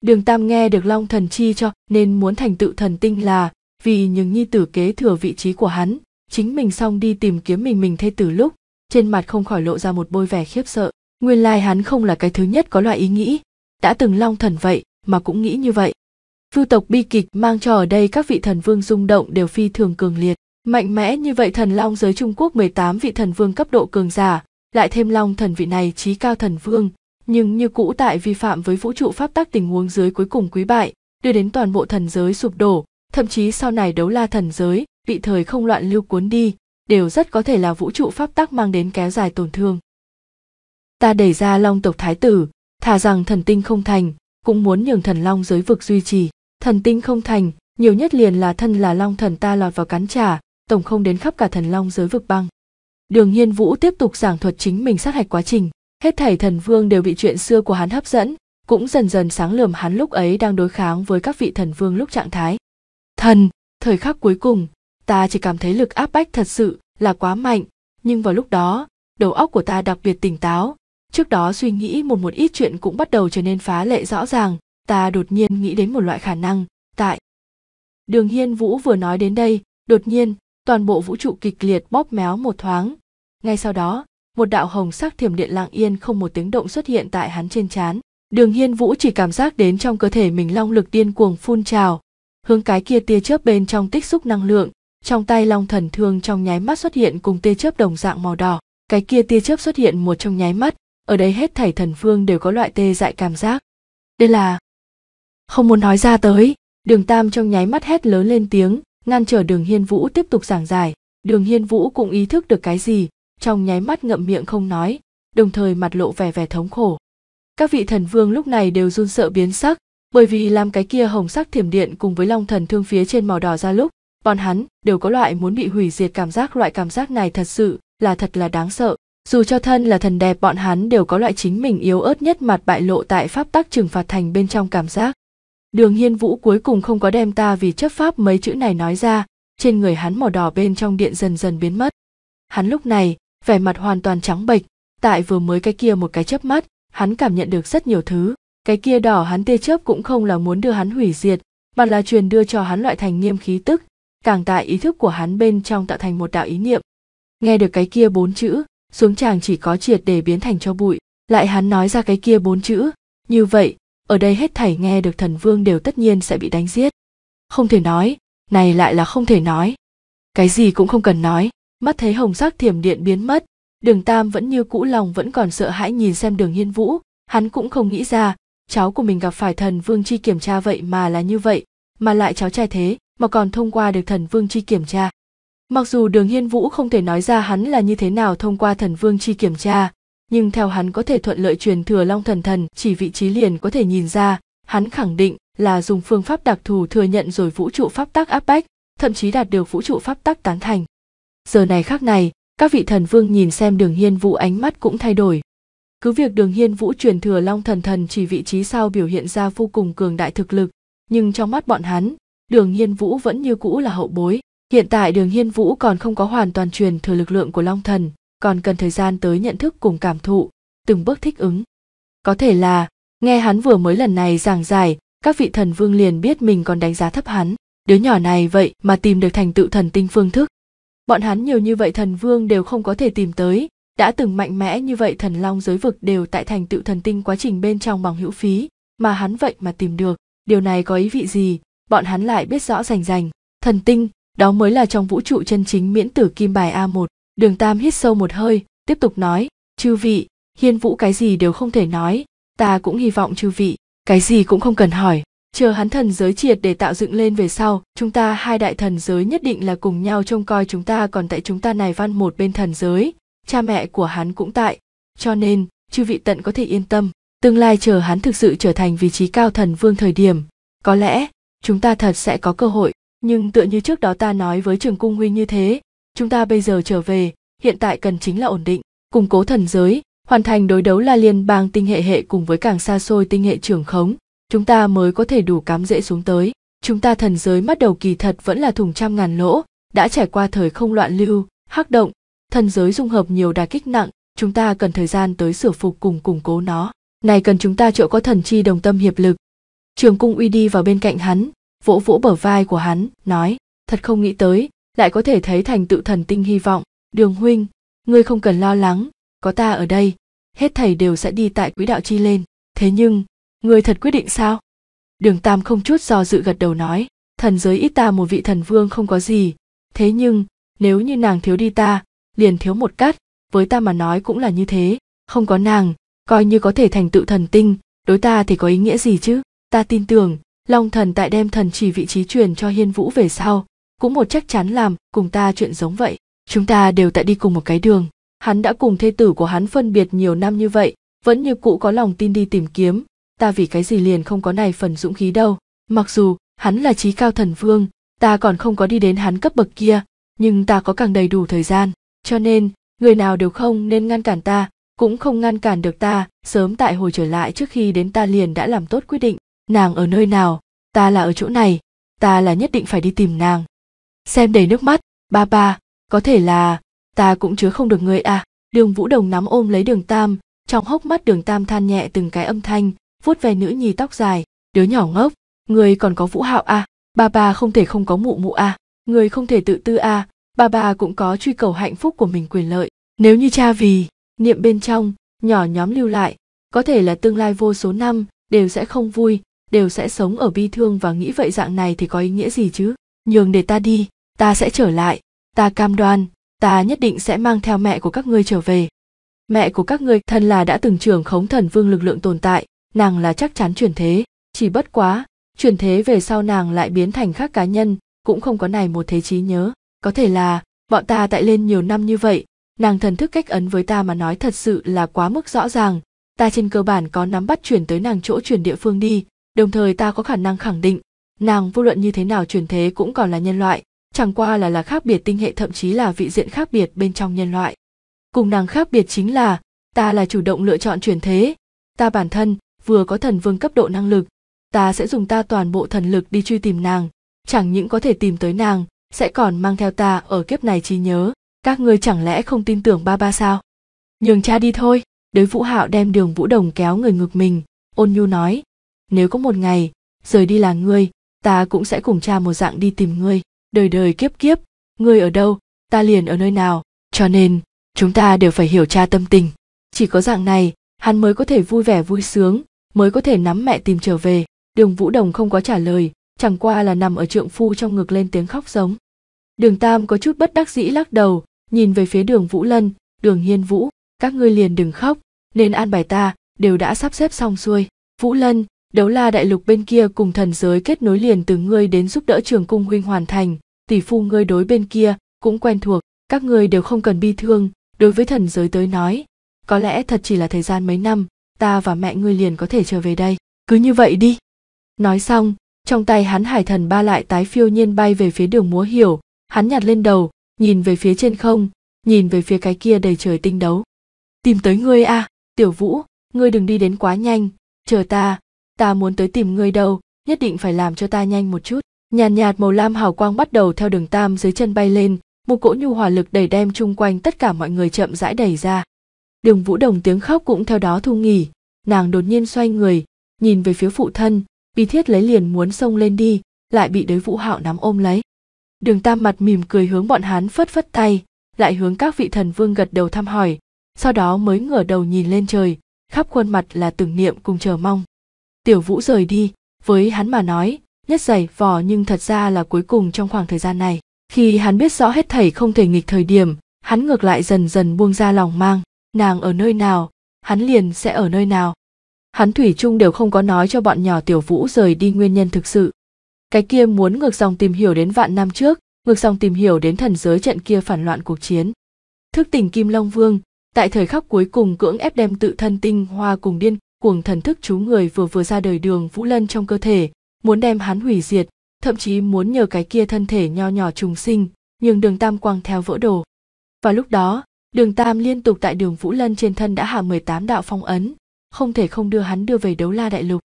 đường tam nghe được long thần chi cho nên muốn thành tựu thần tinh là vì những nhi tử kế thừa vị trí của hắn chính mình xong đi tìm kiếm mình mình thê tử lúc trên mặt không khỏi lộ ra một bôi vẻ khiếp sợ nguyên lai hắn không là cái thứ nhất có loại ý nghĩ đã từng long thần vậy mà cũng nghĩ như vậy Vưu tộc bi kịch mang cho ở đây các vị thần vương rung động đều phi thường cường liệt. Mạnh mẽ như vậy thần long giới Trung Quốc 18 vị thần vương cấp độ cường giả, lại thêm long thần vị này trí cao thần vương, nhưng như cũ tại vi phạm với vũ trụ pháp tắc tình huống giới cuối cùng quý bại, đưa đến toàn bộ thần giới sụp đổ, thậm chí sau này đấu la thần giới, bị thời không loạn lưu cuốn đi, đều rất có thể là vũ trụ pháp tắc mang đến kéo dài tổn thương. Ta đẩy ra long tộc thái tử, thà rằng thần tinh không thành, cũng muốn nhường thần long giới vực duy trì thần tinh không thành nhiều nhất liền là thân là long thần ta lọt vào cắn trả tổng không đến khắp cả thần long giới vực băng đường hiên vũ tiếp tục giảng thuật chính mình sát hạch quá trình hết thảy thần vương đều bị chuyện xưa của hắn hấp dẫn cũng dần dần sáng lườm hắn lúc ấy đang đối kháng với các vị thần vương lúc trạng thái thần thời khắc cuối cùng ta chỉ cảm thấy lực áp bách thật sự là quá mạnh nhưng vào lúc đó đầu óc của ta đặc biệt tỉnh táo trước đó suy nghĩ một một ít chuyện cũng bắt đầu trở nên phá lệ rõ ràng ta đột nhiên nghĩ đến một loại khả năng tại đường hiên vũ vừa nói đến đây đột nhiên toàn bộ vũ trụ kịch liệt bóp méo một thoáng ngay sau đó một đạo hồng sắc thiểm điện lặng yên không một tiếng động xuất hiện tại hắn trên trán đường hiên vũ chỉ cảm giác đến trong cơ thể mình long lực điên cuồng phun trào hướng cái kia tia chớp bên trong tích xúc năng lượng trong tay long thần thương trong nháy mắt xuất hiện cùng tia chớp đồng dạng màu đỏ cái kia tia chớp xuất hiện một trong nháy mắt ở đây hết thảy thần phương đều có loại tê dại cảm giác đây là không muốn nói ra tới đường tam trong nháy mắt hét lớn lên tiếng ngăn trở đường hiên vũ tiếp tục giảng giải đường hiên vũ cũng ý thức được cái gì trong nháy mắt ngậm miệng không nói đồng thời mặt lộ vẻ vẻ thống khổ các vị thần vương lúc này đều run sợ biến sắc bởi vì làm cái kia hồng sắc thiểm điện cùng với long thần thương phía trên màu đỏ ra lúc bọn hắn đều có loại muốn bị hủy diệt cảm giác loại cảm giác này thật sự là thật là đáng sợ dù cho thân là thần đẹp bọn hắn đều có loại chính mình yếu ớt nhất mặt bại lộ tại pháp tắc trừng phạt thành bên trong cảm giác Đường Hiên Vũ cuối cùng không có đem ta vì chấp pháp mấy chữ này nói ra, trên người hắn màu đỏ bên trong điện dần dần biến mất. Hắn lúc này, vẻ mặt hoàn toàn trắng bệch, tại vừa mới cái kia một cái chớp mắt, hắn cảm nhận được rất nhiều thứ, cái kia đỏ hắn tia chớp cũng không là muốn đưa hắn hủy diệt, mà là truyền đưa cho hắn loại thành nghiêm khí tức, càng tại ý thức của hắn bên trong tạo thành một đạo ý niệm. Nghe được cái kia bốn chữ, xuống chàng chỉ có triệt để biến thành cho bụi, lại hắn nói ra cái kia bốn chữ, như vậy, ở đây hết thảy nghe được thần vương đều tất nhiên sẽ bị đánh giết không thể nói này lại là không thể nói cái gì cũng không cần nói mắt thấy hồng sắc thiểm điện biến mất đường tam vẫn như cũ lòng vẫn còn sợ hãi nhìn xem đường hiên vũ hắn cũng không nghĩ ra cháu của mình gặp phải thần vương chi kiểm tra vậy mà là như vậy mà lại cháu trai thế mà còn thông qua được thần vương chi kiểm tra mặc dù đường hiên vũ không thể nói ra hắn là như thế nào thông qua thần vương chi kiểm tra nhưng theo hắn có thể thuận lợi truyền thừa long thần thần chỉ vị trí liền có thể nhìn ra hắn khẳng định là dùng phương pháp đặc thù thừa nhận rồi vũ trụ pháp tắc áp bách thậm chí đạt được vũ trụ pháp tắc tán thành giờ này khác này các vị thần vương nhìn xem đường hiên vũ ánh mắt cũng thay đổi cứ việc đường hiên vũ truyền thừa long thần thần chỉ vị trí sau biểu hiện ra vô cùng cường đại thực lực nhưng trong mắt bọn hắn đường hiên vũ vẫn như cũ là hậu bối hiện tại đường hiên vũ còn không có hoàn toàn truyền thừa lực lượng của long thần còn cần thời gian tới nhận thức cùng cảm thụ từng bước thích ứng có thể là nghe hắn vừa mới lần này giảng giải các vị thần vương liền biết mình còn đánh giá thấp hắn đứa nhỏ này vậy mà tìm được thành tựu thần tinh phương thức bọn hắn nhiều như vậy thần vương đều không có thể tìm tới đã từng mạnh mẽ như vậy thần long giới vực đều tại thành tựu thần tinh quá trình bên trong bằng hữu phí mà hắn vậy mà tìm được điều này có ý vị gì bọn hắn lại biết rõ rành rành thần tinh đó mới là trong vũ trụ chân chính miễn tử kim bài a 1 đường tam hít sâu một hơi tiếp tục nói chư vị hiên vũ cái gì đều không thể nói ta cũng hy vọng chư vị cái gì cũng không cần hỏi chờ hắn thần giới triệt để tạo dựng lên về sau chúng ta hai đại thần giới nhất định là cùng nhau trông coi chúng ta còn tại chúng ta này văn một bên thần giới cha mẹ của hắn cũng tại cho nên chư vị tận có thể yên tâm tương lai chờ hắn thực sự trở thành vị trí cao thần vương thời điểm có lẽ chúng ta thật sẽ có cơ hội nhưng tựa như trước đó ta nói với trường cung huynh như thế chúng ta bây giờ trở về hiện tại cần chính là ổn định củng cố thần giới hoàn thành đối đấu là liên bang tinh hệ hệ cùng với càng xa xôi tinh hệ trưởng khống chúng ta mới có thể đủ cám dễ xuống tới chúng ta thần giới mắt đầu kỳ thật vẫn là thùng trăm ngàn lỗ đã trải qua thời không loạn lưu hắc động thần giới dung hợp nhiều đà kích nặng chúng ta cần thời gian tới sửa phục cùng củng cố nó này cần chúng ta chỗ có thần chi đồng tâm hiệp lực trường cung uy đi vào bên cạnh hắn vỗ vỗ bờ vai của hắn nói thật không nghĩ tới lại có thể thấy thành tựu thần tinh hy vọng đường huynh ngươi không cần lo lắng có ta ở đây hết thầy đều sẽ đi tại quỹ đạo chi lên thế nhưng ngươi thật quyết định sao đường tam không chút do dự gật đầu nói thần giới ít ta một vị thần vương không có gì thế nhưng nếu như nàng thiếu đi ta liền thiếu một cắt với ta mà nói cũng là như thế không có nàng coi như có thể thành tựu thần tinh đối ta thì có ý nghĩa gì chứ ta tin tưởng long thần tại đem thần chỉ vị trí truyền cho hiên vũ về sau cũng một chắc chắn làm cùng ta chuyện giống vậy chúng ta đều tại đi cùng một cái đường hắn đã cùng thê tử của hắn phân biệt nhiều năm như vậy vẫn như cũ có lòng tin đi tìm kiếm ta vì cái gì liền không có này phần dũng khí đâu mặc dù hắn là trí cao thần vương ta còn không có đi đến hắn cấp bậc kia nhưng ta có càng đầy đủ thời gian cho nên người nào đều không nên ngăn cản ta cũng không ngăn cản được ta sớm tại hồi trở lại trước khi đến ta liền đã làm tốt quyết định nàng ở nơi nào ta là ở chỗ này ta là nhất định phải đi tìm nàng xem đầy nước mắt ba ba có thể là ta cũng chứa không được người à đường vũ đồng nắm ôm lấy đường tam trong hốc mắt đường tam than nhẹ từng cái âm thanh vuốt ve nữ nhi tóc dài đứa nhỏ ngốc người còn có vũ hạo à ba ba không thể không có mụ mụ à người không thể tự tư à ba ba cũng có truy cầu hạnh phúc của mình quyền lợi nếu như cha vì niệm bên trong nhỏ nhóm lưu lại có thể là tương lai vô số năm đều sẽ không vui đều sẽ sống ở bi thương và nghĩ vậy dạng này thì có ý nghĩa gì chứ nhường để ta đi ta sẽ trở lại ta cam đoan ta nhất định sẽ mang theo mẹ của các ngươi trở về mẹ của các ngươi thân là đã từng trưởng khống thần vương lực lượng tồn tại nàng là chắc chắn chuyển thế chỉ bất quá chuyển thế về sau nàng lại biến thành khác cá nhân cũng không có này một thế trí nhớ có thể là bọn ta tại lên nhiều năm như vậy nàng thần thức cách ấn với ta mà nói thật sự là quá mức rõ ràng ta trên cơ bản có nắm bắt chuyển tới nàng chỗ chuyển địa phương đi đồng thời ta có khả năng khẳng định nàng vô luận như thế nào truyền thế cũng còn là nhân loại chẳng qua là là khác biệt tinh hệ thậm chí là vị diện khác biệt bên trong nhân loại cùng nàng khác biệt chính là ta là chủ động lựa chọn truyền thế ta bản thân vừa có thần vương cấp độ năng lực ta sẽ dùng ta toàn bộ thần lực đi truy tìm nàng chẳng những có thể tìm tới nàng sẽ còn mang theo ta ở kiếp này trí nhớ các ngươi chẳng lẽ không tin tưởng ba ba sao nhường cha đi thôi đới vũ hạo đem đường vũ đồng kéo người ngực mình ôn nhu nói nếu có một ngày rời đi là ngươi ta cũng sẽ cùng cha một dạng đi tìm ngươi đời đời kiếp kiếp ngươi ở đâu ta liền ở nơi nào cho nên chúng ta đều phải hiểu cha tâm tình chỉ có dạng này hắn mới có thể vui vẻ vui sướng mới có thể nắm mẹ tìm trở về đường vũ đồng không có trả lời chẳng qua là nằm ở trượng phu trong ngực lên tiếng khóc giống đường tam có chút bất đắc dĩ lắc đầu nhìn về phía đường vũ lân đường hiên vũ các ngươi liền đừng khóc nên an bài ta đều đã sắp xếp xong xuôi vũ lân đấu la đại lục bên kia cùng thần giới kết nối liền từ ngươi đến giúp đỡ trường cung huynh hoàn thành tỷ phu ngươi đối bên kia cũng quen thuộc các ngươi đều không cần bi thương đối với thần giới tới nói có lẽ thật chỉ là thời gian mấy năm ta và mẹ ngươi liền có thể trở về đây cứ như vậy đi nói xong trong tay hắn hải thần ba lại tái phiêu nhiên bay về phía đường múa hiểu hắn nhặt lên đầu nhìn về phía trên không nhìn về phía cái kia đầy trời tinh đấu tìm tới ngươi a à, tiểu vũ ngươi đừng đi đến quá nhanh chờ ta ta muốn tới tìm ngươi đâu nhất định phải làm cho ta nhanh một chút nhàn nhạt, màu lam hào quang bắt đầu theo đường tam dưới chân bay lên một cỗ nhu hòa lực đẩy đem chung quanh tất cả mọi người chậm rãi đẩy ra đường vũ đồng tiếng khóc cũng theo đó thu nghỉ nàng đột nhiên xoay người nhìn về phía phụ thân bi thiết lấy liền muốn xông lên đi lại bị đới vũ hạo nắm ôm lấy đường tam mặt mỉm cười hướng bọn hán phất phất tay lại hướng các vị thần vương gật đầu thăm hỏi sau đó mới ngửa đầu nhìn lên trời khắp khuôn mặt là tưởng niệm cùng chờ mong tiểu vũ rời đi với hắn mà nói nhất giày vò nhưng thật ra là cuối cùng trong khoảng thời gian này khi hắn biết rõ hết thảy không thể nghịch thời điểm hắn ngược lại dần dần buông ra lòng mang nàng ở nơi nào hắn liền sẽ ở nơi nào hắn thủy chung đều không có nói cho bọn nhỏ tiểu vũ rời đi nguyên nhân thực sự cái kia muốn ngược dòng tìm hiểu đến vạn năm trước ngược dòng tìm hiểu đến thần giới trận kia phản loạn cuộc chiến thức tỉnh kim long vương tại thời khắc cuối cùng cưỡng ép đem tự thân tinh hoa cùng điên cuồng thần thức chú người vừa vừa ra đời đường vũ lân trong cơ thể muốn đem hắn hủy diệt thậm chí muốn nhờ cái kia thân thể nho nhỏ trùng sinh nhưng đường tam quang theo vỡ đồ và lúc đó đường tam liên tục tại đường vũ lân trên thân đã hạ 18 đạo phong ấn không thể không đưa hắn đưa về đấu la đại lục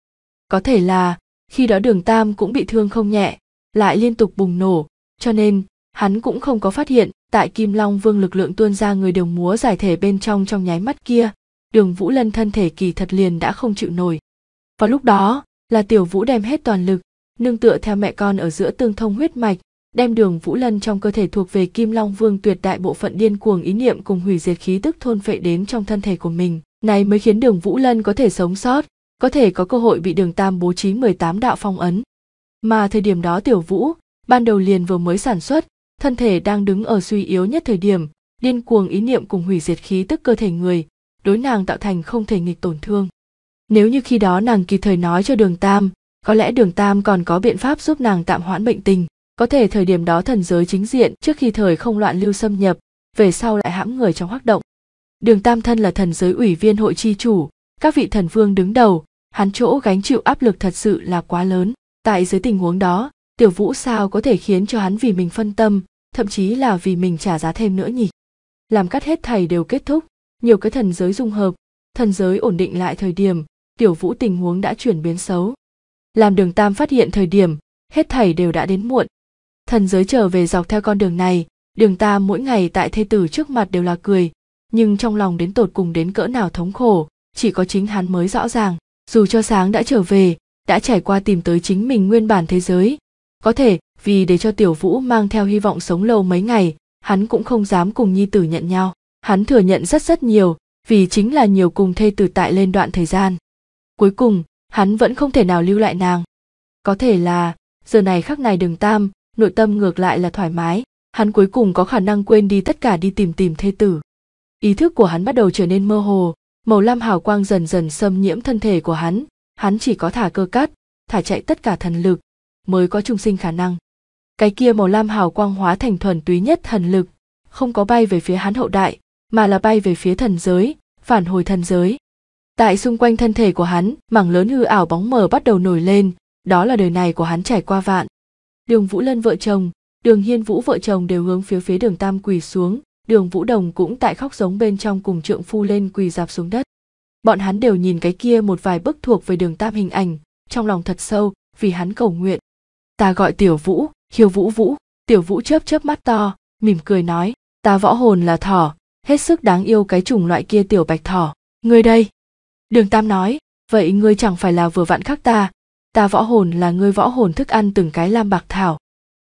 có thể là khi đó đường tam cũng bị thương không nhẹ lại liên tục bùng nổ cho nên hắn cũng không có phát hiện tại kim long vương lực lượng tuôn ra người đồng múa giải thể bên trong trong nháy mắt kia đường vũ lân thân thể kỳ thật liền đã không chịu nổi vào lúc đó là tiểu vũ đem hết toàn lực nương tựa theo mẹ con ở giữa tương thông huyết mạch đem đường vũ lân trong cơ thể thuộc về kim long vương tuyệt đại bộ phận điên cuồng ý niệm cùng hủy diệt khí tức thôn phệ đến trong thân thể của mình này mới khiến đường vũ lân có thể sống sót có thể có cơ hội bị đường tam bố trí 18 đạo phong ấn mà thời điểm đó tiểu vũ ban đầu liền vừa mới sản xuất thân thể đang đứng ở suy yếu nhất thời điểm điên cuồng ý niệm cùng hủy diệt khí tức cơ thể người đối nàng tạo thành không thể nghịch tổn thương nếu như khi đó nàng kịp thời nói cho đường tam có lẽ đường tam còn có biện pháp giúp nàng tạm hoãn bệnh tình có thể thời điểm đó thần giới chính diện trước khi thời không loạn lưu xâm nhập về sau lại hãm người trong hoác động đường tam thân là thần giới ủy viên hội chi chủ các vị thần vương đứng đầu hắn chỗ gánh chịu áp lực thật sự là quá lớn tại dưới tình huống đó tiểu vũ sao có thể khiến cho hắn vì mình phân tâm thậm chí là vì mình trả giá thêm nữa nhỉ làm cắt hết thầy đều kết thúc nhiều cái thần giới dung hợp thần giới ổn định lại thời điểm tiểu vũ tình huống đã chuyển biến xấu làm đường tam phát hiện thời điểm hết thảy đều đã đến muộn thần giới trở về dọc theo con đường này đường tam mỗi ngày tại thê tử trước mặt đều là cười nhưng trong lòng đến tột cùng đến cỡ nào thống khổ chỉ có chính hắn mới rõ ràng dù cho sáng đã trở về đã trải qua tìm tới chính mình nguyên bản thế giới có thể vì để cho tiểu vũ mang theo hy vọng sống lâu mấy ngày hắn cũng không dám cùng nhi tử nhận nhau hắn thừa nhận rất rất nhiều vì chính là nhiều cùng thê tử tại lên đoạn thời gian cuối cùng hắn vẫn không thể nào lưu lại nàng có thể là giờ này khắc này đường tam nội tâm ngược lại là thoải mái hắn cuối cùng có khả năng quên đi tất cả đi tìm tìm thê tử ý thức của hắn bắt đầu trở nên mơ hồ màu lam hào quang dần dần xâm nhiễm thân thể của hắn hắn chỉ có thả cơ cắt thả chạy tất cả thần lực mới có trung sinh khả năng cái kia màu lam hào quang hóa thành thuần túy nhất thần lực không có bay về phía hắn hậu đại mà là bay về phía thần giới phản hồi thần giới tại xung quanh thân thể của hắn mảng lớn hư ảo bóng mờ bắt đầu nổi lên đó là đời này của hắn trải qua vạn đường vũ lân vợ chồng đường hiên vũ vợ chồng đều hướng phía phía đường tam quỳ xuống đường vũ đồng cũng tại khóc giống bên trong cùng trượng phu lên quỳ dạp xuống đất bọn hắn đều nhìn cái kia một vài bức thuộc về đường tam hình ảnh trong lòng thật sâu vì hắn cầu nguyện ta gọi tiểu vũ hiếu vũ vũ tiểu vũ chớp chớp mắt to mỉm cười nói ta võ hồn là thỏ hết sức đáng yêu cái chủng loại kia tiểu bạch thỏ ngươi đây đường tam nói vậy ngươi chẳng phải là vừa vặn khắc ta ta võ hồn là ngươi võ hồn thức ăn từng cái lam bạc thảo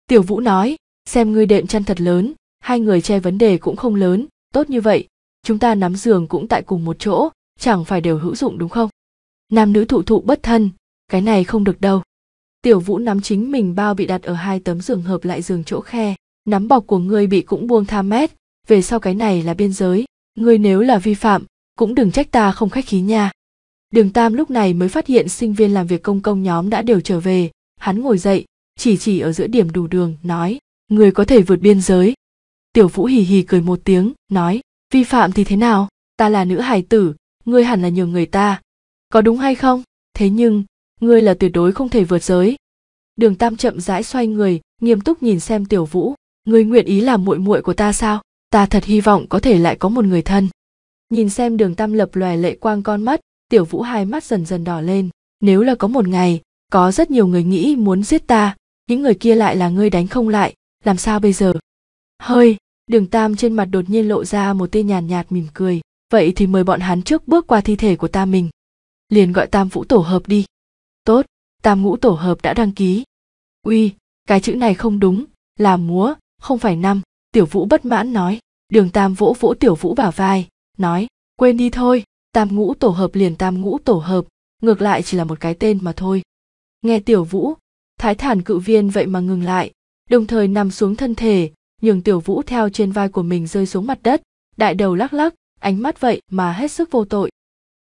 tiểu vũ nói xem ngươi đệm chăn thật lớn hai người che vấn đề cũng không lớn tốt như vậy chúng ta nắm giường cũng tại cùng một chỗ chẳng phải đều hữu dụng đúng không nam nữ thụ thụ bất thân cái này không được đâu tiểu vũ nắm chính mình bao bị đặt ở hai tấm giường hợp lại giường chỗ khe nắm bọc của ngươi bị cũng buông tham mét về sau cái này là biên giới ngươi nếu là vi phạm cũng đừng trách ta không khách khí nha đường tam lúc này mới phát hiện sinh viên làm việc công công nhóm đã đều trở về hắn ngồi dậy chỉ chỉ ở giữa điểm đủ đường nói người có thể vượt biên giới tiểu vũ hì hì cười một tiếng nói vi phạm thì thế nào ta là nữ hải tử ngươi hẳn là nhường người ta có đúng hay không thế nhưng ngươi là tuyệt đối không thể vượt giới đường tam chậm rãi xoay người nghiêm túc nhìn xem tiểu vũ ngươi nguyện ý làm muội muội của ta sao ta thật hy vọng có thể lại có một người thân nhìn xem đường tam lập loè lệ quang con mắt tiểu vũ hai mắt dần dần đỏ lên nếu là có một ngày có rất nhiều người nghĩ muốn giết ta những người kia lại là ngươi đánh không lại làm sao bây giờ hơi đường tam trên mặt đột nhiên lộ ra một tia nhàn nhạt, nhạt mỉm cười vậy thì mời bọn hắn trước bước qua thi thể của ta mình liền gọi tam vũ tổ hợp đi tốt tam ngũ tổ hợp đã đăng ký uy cái chữ này không đúng là múa không phải năm tiểu vũ bất mãn nói đường tam vỗ vỗ tiểu vũ vào vai nói quên đi thôi tam ngũ tổ hợp liền tam ngũ tổ hợp ngược lại chỉ là một cái tên mà thôi nghe tiểu vũ thái thản cự viên vậy mà ngừng lại đồng thời nằm xuống thân thể nhường tiểu vũ theo trên vai của mình rơi xuống mặt đất đại đầu lắc lắc ánh mắt vậy mà hết sức vô tội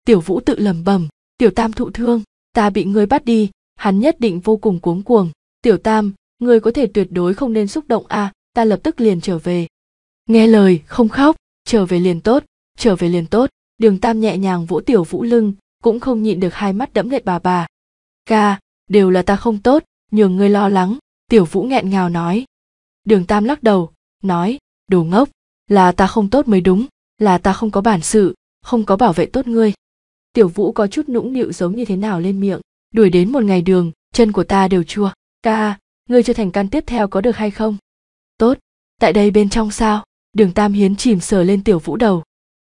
tiểu vũ tự lẩm bẩm tiểu tam thụ thương ta bị ngươi bắt đi hắn nhất định vô cùng cuống cuồng tiểu tam ngươi có thể tuyệt đối không nên xúc động a à, ta lập tức liền trở về nghe lời không khóc trở về liền tốt trở về liền tốt đường tam nhẹ nhàng vỗ tiểu vũ lưng cũng không nhịn được hai mắt đẫm lệ bà bà ca đều là ta không tốt nhường ngươi lo lắng tiểu vũ nghẹn ngào nói đường tam lắc đầu nói đồ ngốc là ta không tốt mới đúng là ta không có bản sự không có bảo vệ tốt ngươi tiểu vũ có chút nũng nịu giống như thế nào lên miệng đuổi đến một ngày đường chân của ta đều chua ca ngươi cho thành can tiếp theo có được hay không tốt tại đây bên trong sao đường tam hiến chìm sờ lên tiểu vũ đầu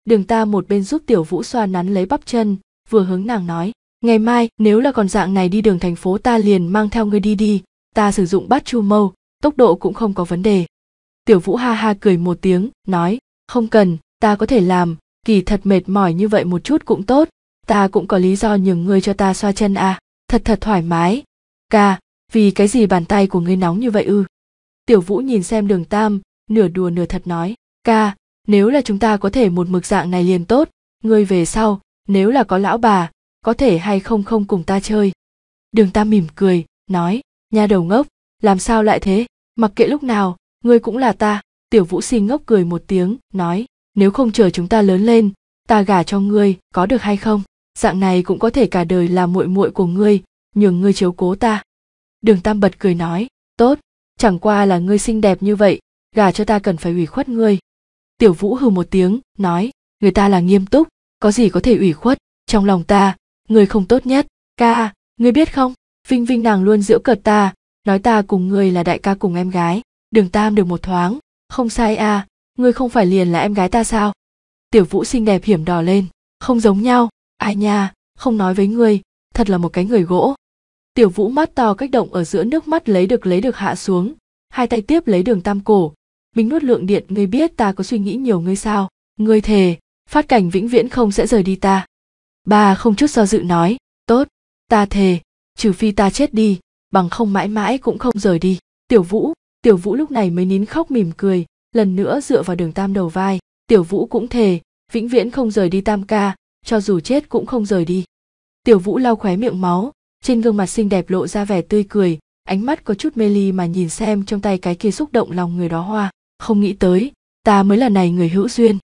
đường ta một bên giúp tiểu vũ xoa nắn lấy bắp chân vừa hướng nàng nói ngày mai nếu là còn dạng này đi đường thành phố ta liền mang theo ngươi đi đi ta sử dụng bát chu mâu tốc độ cũng không có vấn đề tiểu vũ ha ha cười một tiếng nói không cần ta có thể làm kỳ thật mệt mỏi như vậy một chút cũng tốt ta cũng có lý do nhường ngươi cho ta xoa chân à thật thật thoải mái ca vì cái gì bàn tay của ngươi nóng như vậy ư tiểu vũ nhìn xem đường tam nửa đùa nửa thật nói ca nếu là chúng ta có thể một mực dạng này liền tốt ngươi về sau nếu là có lão bà có thể hay không không cùng ta chơi đường tam mỉm cười nói Nha đầu ngốc làm sao lại thế mặc kệ lúc nào ngươi cũng là ta tiểu vũ xin ngốc cười một tiếng nói nếu không chờ chúng ta lớn lên ta gả cho ngươi có được hay không dạng này cũng có thể cả đời là muội muội của ngươi nhường ngươi chiếu cố ta đường tam bật cười nói tốt chẳng qua là ngươi xinh đẹp như vậy gà cho ta cần phải ủy khuất ngươi tiểu vũ hừ một tiếng nói người ta là nghiêm túc có gì có thể ủy khuất trong lòng ta ngươi không tốt nhất ca ngươi biết không vinh vinh nàng luôn giễu cợt ta nói ta cùng ngươi là đại ca cùng em gái đường tam được một thoáng không sai à ngươi không phải liền là em gái ta sao tiểu vũ xinh đẹp hiểm đỏ lên không giống nhau ai nha không nói với ngươi thật là một cái người gỗ Tiểu Vũ mắt to cách động ở giữa nước mắt lấy được lấy được hạ xuống, hai tay tiếp lấy đường tam cổ. Mình nuốt lượng điện ngươi biết ta có suy nghĩ nhiều ngươi sao, ngươi thề, phát cảnh vĩnh viễn không sẽ rời đi ta. Bà không chút do dự nói, tốt, ta thề, trừ phi ta chết đi, bằng không mãi mãi cũng không rời đi. Tiểu Vũ, Tiểu Vũ lúc này mới nín khóc mỉm cười, lần nữa dựa vào đường tam đầu vai, Tiểu Vũ cũng thề, vĩnh viễn không rời đi tam ca, cho dù chết cũng không rời đi. Tiểu Vũ lau khóe miệng máu, trên gương mặt xinh đẹp lộ ra vẻ tươi cười ánh mắt có chút mê ly mà nhìn xem trong tay cái kia xúc động lòng người đó hoa không nghĩ tới ta mới là này người hữu duyên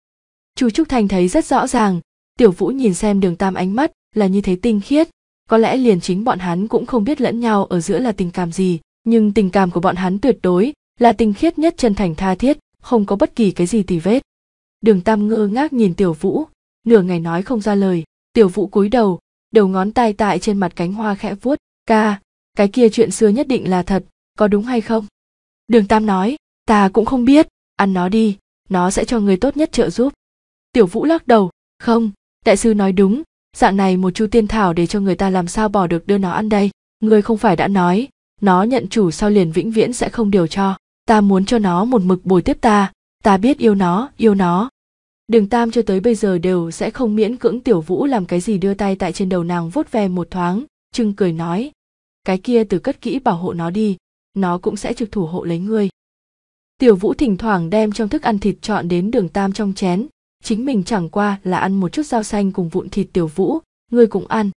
chu trúc thành thấy rất rõ ràng tiểu vũ nhìn xem đường tam ánh mắt là như thế tinh khiết có lẽ liền chính bọn hắn cũng không biết lẫn nhau ở giữa là tình cảm gì nhưng tình cảm của bọn hắn tuyệt đối là tinh khiết nhất chân thành tha thiết không có bất kỳ cái gì tì vết đường tam ngơ ngác nhìn tiểu vũ nửa ngày nói không ra lời tiểu vũ cúi đầu đầu ngón tay tại trên mặt cánh hoa khẽ vuốt ca cái kia chuyện xưa nhất định là thật có đúng hay không đường tam nói ta cũng không biết ăn nó đi nó sẽ cho người tốt nhất trợ giúp tiểu vũ lắc đầu không đại sư nói đúng dạng này một chu tiên thảo để cho người ta làm sao bỏ được đưa nó ăn đây ngươi không phải đã nói nó nhận chủ sau liền vĩnh viễn sẽ không điều cho ta muốn cho nó một mực bồi tiếp ta ta biết yêu nó yêu nó Đường Tam cho tới bây giờ đều sẽ không miễn cưỡng Tiểu Vũ làm cái gì đưa tay tại trên đầu nàng vuốt ve một thoáng, Trưng cười nói, cái kia từ cất kỹ bảo hộ nó đi, nó cũng sẽ trực thủ hộ lấy ngươi. Tiểu Vũ thỉnh thoảng đem trong thức ăn thịt chọn đến Đường Tam trong chén, chính mình chẳng qua là ăn một chút rau xanh cùng vụn thịt Tiểu Vũ, ngươi cũng ăn.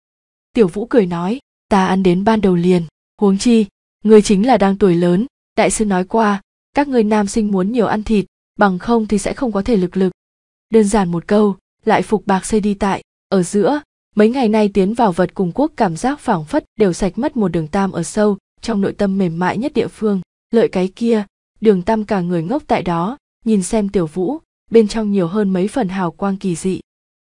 Tiểu Vũ cười nói, ta ăn đến ban đầu liền, huống chi, ngươi chính là đang tuổi lớn, đại sư nói qua, các ngươi nam sinh muốn nhiều ăn thịt, bằng không thì sẽ không có thể lực lực đơn giản một câu lại phục bạc xây đi tại ở giữa mấy ngày nay tiến vào vật cùng quốc cảm giác phảng phất đều sạch mất một đường tam ở sâu trong nội tâm mềm mại nhất địa phương lợi cái kia đường tam cả người ngốc tại đó nhìn xem tiểu vũ bên trong nhiều hơn mấy phần hào quang kỳ dị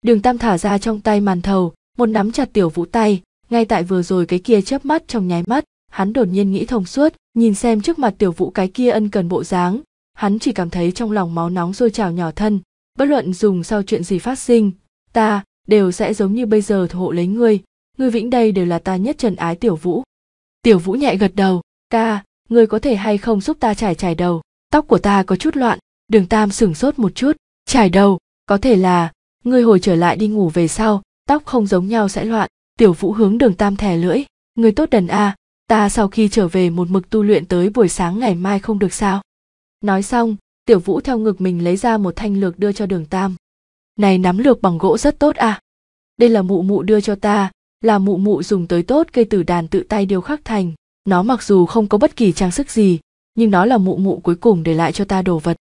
đường tam thả ra trong tay màn thầu một nắm chặt tiểu vũ tay ngay tại vừa rồi cái kia chớp mắt trong nháy mắt hắn đột nhiên nghĩ thông suốt nhìn xem trước mặt tiểu vũ cái kia ân cần bộ dáng hắn chỉ cảm thấy trong lòng máu nóng sôi trào nhỏ thân bất luận dùng sau chuyện gì phát sinh ta đều sẽ giống như bây giờ hộ lấy ngươi ngươi vĩnh đây đều là ta nhất trần ái tiểu vũ tiểu vũ nhẹ gật đầu ca ngươi có thể hay không giúp ta trải trải đầu tóc của ta có chút loạn đường tam sửng sốt một chút trải đầu có thể là ngươi hồi trở lại đi ngủ về sau tóc không giống nhau sẽ loạn tiểu vũ hướng đường tam thè lưỡi ngươi tốt đần a ta sau khi trở về một mực tu luyện tới buổi sáng ngày mai không được sao nói xong tiểu vũ theo ngực mình lấy ra một thanh lược đưa cho đường tam này nắm lược bằng gỗ rất tốt à đây là mụ mụ đưa cho ta là mụ mụ dùng tới tốt cây tử đàn tự tay điều khắc thành nó mặc dù không có bất kỳ trang sức gì nhưng nó là mụ mụ cuối cùng để lại cho ta đồ vật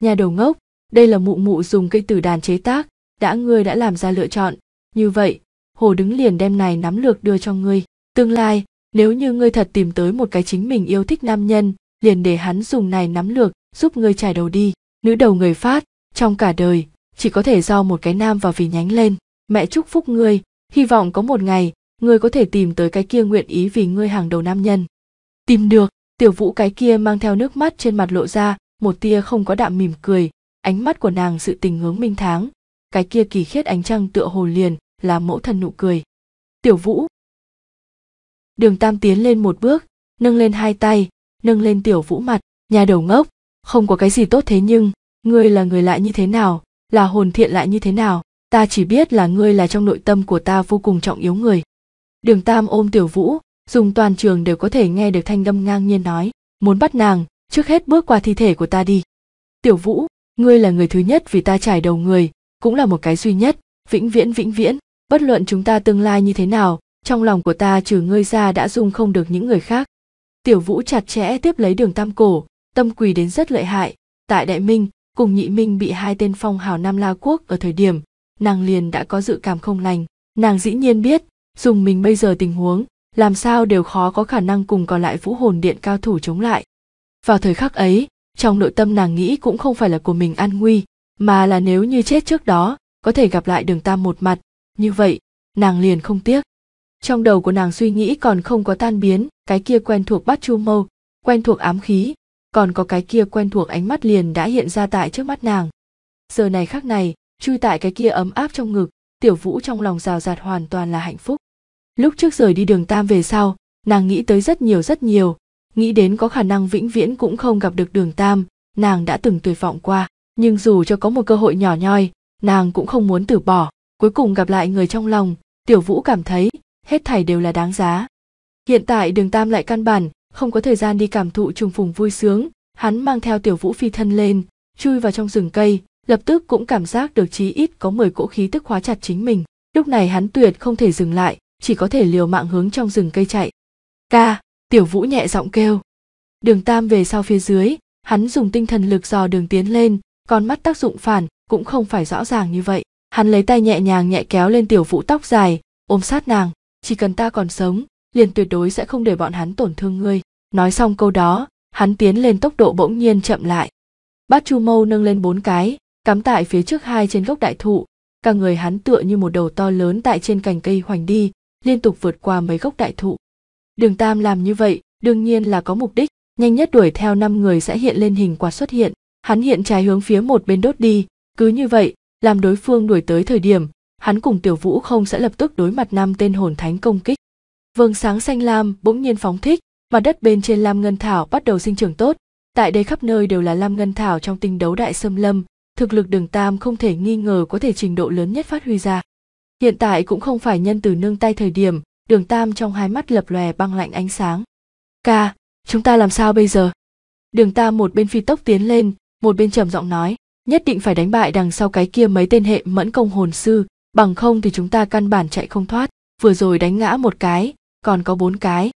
nhà đầu ngốc đây là mụ mụ dùng cây tử đàn chế tác đã ngươi đã làm ra lựa chọn như vậy hồ đứng liền đem này nắm lược đưa cho ngươi tương lai nếu như ngươi thật tìm tới một cái chính mình yêu thích nam nhân liền để hắn dùng này nắm lược giúp ngươi trải đầu đi nữ đầu người phát trong cả đời chỉ có thể do một cái nam vào vì nhánh lên mẹ chúc phúc ngươi hy vọng có một ngày ngươi có thể tìm tới cái kia nguyện ý vì ngươi hàng đầu nam nhân tìm được tiểu vũ cái kia mang theo nước mắt trên mặt lộ ra một tia không có đạm mỉm cười ánh mắt của nàng sự tình hướng minh tháng cái kia kỳ khiết ánh trăng tựa hồ liền là mẫu thần nụ cười tiểu vũ đường tam tiến lên một bước nâng lên hai tay nâng lên tiểu vũ mặt nhà đầu ngốc không có cái gì tốt thế nhưng ngươi là người lại như thế nào là hồn thiện lại như thế nào ta chỉ biết là ngươi là trong nội tâm của ta vô cùng trọng yếu người đường tam ôm tiểu vũ dùng toàn trường đều có thể nghe được thanh âm ngang nhiên nói muốn bắt nàng trước hết bước qua thi thể của ta đi tiểu vũ ngươi là người thứ nhất vì ta trải đầu người cũng là một cái duy nhất vĩnh viễn vĩnh viễn bất luận chúng ta tương lai như thế nào trong lòng của ta trừ ngươi ra đã dung không được những người khác tiểu vũ chặt chẽ tiếp lấy đường tam cổ tâm quỳ đến rất lợi hại tại đại minh cùng nhị minh bị hai tên phong hào nam la quốc ở thời điểm nàng liền đã có dự cảm không lành nàng dĩ nhiên biết dùng mình bây giờ tình huống làm sao đều khó có khả năng cùng còn lại vũ hồn điện cao thủ chống lại vào thời khắc ấy trong nội tâm nàng nghĩ cũng không phải là của mình an nguy mà là nếu như chết trước đó có thể gặp lại đường tam một mặt như vậy nàng liền không tiếc trong đầu của nàng suy nghĩ còn không có tan biến cái kia quen thuộc bát chu mâu quen thuộc ám khí còn có cái kia quen thuộc ánh mắt liền đã hiện ra tại trước mắt nàng giờ này khác này chui tại cái kia ấm áp trong ngực tiểu vũ trong lòng rào rạt hoàn toàn là hạnh phúc lúc trước rời đi đường tam về sau nàng nghĩ tới rất nhiều rất nhiều nghĩ đến có khả năng vĩnh viễn cũng không gặp được đường tam nàng đã từng tuyệt vọng qua nhưng dù cho có một cơ hội nhỏ nhoi nàng cũng không muốn từ bỏ cuối cùng gặp lại người trong lòng tiểu vũ cảm thấy hết thảy đều là đáng giá hiện tại đường tam lại căn bản không có thời gian đi cảm thụ trùng phùng vui sướng hắn mang theo tiểu vũ phi thân lên chui vào trong rừng cây lập tức cũng cảm giác được chí ít có mười cỗ khí tức khóa chặt chính mình lúc này hắn tuyệt không thể dừng lại chỉ có thể liều mạng hướng trong rừng cây chạy ca tiểu vũ nhẹ giọng kêu đường tam về sau phía dưới hắn dùng tinh thần lực dò đường tiến lên con mắt tác dụng phản cũng không phải rõ ràng như vậy hắn lấy tay nhẹ nhàng nhẹ kéo lên tiểu vũ tóc dài ôm sát nàng chỉ cần ta còn sống liền tuyệt đối sẽ không để bọn hắn tổn thương ngươi nói xong câu đó hắn tiến lên tốc độ bỗng nhiên chậm lại bát chu mâu nâng lên bốn cái cắm tại phía trước hai trên gốc đại thụ cả người hắn tựa như một đầu to lớn tại trên cành cây hoành đi liên tục vượt qua mấy gốc đại thụ đường tam làm như vậy đương nhiên là có mục đích nhanh nhất đuổi theo năm người sẽ hiện lên hình quạt xuất hiện hắn hiện trái hướng phía một bên đốt đi cứ như vậy làm đối phương đuổi tới thời điểm hắn cùng tiểu vũ không sẽ lập tức đối mặt năm tên hồn thánh công kích vầng sáng xanh lam bỗng nhiên phóng thích mà đất bên trên lam ngân thảo bắt đầu sinh trưởng tốt tại đây khắp nơi đều là lam ngân thảo trong tinh đấu đại xâm lâm thực lực đường tam không thể nghi ngờ có thể trình độ lớn nhất phát huy ra hiện tại cũng không phải nhân từ nương tay thời điểm đường tam trong hai mắt lập lòe băng lạnh ánh sáng ca chúng ta làm sao bây giờ đường tam một bên phi tốc tiến lên một bên trầm giọng nói nhất định phải đánh bại đằng sau cái kia mấy tên hệ mẫn công hồn sư bằng không thì chúng ta căn bản chạy không thoát vừa rồi đánh ngã một cái còn có bốn cái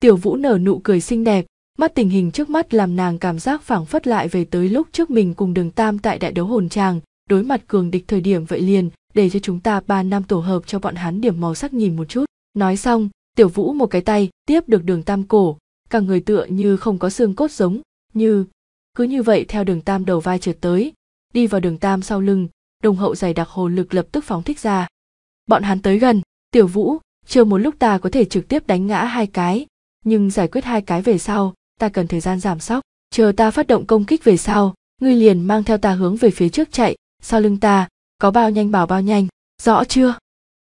tiểu vũ nở nụ cười xinh đẹp mắt tình hình trước mắt làm nàng cảm giác phảng phất lại về tới lúc trước mình cùng đường tam tại đại đấu hồn tràng đối mặt cường địch thời điểm vậy liền để cho chúng ta ba năm tổ hợp cho bọn hắn điểm màu sắc nhìn một chút nói xong tiểu vũ một cái tay tiếp được đường tam cổ cả người tựa như không có xương cốt giống như cứ như vậy theo đường tam đầu vai trượt tới đi vào đường tam sau lưng đồng hậu dày đặc hồ lực lập tức phóng thích ra bọn hắn tới gần tiểu vũ chờ một lúc ta có thể trực tiếp đánh ngã hai cái nhưng giải quyết hai cái về sau ta cần thời gian giảm sóc chờ ta phát động công kích về sau ngươi liền mang theo ta hướng về phía trước chạy sau lưng ta có bao nhanh bảo bao nhanh rõ chưa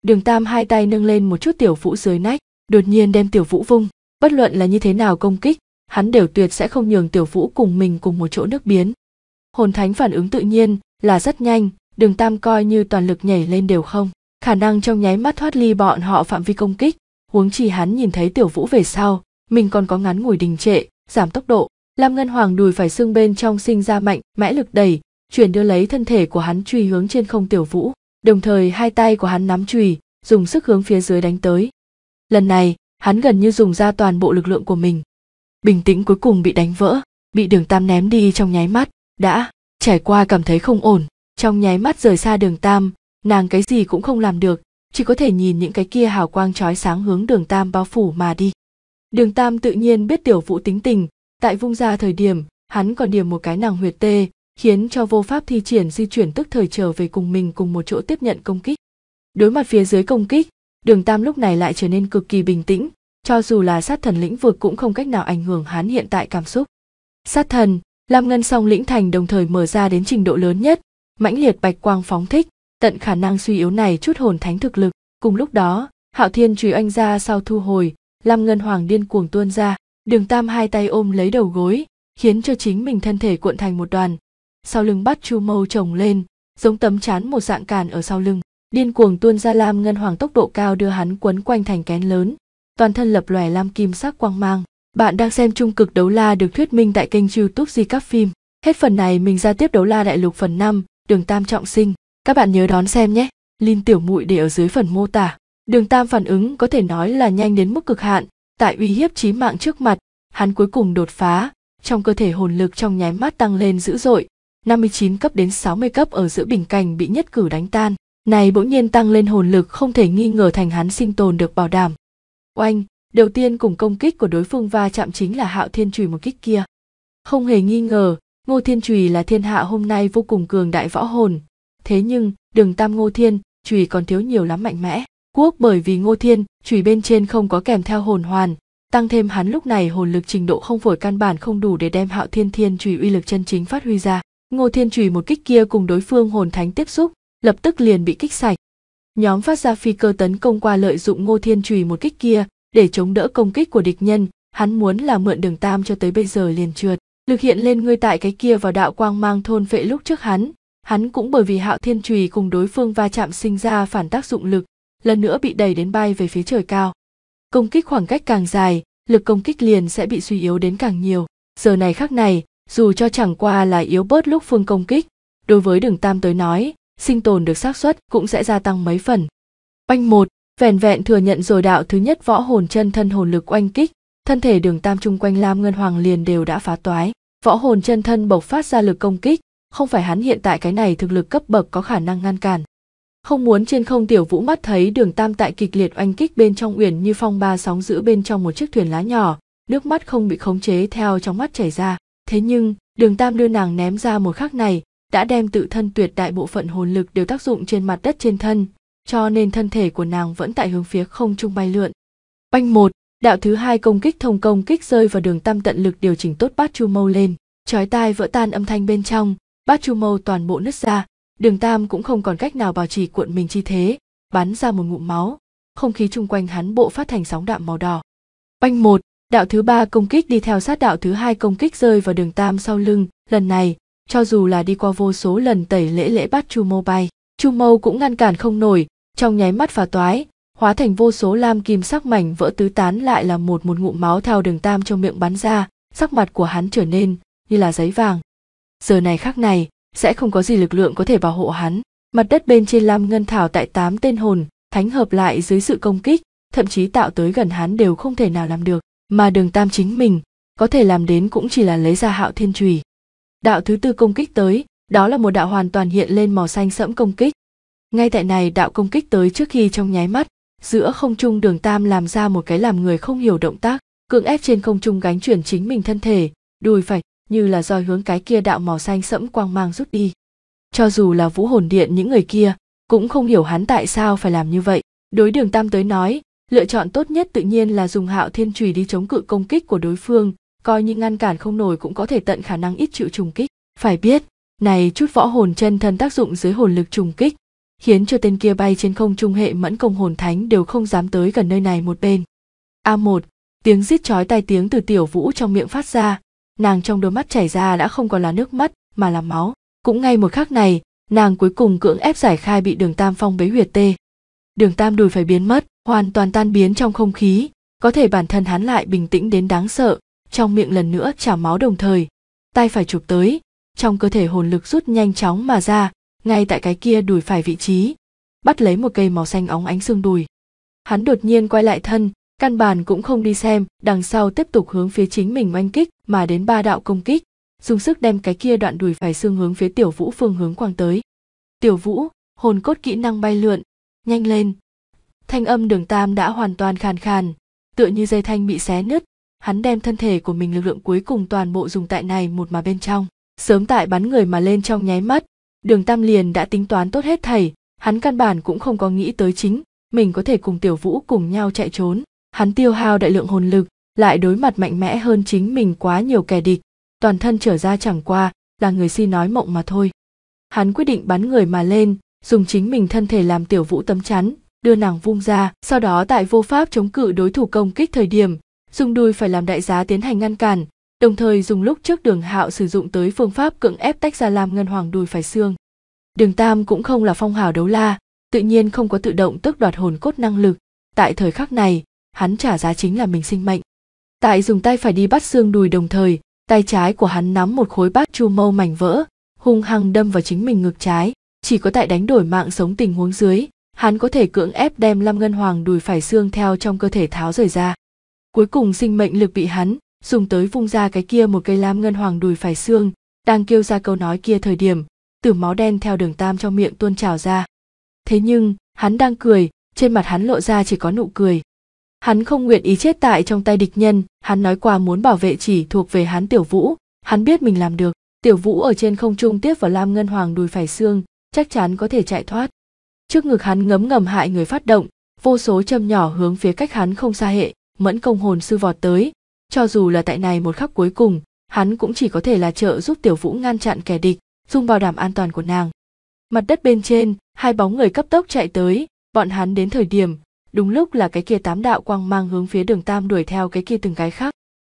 đường tam hai tay nâng lên một chút tiểu vũ dưới nách đột nhiên đem tiểu vũ vung bất luận là như thế nào công kích hắn đều tuyệt sẽ không nhường tiểu vũ cùng mình cùng một chỗ nước biến hồn thánh phản ứng tự nhiên là rất nhanh đường tam coi như toàn lực nhảy lên đều không khả năng trong nháy mắt thoát ly bọn họ phạm vi công kích huống chi hắn nhìn thấy tiểu vũ về sau mình còn có ngắn ngủi đình trệ giảm tốc độ lam ngân hoàng đùi phải xương bên trong sinh ra mạnh mẽ lực đẩy chuyển đưa lấy thân thể của hắn truy hướng trên không tiểu vũ đồng thời hai tay của hắn nắm chùy dùng sức hướng phía dưới đánh tới lần này hắn gần như dùng ra toàn bộ lực lượng của mình bình tĩnh cuối cùng bị đánh vỡ bị đường tam ném đi trong nháy mắt đã trải qua cảm thấy không ổn trong nháy mắt rời xa đường tam nàng cái gì cũng không làm được chỉ có thể nhìn những cái kia hào quang trói sáng hướng đường tam bao phủ mà đi đường tam tự nhiên biết tiểu vũ tính tình tại vung ra thời điểm hắn còn điểm một cái nàng huyệt tê khiến cho vô pháp thi triển di chuyển tức thời trở về cùng mình cùng một chỗ tiếp nhận công kích đối mặt phía dưới công kích đường tam lúc này lại trở nên cực kỳ bình tĩnh cho dù là sát thần lĩnh vực cũng không cách nào ảnh hưởng hắn hiện tại cảm xúc sát thần lam ngân song lĩnh thành đồng thời mở ra đến trình độ lớn nhất mãnh liệt bạch quang phóng thích tận khả năng suy yếu này chút hồn thánh thực lực cùng lúc đó hạo thiên trùy oanh ra sau thu hồi lam ngân hoàng điên cuồng tuôn ra đường tam hai tay ôm lấy đầu gối khiến cho chính mình thân thể cuộn thành một đoàn sau lưng bắt chu mâu chồng lên giống tấm chán một dạng càn ở sau lưng điên cuồng tuôn ra lam ngân hoàng tốc độ cao đưa hắn quấn quanh thành kén lớn toàn thân lập lòe lam kim sắc quang mang bạn đang xem trung cực đấu la được thuyết minh tại kênh youtube di các phim hết phần này mình ra tiếp đấu la đại lục phần 5, đường tam trọng sinh các bạn nhớ đón xem nhé. Link tiểu muội để ở dưới phần mô tả. Đường Tam phản ứng có thể nói là nhanh đến mức cực hạn, tại uy hiếp chí mạng trước mặt, hắn cuối cùng đột phá, trong cơ thể hồn lực trong nháy mắt tăng lên dữ dội, 59 cấp đến 60 cấp ở giữa bình cảnh bị nhất cử đánh tan. Này bỗng nhiên tăng lên hồn lực không thể nghi ngờ thành hắn sinh tồn được bảo đảm. Oanh, đầu tiên cùng công kích của đối phương va chạm chính là Hạo Thiên Trùy một kích kia. Không hề nghi ngờ, Ngô Thiên Trùy là thiên hạ hôm nay vô cùng cường đại võ hồn, thế nhưng đường tam ngô thiên chùy còn thiếu nhiều lắm mạnh mẽ quốc bởi vì ngô thiên chùy bên trên không có kèm theo hồn hoàn tăng thêm hắn lúc này hồn lực trình độ không phổi căn bản không đủ để đem hạo thiên thiên chùy uy lực chân chính phát huy ra ngô thiên chùy một kích kia cùng đối phương hồn thánh tiếp xúc lập tức liền bị kích sạch nhóm phát ra phi cơ tấn công qua lợi dụng ngô thiên chùy một kích kia để chống đỡ công kích của địch nhân hắn muốn là mượn đường tam cho tới bây giờ liền trượt lực hiện lên ngươi tại cái kia vào đạo quang mang thôn vệ lúc trước hắn Hắn cũng bởi vì Hạo Thiên Trùy cùng đối phương va chạm sinh ra phản tác dụng lực, lần nữa bị đẩy đến bay về phía trời cao. Công kích khoảng cách càng dài, lực công kích liền sẽ bị suy yếu đến càng nhiều. Giờ này khác này, dù cho chẳng qua là yếu bớt lúc phương công kích, đối với đường tam tới nói, sinh tồn được xác suất cũng sẽ gia tăng mấy phần. Oanh một, vẻn vẹn thừa nhận rồi đạo thứ nhất võ hồn chân thân hồn lực oanh kích, thân thể đường tam chung quanh Lam Ngân Hoàng liền đều đã phá toái. Võ hồn chân thân bộc phát ra lực công kích, không phải hắn hiện tại cái này thực lực cấp bậc có khả năng ngăn cản không muốn trên không tiểu vũ mắt thấy đường tam tại kịch liệt oanh kích bên trong uyển như phong ba sóng giữ bên trong một chiếc thuyền lá nhỏ nước mắt không bị khống chế theo trong mắt chảy ra thế nhưng đường tam đưa nàng ném ra một khắc này đã đem tự thân tuyệt đại bộ phận hồn lực đều tác dụng trên mặt đất trên thân cho nên thân thể của nàng vẫn tại hướng phía không trung bay lượn banh một đạo thứ hai công kích thông công kích rơi vào đường tam tận lực điều chỉnh tốt bát chu mâu lên trói tai vỡ tan âm thanh bên trong bát chu mâu toàn bộ nứt ra đường tam cũng không còn cách nào bảo trì cuộn mình chi thế bắn ra một ngụm máu không khí chung quanh hắn bộ phát thành sóng đạm màu đỏ oanh một đạo thứ ba công kích đi theo sát đạo thứ hai công kích rơi vào đường tam sau lưng lần này cho dù là đi qua vô số lần tẩy lễ lễ bắt chu mâu bay chu mâu cũng ngăn cản không nổi trong nháy mắt phá toái hóa thành vô số lam kim sắc mảnh vỡ tứ tán lại là một một ngụm máu theo đường tam trong miệng bắn ra sắc mặt của hắn trở nên như là giấy vàng giờ này khác này sẽ không có gì lực lượng có thể bảo hộ hắn mặt đất bên trên lam ngân thảo tại tám tên hồn thánh hợp lại dưới sự công kích thậm chí tạo tới gần hắn đều không thể nào làm được mà đường tam chính mình có thể làm đến cũng chỉ là lấy ra hạo thiên trùy đạo thứ tư công kích tới đó là một đạo hoàn toàn hiện lên màu xanh sẫm công kích ngay tại này đạo công kích tới trước khi trong nháy mắt giữa không trung đường tam làm ra một cái làm người không hiểu động tác cưỡng ép trên không trung gánh chuyển chính mình thân thể đùi phải như là do hướng cái kia đạo màu xanh sẫm quang mang rút đi cho dù là vũ hồn điện những người kia cũng không hiểu hắn tại sao phải làm như vậy đối đường tam tới nói lựa chọn tốt nhất tự nhiên là dùng hạo thiên trùy đi chống cự công kích của đối phương coi như ngăn cản không nổi cũng có thể tận khả năng ít chịu trùng kích phải biết này chút võ hồn chân thân tác dụng dưới hồn lực trùng kích khiến cho tên kia bay trên không trung hệ mẫn công hồn thánh đều không dám tới gần nơi này một bên a một tiếng rít chói tai tiếng từ tiểu vũ trong miệng phát ra nàng trong đôi mắt chảy ra đã không còn là nước mắt mà là máu cũng ngay một khắc này nàng cuối cùng cưỡng ép giải khai bị đường tam phong bế huyệt tê đường tam đùi phải biến mất hoàn toàn tan biến trong không khí có thể bản thân hắn lại bình tĩnh đến đáng sợ trong miệng lần nữa trả máu đồng thời tay phải chụp tới trong cơ thể hồn lực rút nhanh chóng mà ra ngay tại cái kia đùi phải vị trí bắt lấy một cây màu xanh óng ánh xương đùi hắn đột nhiên quay lại thân căn bản cũng không đi xem đằng sau tiếp tục hướng phía chính mình oanh kích mà đến ba đạo công kích dùng sức đem cái kia đoạn đùi phải xương hướng phía tiểu vũ phương hướng quang tới tiểu vũ hồn cốt kỹ năng bay lượn nhanh lên thanh âm đường tam đã hoàn toàn khàn khàn tựa như dây thanh bị xé nứt hắn đem thân thể của mình lực lượng cuối cùng toàn bộ dùng tại này một mà bên trong sớm tại bắn người mà lên trong nháy mắt đường tam liền đã tính toán tốt hết thảy hắn căn bản cũng không có nghĩ tới chính mình có thể cùng tiểu vũ cùng nhau chạy trốn hắn tiêu hao đại lượng hồn lực lại đối mặt mạnh mẽ hơn chính mình quá nhiều kẻ địch toàn thân trở ra chẳng qua là người si nói mộng mà thôi hắn quyết định bắn người mà lên dùng chính mình thân thể làm tiểu vũ tấm chắn đưa nàng vung ra sau đó tại vô pháp chống cự đối thủ công kích thời điểm dùng đùi phải làm đại giá tiến hành ngăn cản đồng thời dùng lúc trước đường hạo sử dụng tới phương pháp cưỡng ép tách ra làm ngân hoàng đùi phải xương đường tam cũng không là phong hào đấu la tự nhiên không có tự động tức đoạt hồn cốt năng lực tại thời khắc này hắn trả giá chính là mình sinh mệnh tại dùng tay phải đi bắt xương đùi đồng thời tay trái của hắn nắm một khối bát chu mâu mảnh vỡ hung hăng đâm vào chính mình ngực trái chỉ có tại đánh đổi mạng sống tình huống dưới hắn có thể cưỡng ép đem lam ngân hoàng đùi phải xương theo trong cơ thể tháo rời ra cuối cùng sinh mệnh lực bị hắn dùng tới vung ra cái kia một cây lam ngân hoàng đùi phải xương đang kêu ra câu nói kia thời điểm từ máu đen theo đường tam trong miệng tuôn trào ra thế nhưng hắn đang cười trên mặt hắn lộ ra chỉ có nụ cười Hắn không nguyện ý chết tại trong tay địch nhân, hắn nói qua muốn bảo vệ chỉ thuộc về hắn Tiểu Vũ, hắn biết mình làm được. Tiểu Vũ ở trên không trung tiếp vào Lam Ngân Hoàng đùi phải xương, chắc chắn có thể chạy thoát. Trước ngực hắn ngấm ngầm hại người phát động, vô số châm nhỏ hướng phía cách hắn không xa hệ, mẫn công hồn sư vọt tới. Cho dù là tại này một khắc cuối cùng, hắn cũng chỉ có thể là trợ giúp Tiểu Vũ ngăn chặn kẻ địch, dung bảo đảm an toàn của nàng. Mặt đất bên trên, hai bóng người cấp tốc chạy tới, bọn hắn đến thời điểm đúng lúc là cái kia tám đạo quang mang hướng phía đường tam đuổi theo cái kia từng cái khác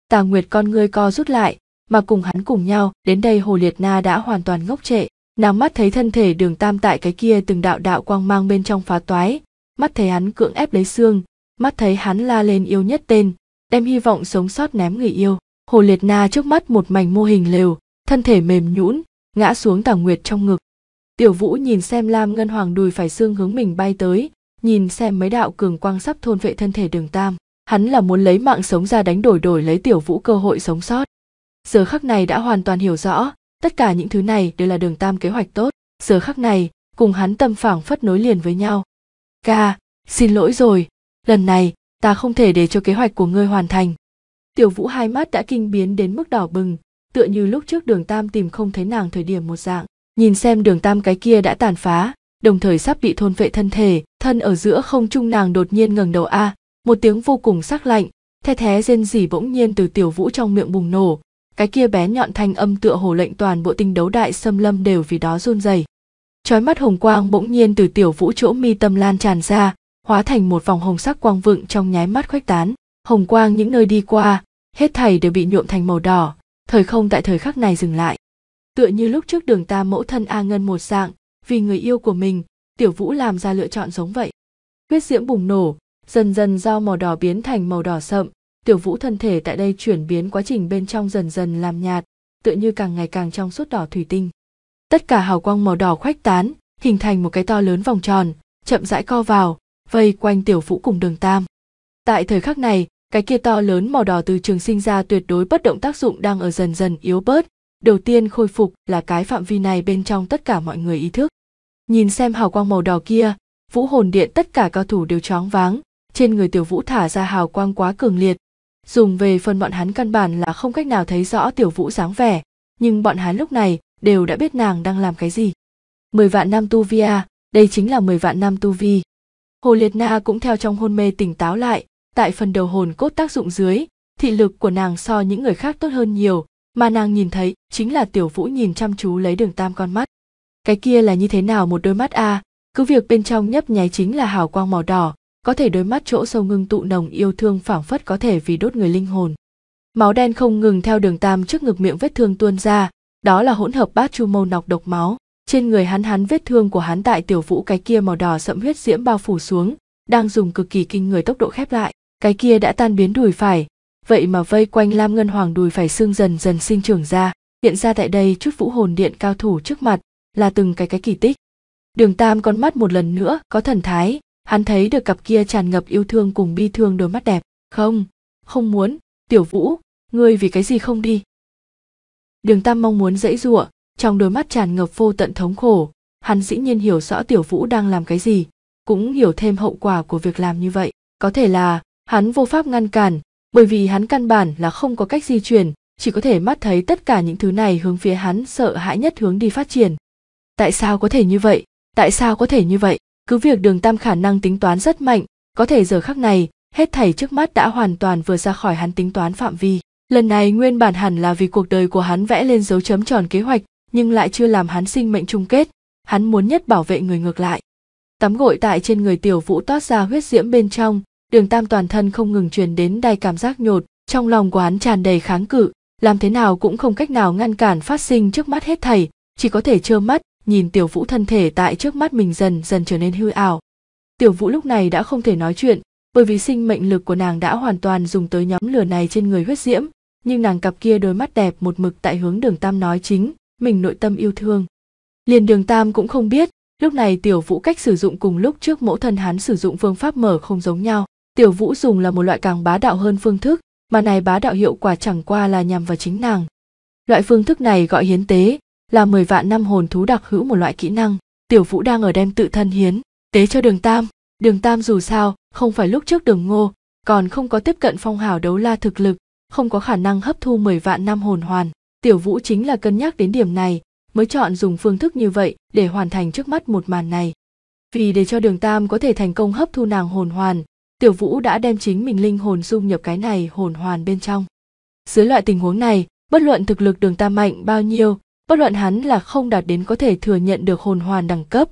tà nguyệt con ngươi co rút lại mà cùng hắn cùng nhau đến đây hồ liệt na đã hoàn toàn ngốc trệ nàng mắt thấy thân thể đường tam tại cái kia từng đạo đạo quang mang bên trong phá toái mắt thấy hắn cưỡng ép lấy xương mắt thấy hắn la lên yêu nhất tên đem hy vọng sống sót ném người yêu hồ liệt na trước mắt một mảnh mô hình lều thân thể mềm nhũn ngã xuống tà nguyệt trong ngực tiểu vũ nhìn xem lam ngân hoàng đùi phải xương hướng mình bay tới nhìn xem mấy đạo cường quang sắp thôn vệ thân thể đường tam hắn là muốn lấy mạng sống ra đánh đổi đổi lấy tiểu vũ cơ hội sống sót giờ khắc này đã hoàn toàn hiểu rõ tất cả những thứ này đều là đường tam kế hoạch tốt giờ khắc này cùng hắn tâm phảng phất nối liền với nhau ca xin lỗi rồi lần này ta không thể để cho kế hoạch của ngươi hoàn thành tiểu vũ hai mắt đã kinh biến đến mức đỏ bừng tựa như lúc trước đường tam tìm không thấy nàng thời điểm một dạng nhìn xem đường tam cái kia đã tàn phá đồng thời sắp bị thôn vệ thân thể thân ở giữa không trung nàng đột nhiên ngẩng đầu a một tiếng vô cùng sắc lạnh the thé rên rỉ bỗng nhiên từ tiểu vũ trong miệng bùng nổ cái kia bé nhọn thanh âm tựa hồ lệnh toàn bộ tinh đấu đại xâm lâm đều vì đó run rẩy trói mắt hồng quang bỗng nhiên từ tiểu vũ chỗ mi tâm lan tràn ra hóa thành một vòng hồng sắc quang vựng trong nháy mắt khuếch tán hồng quang những nơi đi qua hết thảy đều bị nhuộm thành màu đỏ thời không tại thời khắc này dừng lại tựa như lúc trước đường ta mẫu thân a ngân một dạng vì người yêu của mình tiểu vũ làm ra lựa chọn giống vậy huyết diễm bùng nổ dần dần do màu đỏ biến thành màu đỏ sậm tiểu vũ thân thể tại đây chuyển biến quá trình bên trong dần dần làm nhạt tựa như càng ngày càng trong suốt đỏ thủy tinh tất cả hào quang màu đỏ khoách tán hình thành một cái to lớn vòng tròn chậm rãi co vào vây quanh tiểu vũ cùng đường tam tại thời khắc này cái kia to lớn màu đỏ từ trường sinh ra tuyệt đối bất động tác dụng đang ở dần dần yếu bớt đầu tiên khôi phục là cái phạm vi này bên trong tất cả mọi người ý thức nhìn xem hào quang màu đỏ kia vũ hồn điện tất cả cao thủ đều choáng váng trên người tiểu vũ thả ra hào quang quá cường liệt dùng về phần bọn hắn căn bản là không cách nào thấy rõ tiểu vũ dáng vẻ nhưng bọn hắn lúc này đều đã biết nàng đang làm cái gì mười vạn nam tu vi à, đây chính là mười vạn nam tu vi hồ liệt na cũng theo trong hôn mê tỉnh táo lại tại phần đầu hồn cốt tác dụng dưới thị lực của nàng so những người khác tốt hơn nhiều mà nàng nhìn thấy chính là tiểu vũ nhìn chăm chú lấy đường tam con mắt cái kia là như thế nào một đôi mắt a à? cứ việc bên trong nhấp nháy chính là hào quang màu đỏ có thể đôi mắt chỗ sâu ngưng tụ nồng yêu thương phảng phất có thể vì đốt người linh hồn máu đen không ngừng theo đường tam trước ngực miệng vết thương tuôn ra đó là hỗn hợp bát chu mâu nọc độc máu trên người hắn hắn vết thương của hắn tại tiểu vũ cái kia màu đỏ sậm huyết diễm bao phủ xuống đang dùng cực kỳ kinh người tốc độ khép lại cái kia đã tan biến đùi phải vậy mà vây quanh lam ngân hoàng đùi phải xương dần dần sinh trưởng ra hiện ra tại đây chút vũ hồn điện cao thủ trước mặt là từng cái cái kỳ tích đường tam con mắt một lần nữa có thần thái hắn thấy được cặp kia tràn ngập yêu thương cùng bi thương đôi mắt đẹp không không muốn tiểu vũ ngươi vì cái gì không đi đường tam mong muốn dãy giụa trong đôi mắt tràn ngập vô tận thống khổ hắn dĩ nhiên hiểu rõ tiểu vũ đang làm cái gì cũng hiểu thêm hậu quả của việc làm như vậy có thể là hắn vô pháp ngăn cản bởi vì hắn căn bản là không có cách di chuyển chỉ có thể mắt thấy tất cả những thứ này hướng phía hắn sợ hãi nhất hướng đi phát triển tại sao có thể như vậy tại sao có thể như vậy cứ việc đường tam khả năng tính toán rất mạnh có thể giờ khắc này hết thảy trước mắt đã hoàn toàn vừa ra khỏi hắn tính toán phạm vi lần này nguyên bản hẳn là vì cuộc đời của hắn vẽ lên dấu chấm tròn kế hoạch nhưng lại chưa làm hắn sinh mệnh chung kết hắn muốn nhất bảo vệ người ngược lại tắm gội tại trên người tiểu vũ toát ra huyết diễm bên trong đường tam toàn thân không ngừng truyền đến đầy cảm giác nhột trong lòng của hắn tràn đầy kháng cự làm thế nào cũng không cách nào ngăn cản phát sinh trước mắt hết thảy chỉ có thể trơ mắt nhìn tiểu vũ thân thể tại trước mắt mình dần dần trở nên hư ảo tiểu vũ lúc này đã không thể nói chuyện bởi vì sinh mệnh lực của nàng đã hoàn toàn dùng tới nhóm lửa này trên người huyết diễm nhưng nàng cặp kia đôi mắt đẹp một mực tại hướng đường tam nói chính mình nội tâm yêu thương liền đường tam cũng không biết lúc này tiểu vũ cách sử dụng cùng lúc trước mẫu thân hắn sử dụng phương pháp mở không giống nhau tiểu vũ dùng là một loại càng bá đạo hơn phương thức mà này bá đạo hiệu quả chẳng qua là nhằm vào chính nàng loại phương thức này gọi hiến tế là 10 vạn năm hồn thú đặc hữu một loại kỹ năng tiểu vũ đang ở đem tự thân hiến tế cho đường tam đường tam dù sao không phải lúc trước đường ngô còn không có tiếp cận phong hào đấu la thực lực không có khả năng hấp thu 10 vạn năm hồn hoàn tiểu vũ chính là cân nhắc đến điểm này mới chọn dùng phương thức như vậy để hoàn thành trước mắt một màn này vì để cho đường tam có thể thành công hấp thu nàng hồn hoàn tiểu vũ đã đem chính mình linh hồn dung nhập cái này hồn hoàn bên trong dưới loại tình huống này bất luận thực lực đường tam mạnh bao nhiêu bất luận hắn là không đạt đến có thể thừa nhận được hồn hoàn đẳng cấp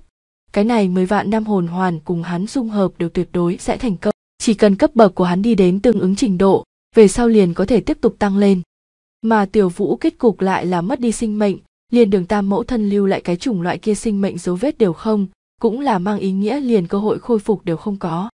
cái này mười vạn năm hồn hoàn cùng hắn dung hợp đều tuyệt đối sẽ thành công chỉ cần cấp bậc của hắn đi đến tương ứng trình độ về sau liền có thể tiếp tục tăng lên mà tiểu vũ kết cục lại là mất đi sinh mệnh liền đường tam mẫu thân lưu lại cái chủng loại kia sinh mệnh dấu vết đều không cũng là mang ý nghĩa liền cơ hội khôi phục đều không có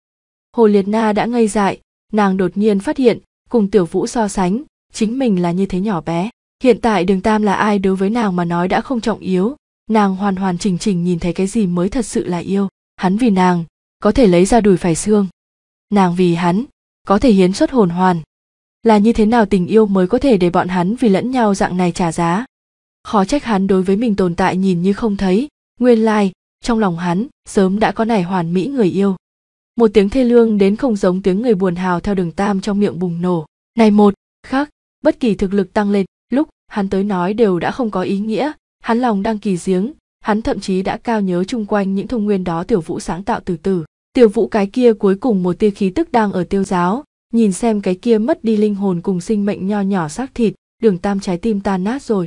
hồ liệt na đã ngây dại nàng đột nhiên phát hiện cùng tiểu vũ so sánh chính mình là như thế nhỏ bé hiện tại đường tam là ai đối với nàng mà nói đã không trọng yếu nàng hoàn hoàn chỉnh chỉnh nhìn thấy cái gì mới thật sự là yêu hắn vì nàng có thể lấy ra đùi phải xương nàng vì hắn có thể hiến xuất hồn hoàn là như thế nào tình yêu mới có thể để bọn hắn vì lẫn nhau dạng này trả giá khó trách hắn đối với mình tồn tại nhìn như không thấy nguyên lai trong lòng hắn sớm đã có nảy hoàn mỹ người yêu một tiếng thê lương đến không giống tiếng người buồn hào theo đường tam trong miệng bùng nổ này một khác bất kỳ thực lực tăng lên hắn tới nói đều đã không có ý nghĩa hắn lòng đang kỳ giếng hắn thậm chí đã cao nhớ chung quanh những thông nguyên đó tiểu vũ sáng tạo từ từ tiểu vũ cái kia cuối cùng một tia khí tức đang ở tiêu giáo nhìn xem cái kia mất đi linh hồn cùng sinh mệnh nho nhỏ xác thịt đường tam trái tim tan nát rồi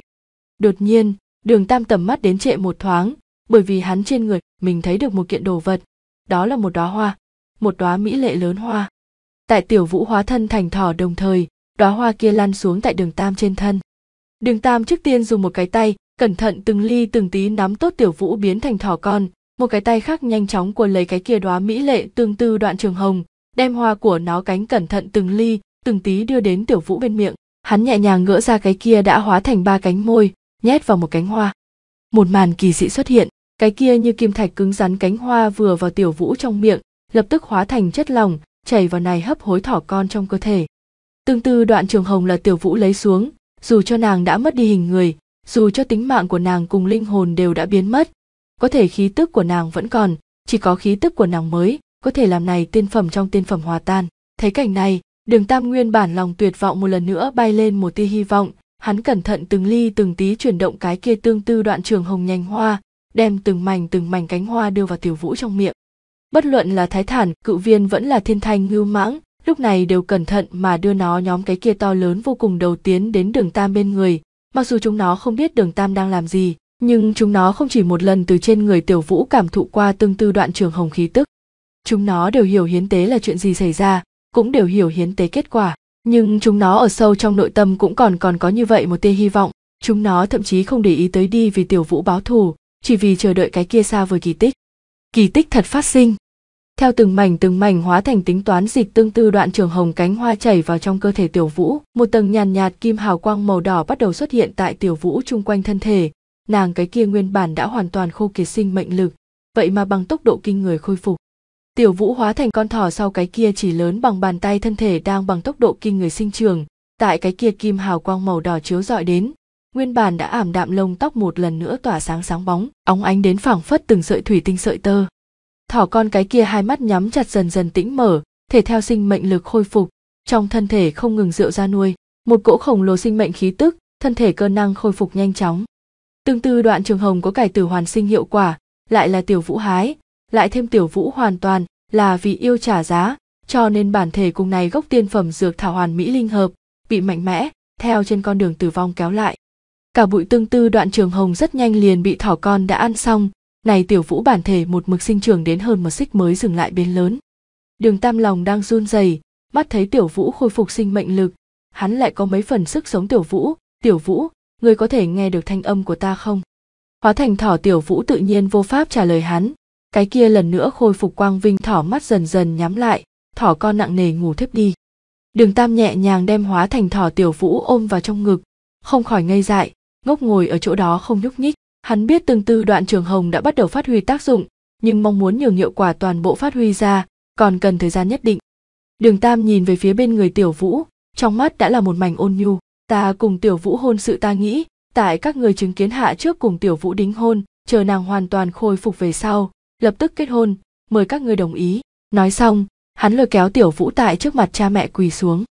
đột nhiên đường tam tầm mắt đến trệ một thoáng bởi vì hắn trên người mình thấy được một kiện đồ vật đó là một đóa hoa một đóa mỹ lệ lớn hoa tại tiểu vũ hóa thân thành thỏ đồng thời đóa hoa kia lan xuống tại đường tam trên thân đường tam trước tiên dùng một cái tay cẩn thận từng ly từng tí nắm tốt tiểu vũ biến thành thỏ con một cái tay khác nhanh chóng cuốn lấy cái kia đóa mỹ lệ tương tư đoạn trường hồng đem hoa của nó cánh cẩn thận từng ly từng tí đưa đến tiểu vũ bên miệng hắn nhẹ nhàng ngỡ ra cái kia đã hóa thành ba cánh môi nhét vào một cánh hoa một màn kỳ dị xuất hiện cái kia như kim thạch cứng rắn cánh hoa vừa vào tiểu vũ trong miệng lập tức hóa thành chất lỏng chảy vào này hấp hối thỏ con trong cơ thể tương tư đoạn trường hồng là tiểu vũ lấy xuống dù cho nàng đã mất đi hình người dù cho tính mạng của nàng cùng linh hồn đều đã biến mất có thể khí tức của nàng vẫn còn chỉ có khí tức của nàng mới có thể làm này tiên phẩm trong tiên phẩm hòa tan thấy cảnh này đường tam nguyên bản lòng tuyệt vọng một lần nữa bay lên một tia hy vọng hắn cẩn thận từng ly từng tí chuyển động cái kia tương tư đoạn trường hồng nhành hoa đem từng mảnh từng mảnh cánh hoa đưa vào tiểu vũ trong miệng bất luận là thái thản cựu viên vẫn là thiên thanh ngưu mãng lúc này đều cẩn thận mà đưa nó nhóm cái kia to lớn vô cùng đầu tiến đến đường tam bên người mặc dù chúng nó không biết đường tam đang làm gì nhưng chúng nó không chỉ một lần từ trên người tiểu vũ cảm thụ qua tương tư đoạn trường hồng khí tức chúng nó đều hiểu hiến tế là chuyện gì xảy ra cũng đều hiểu hiến tế kết quả nhưng chúng nó ở sâu trong nội tâm cũng còn còn có như vậy một tia hy vọng chúng nó thậm chí không để ý tới đi vì tiểu vũ báo thù chỉ vì chờ đợi cái kia xa vời kỳ tích kỳ tích thật phát sinh theo từng mảnh từng mảnh hóa thành tính toán dịch tương tư đoạn trường hồng cánh hoa chảy vào trong cơ thể tiểu vũ một tầng nhàn nhạt, kim hào quang màu đỏ bắt đầu xuất hiện tại tiểu vũ chung quanh thân thể nàng cái kia nguyên bản đã hoàn toàn khô kiệt sinh mệnh lực vậy mà bằng tốc độ kinh người khôi phục tiểu vũ hóa thành con thỏ sau cái kia chỉ lớn bằng bàn tay thân thể đang bằng tốc độ kinh người sinh trường tại cái kia kim hào quang màu đỏ chiếu rọi đến nguyên bản đã ảm đạm lông tóc một lần nữa tỏa sáng sáng bóng óng ánh đến phảng phất từng sợi thủy tinh sợi tơ thỏ con cái kia hai mắt nhắm chặt dần dần tĩnh mở thể theo sinh mệnh lực khôi phục trong thân thể không ngừng rượu ra nuôi một cỗ khổng lồ sinh mệnh khí tức thân thể cơ năng khôi phục nhanh chóng tương tư đoạn trường hồng có cải tử hoàn sinh hiệu quả lại là tiểu vũ hái lại thêm tiểu vũ hoàn toàn là vì yêu trả giá cho nên bản thể cùng này gốc tiên phẩm dược thảo hoàn mỹ linh hợp bị mạnh mẽ theo trên con đường tử vong kéo lại cả bụi tương tư đoạn trường hồng rất nhanh liền bị thỏ con đã ăn xong này tiểu vũ bản thể một mực sinh trưởng đến hơn một xích mới dừng lại bên lớn đường tam lòng đang run rẩy mắt thấy tiểu vũ khôi phục sinh mệnh lực hắn lại có mấy phần sức sống tiểu vũ tiểu vũ ngươi có thể nghe được thanh âm của ta không hóa thành thỏ tiểu vũ tự nhiên vô pháp trả lời hắn cái kia lần nữa khôi phục quang vinh thỏ mắt dần dần nhắm lại thỏ con nặng nề ngủ thiếp đi đường tam nhẹ nhàng đem hóa thành thỏ tiểu vũ ôm vào trong ngực không khỏi ngây dại ngốc ngồi ở chỗ đó không nhúc nhích Hắn biết từng tư đoạn trường hồng đã bắt đầu phát huy tác dụng, nhưng mong muốn nhường hiệu quả toàn bộ phát huy ra, còn cần thời gian nhất định. Đường Tam nhìn về phía bên người Tiểu Vũ, trong mắt đã là một mảnh ôn nhu. Ta cùng Tiểu Vũ hôn sự ta nghĩ, tại các người chứng kiến hạ trước cùng Tiểu Vũ đính hôn, chờ nàng hoàn toàn khôi phục về sau, lập tức kết hôn, mời các ngươi đồng ý. Nói xong, hắn lôi kéo Tiểu Vũ tại trước mặt cha mẹ quỳ xuống.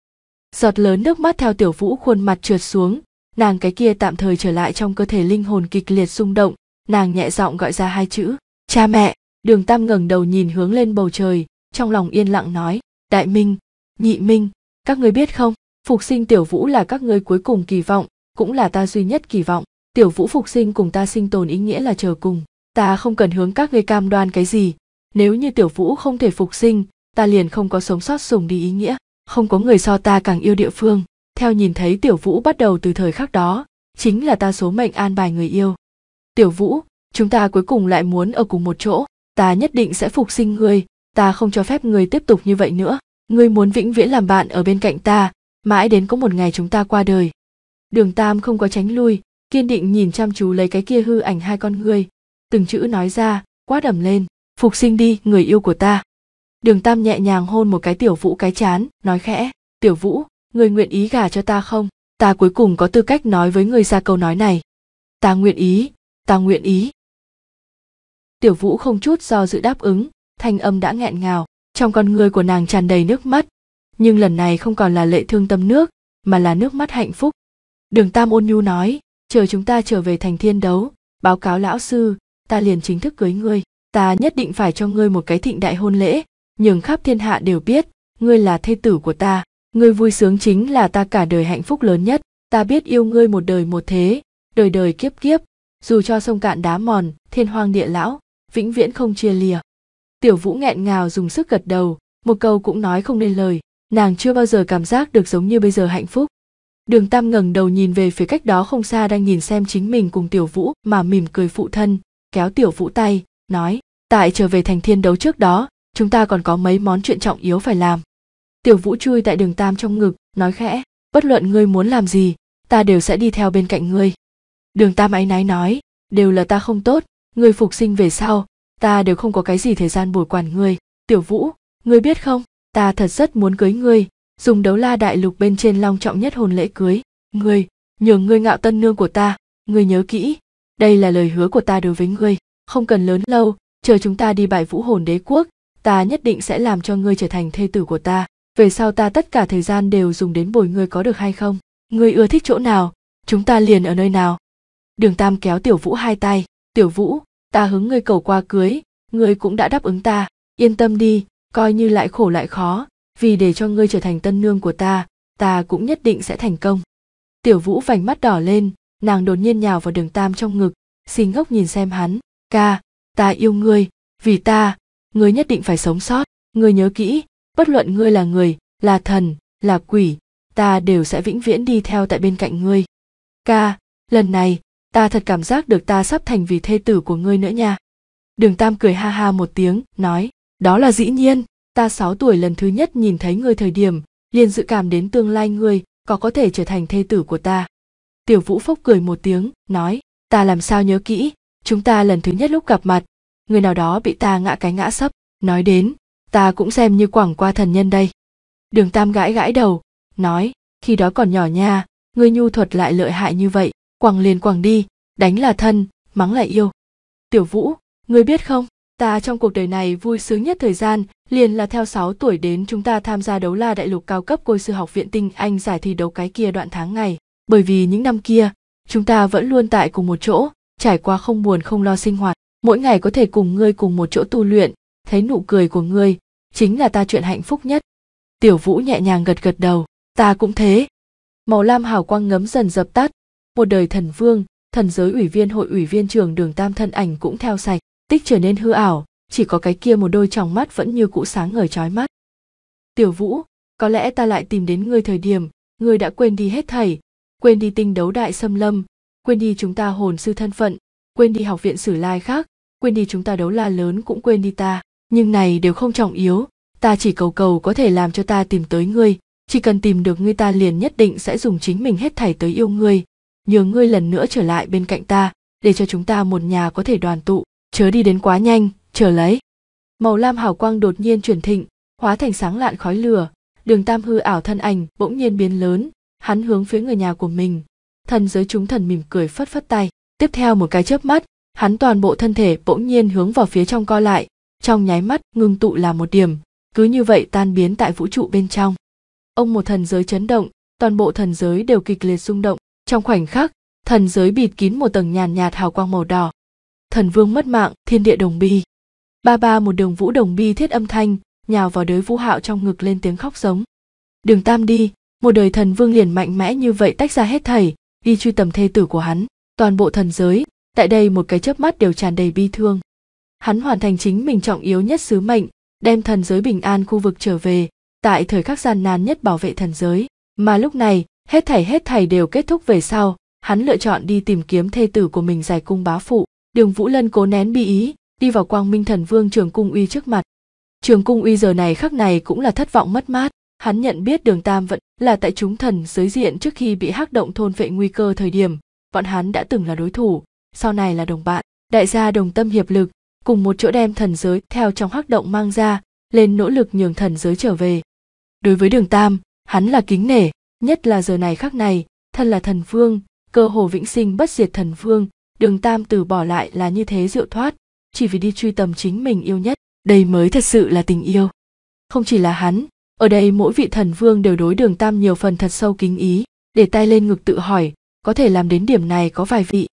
Giọt lớn nước mắt theo Tiểu Vũ khuôn mặt trượt xuống, nàng cái kia tạm thời trở lại trong cơ thể linh hồn kịch liệt rung động nàng nhẹ giọng gọi ra hai chữ cha mẹ đường tam ngẩng đầu nhìn hướng lên bầu trời trong lòng yên lặng nói đại minh nhị minh các ngươi biết không phục sinh tiểu vũ là các ngươi cuối cùng kỳ vọng cũng là ta duy nhất kỳ vọng tiểu vũ phục sinh cùng ta sinh tồn ý nghĩa là chờ cùng ta không cần hướng các ngươi cam đoan cái gì nếu như tiểu vũ không thể phục sinh ta liền không có sống sót sùng đi ý nghĩa không có người so ta càng yêu địa phương theo nhìn thấy tiểu vũ bắt đầu từ thời khắc đó chính là ta số mệnh an bài người yêu tiểu vũ chúng ta cuối cùng lại muốn ở cùng một chỗ ta nhất định sẽ phục sinh ngươi ta không cho phép ngươi tiếp tục như vậy nữa ngươi muốn vĩnh viễn làm bạn ở bên cạnh ta mãi đến có một ngày chúng ta qua đời đường tam không có tránh lui kiên định nhìn chăm chú lấy cái kia hư ảnh hai con ngươi từng chữ nói ra quát ẩm lên phục sinh đi người yêu của ta đường tam nhẹ nhàng hôn một cái tiểu vũ cái chán nói khẽ tiểu vũ người nguyện ý gả cho ta không ta cuối cùng có tư cách nói với người ra câu nói này ta nguyện ý ta nguyện ý tiểu vũ không chút do dự đáp ứng thanh âm đã nghẹn ngào trong con người của nàng tràn đầy nước mắt nhưng lần này không còn là lệ thương tâm nước mà là nước mắt hạnh phúc đường tam ôn nhu nói chờ chúng ta trở về thành thiên đấu báo cáo lão sư ta liền chính thức cưới ngươi ta nhất định phải cho ngươi một cái thịnh đại hôn lễ nhường khắp thiên hạ đều biết ngươi là thê tử của ta Ngươi vui sướng chính là ta cả đời hạnh phúc lớn nhất, ta biết yêu ngươi một đời một thế, đời đời kiếp kiếp, dù cho sông cạn đá mòn, thiên hoang địa lão, vĩnh viễn không chia lìa. Tiểu Vũ nghẹn ngào dùng sức gật đầu, một câu cũng nói không nên lời, nàng chưa bao giờ cảm giác được giống như bây giờ hạnh phúc. Đường Tam ngẩng đầu nhìn về phía cách đó không xa đang nhìn xem chính mình cùng Tiểu Vũ mà mỉm cười phụ thân, kéo Tiểu Vũ tay, nói, tại trở về thành thiên đấu trước đó, chúng ta còn có mấy món chuyện trọng yếu phải làm tiểu vũ chui tại đường tam trong ngực nói khẽ bất luận ngươi muốn làm gì ta đều sẽ đi theo bên cạnh ngươi đường tam áy náy nói đều là ta không tốt ngươi phục sinh về sau ta đều không có cái gì thời gian bồi quản ngươi tiểu vũ ngươi biết không ta thật rất muốn cưới ngươi dùng đấu la đại lục bên trên long trọng nhất hồn lễ cưới ngươi nhường ngươi ngạo tân nương của ta ngươi nhớ kỹ đây là lời hứa của ta đối với ngươi không cần lớn lâu chờ chúng ta đi bại vũ hồn đế quốc ta nhất định sẽ làm cho ngươi trở thành thê tử của ta về sau ta tất cả thời gian đều dùng đến bồi ngươi có được hay không ngươi ưa thích chỗ nào chúng ta liền ở nơi nào đường tam kéo tiểu vũ hai tay tiểu vũ ta hứng ngươi cầu qua cưới ngươi cũng đã đáp ứng ta yên tâm đi coi như lại khổ lại khó vì để cho ngươi trở thành tân nương của ta ta cũng nhất định sẽ thành công tiểu vũ vành mắt đỏ lên nàng đột nhiên nhào vào đường tam trong ngực xin ngốc nhìn xem hắn ca ta yêu ngươi vì ta ngươi nhất định phải sống sót ngươi nhớ kỹ bất luận ngươi là người là thần là quỷ ta đều sẽ vĩnh viễn đi theo tại bên cạnh ngươi ca lần này ta thật cảm giác được ta sắp thành vì thê tử của ngươi nữa nha đường tam cười ha ha một tiếng nói đó là dĩ nhiên ta sáu tuổi lần thứ nhất nhìn thấy ngươi thời điểm liền dự cảm đến tương lai ngươi có có thể trở thành thê tử của ta tiểu vũ phốc cười một tiếng nói ta làm sao nhớ kỹ chúng ta lần thứ nhất lúc gặp mặt người nào đó bị ta ngã cái ngã sấp nói đến ta cũng xem như quảng qua thần nhân đây đường tam gãi gãi đầu nói khi đó còn nhỏ nha ngươi nhu thuật lại lợi hại như vậy quẳng liền quẳng đi đánh là thân mắng là yêu tiểu vũ ngươi biết không ta trong cuộc đời này vui sướng nhất thời gian liền là theo 6 tuổi đến chúng ta tham gia đấu la đại lục cao cấp côi sư học viện tinh anh giải thi đấu cái kia đoạn tháng ngày bởi vì những năm kia chúng ta vẫn luôn tại cùng một chỗ trải qua không buồn không lo sinh hoạt mỗi ngày có thể cùng ngươi cùng một chỗ tu luyện thấy nụ cười của ngươi chính là ta chuyện hạnh phúc nhất tiểu vũ nhẹ nhàng gật gật đầu ta cũng thế màu lam hào quang ngấm dần dập tắt một đời thần vương thần giới ủy viên hội ủy viên trường đường tam thân ảnh cũng theo sạch tích trở nên hư ảo chỉ có cái kia một đôi tròng mắt vẫn như cũ sáng ngời trói mắt tiểu vũ có lẽ ta lại tìm đến ngươi thời điểm ngươi đã quên đi hết thảy quên đi tinh đấu đại xâm lâm quên đi chúng ta hồn sư thân phận quên đi học viện sử lai khác quên đi chúng ta đấu la lớn cũng quên đi ta nhưng này đều không trọng yếu ta chỉ cầu cầu có thể làm cho ta tìm tới ngươi chỉ cần tìm được ngươi ta liền nhất định sẽ dùng chính mình hết thảy tới yêu ngươi nhờ ngươi lần nữa trở lại bên cạnh ta để cho chúng ta một nhà có thể đoàn tụ chớ đi đến quá nhanh chờ lấy màu lam hào quang đột nhiên chuyển thịnh hóa thành sáng lạn khói lửa đường tam hư ảo thân ảnh bỗng nhiên biến lớn hắn hướng phía người nhà của mình thần giới chúng thần mỉm cười phất phất tay tiếp theo một cái chớp mắt hắn toàn bộ thân thể bỗng nhiên hướng vào phía trong co lại trong nháy mắt ngưng tụ là một điểm cứ như vậy tan biến tại vũ trụ bên trong ông một thần giới chấn động toàn bộ thần giới đều kịch liệt rung động trong khoảnh khắc thần giới bịt kín một tầng nhàn nhạt hào quang màu đỏ thần vương mất mạng thiên địa đồng bi ba ba một đường vũ đồng bi thiết âm thanh nhào vào đới vũ hạo trong ngực lên tiếng khóc giống đường tam đi một đời thần vương liền mạnh mẽ như vậy tách ra hết thảy đi truy tầm thê tử của hắn toàn bộ thần giới tại đây một cái chớp mắt đều tràn đầy bi thương hắn hoàn thành chính mình trọng yếu nhất sứ mệnh đem thần giới bình an khu vực trở về tại thời khắc gian nan nhất bảo vệ thần giới mà lúc này hết thảy hết thảy đều kết thúc về sau hắn lựa chọn đi tìm kiếm thê tử của mình giải cung bá phụ đường vũ lân cố nén bi ý đi vào quang minh thần vương trường cung uy trước mặt trường cung uy giờ này khắc này cũng là thất vọng mất mát hắn nhận biết đường tam vẫn là tại chúng thần giới diện trước khi bị hắc động thôn vệ nguy cơ thời điểm bọn hắn đã từng là đối thủ sau này là đồng bạn đại gia đồng tâm hiệp lực cùng một chỗ đem thần giới theo trong hắc động mang ra lên nỗ lực nhường thần giới trở về đối với đường tam hắn là kính nể nhất là giờ này khắc này thân là thần vương cơ hồ vĩnh sinh bất diệt thần vương đường tam từ bỏ lại là như thế diệu thoát chỉ vì đi truy tầm chính mình yêu nhất đây mới thật sự là tình yêu không chỉ là hắn ở đây mỗi vị thần vương đều đối đường tam nhiều phần thật sâu kính ý để tay lên ngực tự hỏi có thể làm đến điểm này có vài vị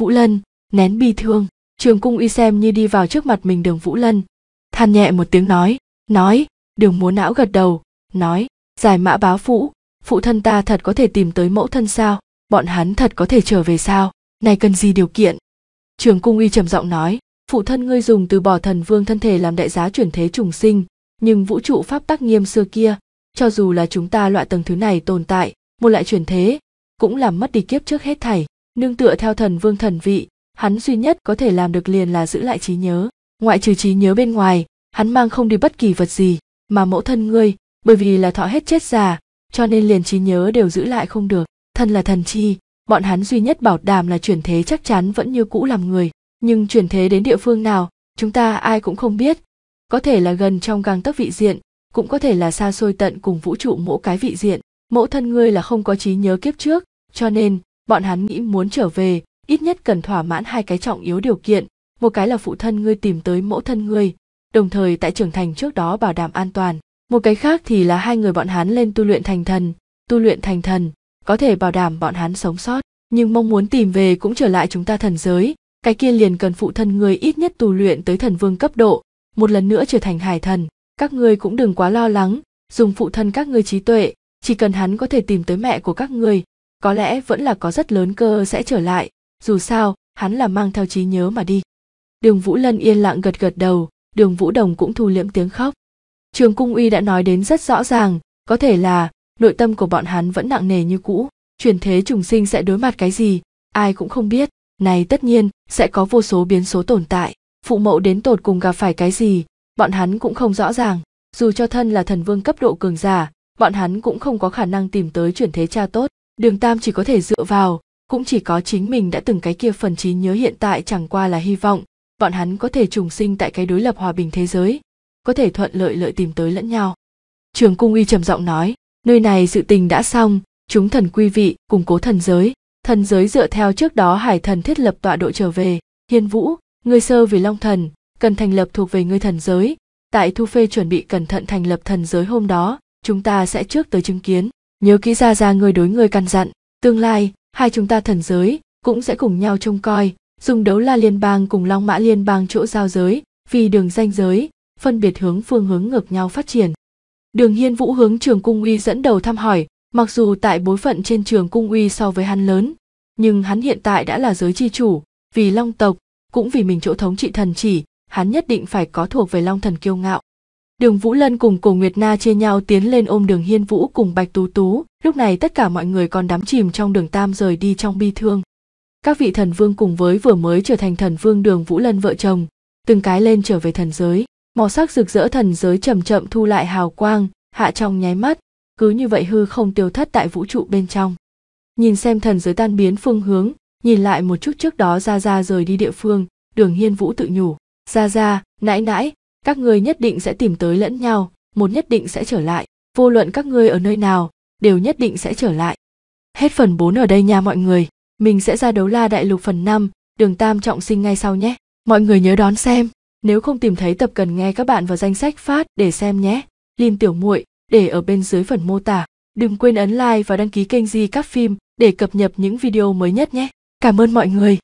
vũ lân nén bi thương trường cung uy xem như đi vào trước mặt mình đường vũ lân than nhẹ một tiếng nói nói đường múa não gật đầu nói giải mã báo phụ phụ thân ta thật có thể tìm tới mẫu thân sao bọn hắn thật có thể trở về sao này cần gì điều kiện trường cung uy trầm giọng nói phụ thân ngươi dùng từ bỏ thần vương thân thể làm đại giá chuyển thế trùng sinh nhưng vũ trụ pháp tắc nghiêm xưa kia cho dù là chúng ta loại tầng thứ này tồn tại một loại chuyển thế cũng làm mất đi kiếp trước hết thảy nương tựa theo thần vương thần vị hắn duy nhất có thể làm được liền là giữ lại trí nhớ ngoại trừ trí nhớ bên ngoài hắn mang không đi bất kỳ vật gì mà mẫu thân ngươi bởi vì là thọ hết chết già cho nên liền trí nhớ đều giữ lại không được thân là thần chi bọn hắn duy nhất bảo đảm là chuyển thế chắc chắn vẫn như cũ làm người nhưng chuyển thế đến địa phương nào chúng ta ai cũng không biết có thể là gần trong gang tấc vị diện cũng có thể là xa xôi tận cùng vũ trụ mỗi cái vị diện mẫu thân ngươi là không có trí nhớ kiếp trước cho nên bọn hắn nghĩ muốn trở về ít nhất cần thỏa mãn hai cái trọng yếu điều kiện một cái là phụ thân ngươi tìm tới mẫu thân ngươi đồng thời tại trưởng thành trước đó bảo đảm an toàn một cái khác thì là hai người bọn hắn lên tu luyện thành thần tu luyện thành thần có thể bảo đảm bọn hắn sống sót nhưng mong muốn tìm về cũng trở lại chúng ta thần giới cái kia liền cần phụ thân ngươi ít nhất tu luyện tới thần vương cấp độ một lần nữa trở thành hải thần các ngươi cũng đừng quá lo lắng dùng phụ thân các ngươi trí tuệ chỉ cần hắn có thể tìm tới mẹ của các ngươi có lẽ vẫn là có rất lớn cơ sẽ trở lại dù sao hắn là mang theo trí nhớ mà đi đường vũ lân yên lặng gật gật đầu đường vũ đồng cũng thu liễm tiếng khóc trường cung uy đã nói đến rất rõ ràng có thể là nội tâm của bọn hắn vẫn nặng nề như cũ chuyển thế trùng sinh sẽ đối mặt cái gì ai cũng không biết này tất nhiên sẽ có vô số biến số tồn tại phụ mẫu đến tột cùng gặp phải cái gì bọn hắn cũng không rõ ràng dù cho thân là thần vương cấp độ cường giả bọn hắn cũng không có khả năng tìm tới chuyển thế cha tốt đường tam chỉ có thể dựa vào cũng chỉ có chính mình đã từng cái kia phần trí nhớ hiện tại chẳng qua là hy vọng bọn hắn có thể trùng sinh tại cái đối lập hòa bình thế giới có thể thuận lợi lợi tìm tới lẫn nhau trường cung uy trầm giọng nói nơi này sự tình đã xong chúng thần quy vị củng cố thần giới thần giới dựa theo trước đó hải thần thiết lập tọa độ trở về hiên vũ ngươi sơ về long thần cần thành lập thuộc về ngươi thần giới tại thu phê chuẩn bị cẩn thận thành lập thần giới hôm đó chúng ta sẽ trước tới chứng kiến nhớ kỹ ra ra ngươi đối ngươi căn dặn tương lai hai chúng ta thần giới cũng sẽ cùng nhau trông coi, dùng đấu la liên bang cùng long mã liên bang chỗ giao giới, vì đường danh giới, phân biệt hướng phương hướng ngược nhau phát triển. Đường Hiên Vũ hướng Trường Cung Uy dẫn đầu thăm hỏi, mặc dù tại bối phận trên Trường Cung Uy so với hắn lớn, nhưng hắn hiện tại đã là giới chi chủ, vì long tộc, cũng vì mình chỗ thống trị thần chỉ, hắn nhất định phải có thuộc về long thần kiêu ngạo. Đường Vũ Lân cùng Cổ Nguyệt Na chia nhau tiến lên ôm Đường Hiên Vũ cùng Bạch Tú Tú, lúc này tất cả mọi người còn đắm chìm trong đường Tam rời đi trong bi thương. Các vị thần vương cùng với vừa mới trở thành thần vương Đường Vũ Lân vợ chồng, từng cái lên trở về thần giới, màu sắc rực rỡ thần giới chậm chậm thu lại hào quang, hạ trong nháy mắt, cứ như vậy hư không tiêu thất tại vũ trụ bên trong. Nhìn xem thần giới tan biến phương hướng, nhìn lại một chút trước đó ra ra rời đi địa phương, Đường Hiên Vũ tự nhủ, ra ra, nãi nãi, các ngươi nhất định sẽ tìm tới lẫn nhau một nhất định sẽ trở lại vô luận các ngươi ở nơi nào đều nhất định sẽ trở lại hết phần 4 ở đây nha mọi người mình sẽ ra đấu la đại lục phần 5, đường tam trọng sinh ngay sau nhé mọi người nhớ đón xem nếu không tìm thấy tập cần nghe các bạn vào danh sách phát để xem nhé lin tiểu muội để ở bên dưới phần mô tả đừng quên ấn like và đăng ký kênh di các phim để cập nhật những video mới nhất nhé cảm ơn mọi người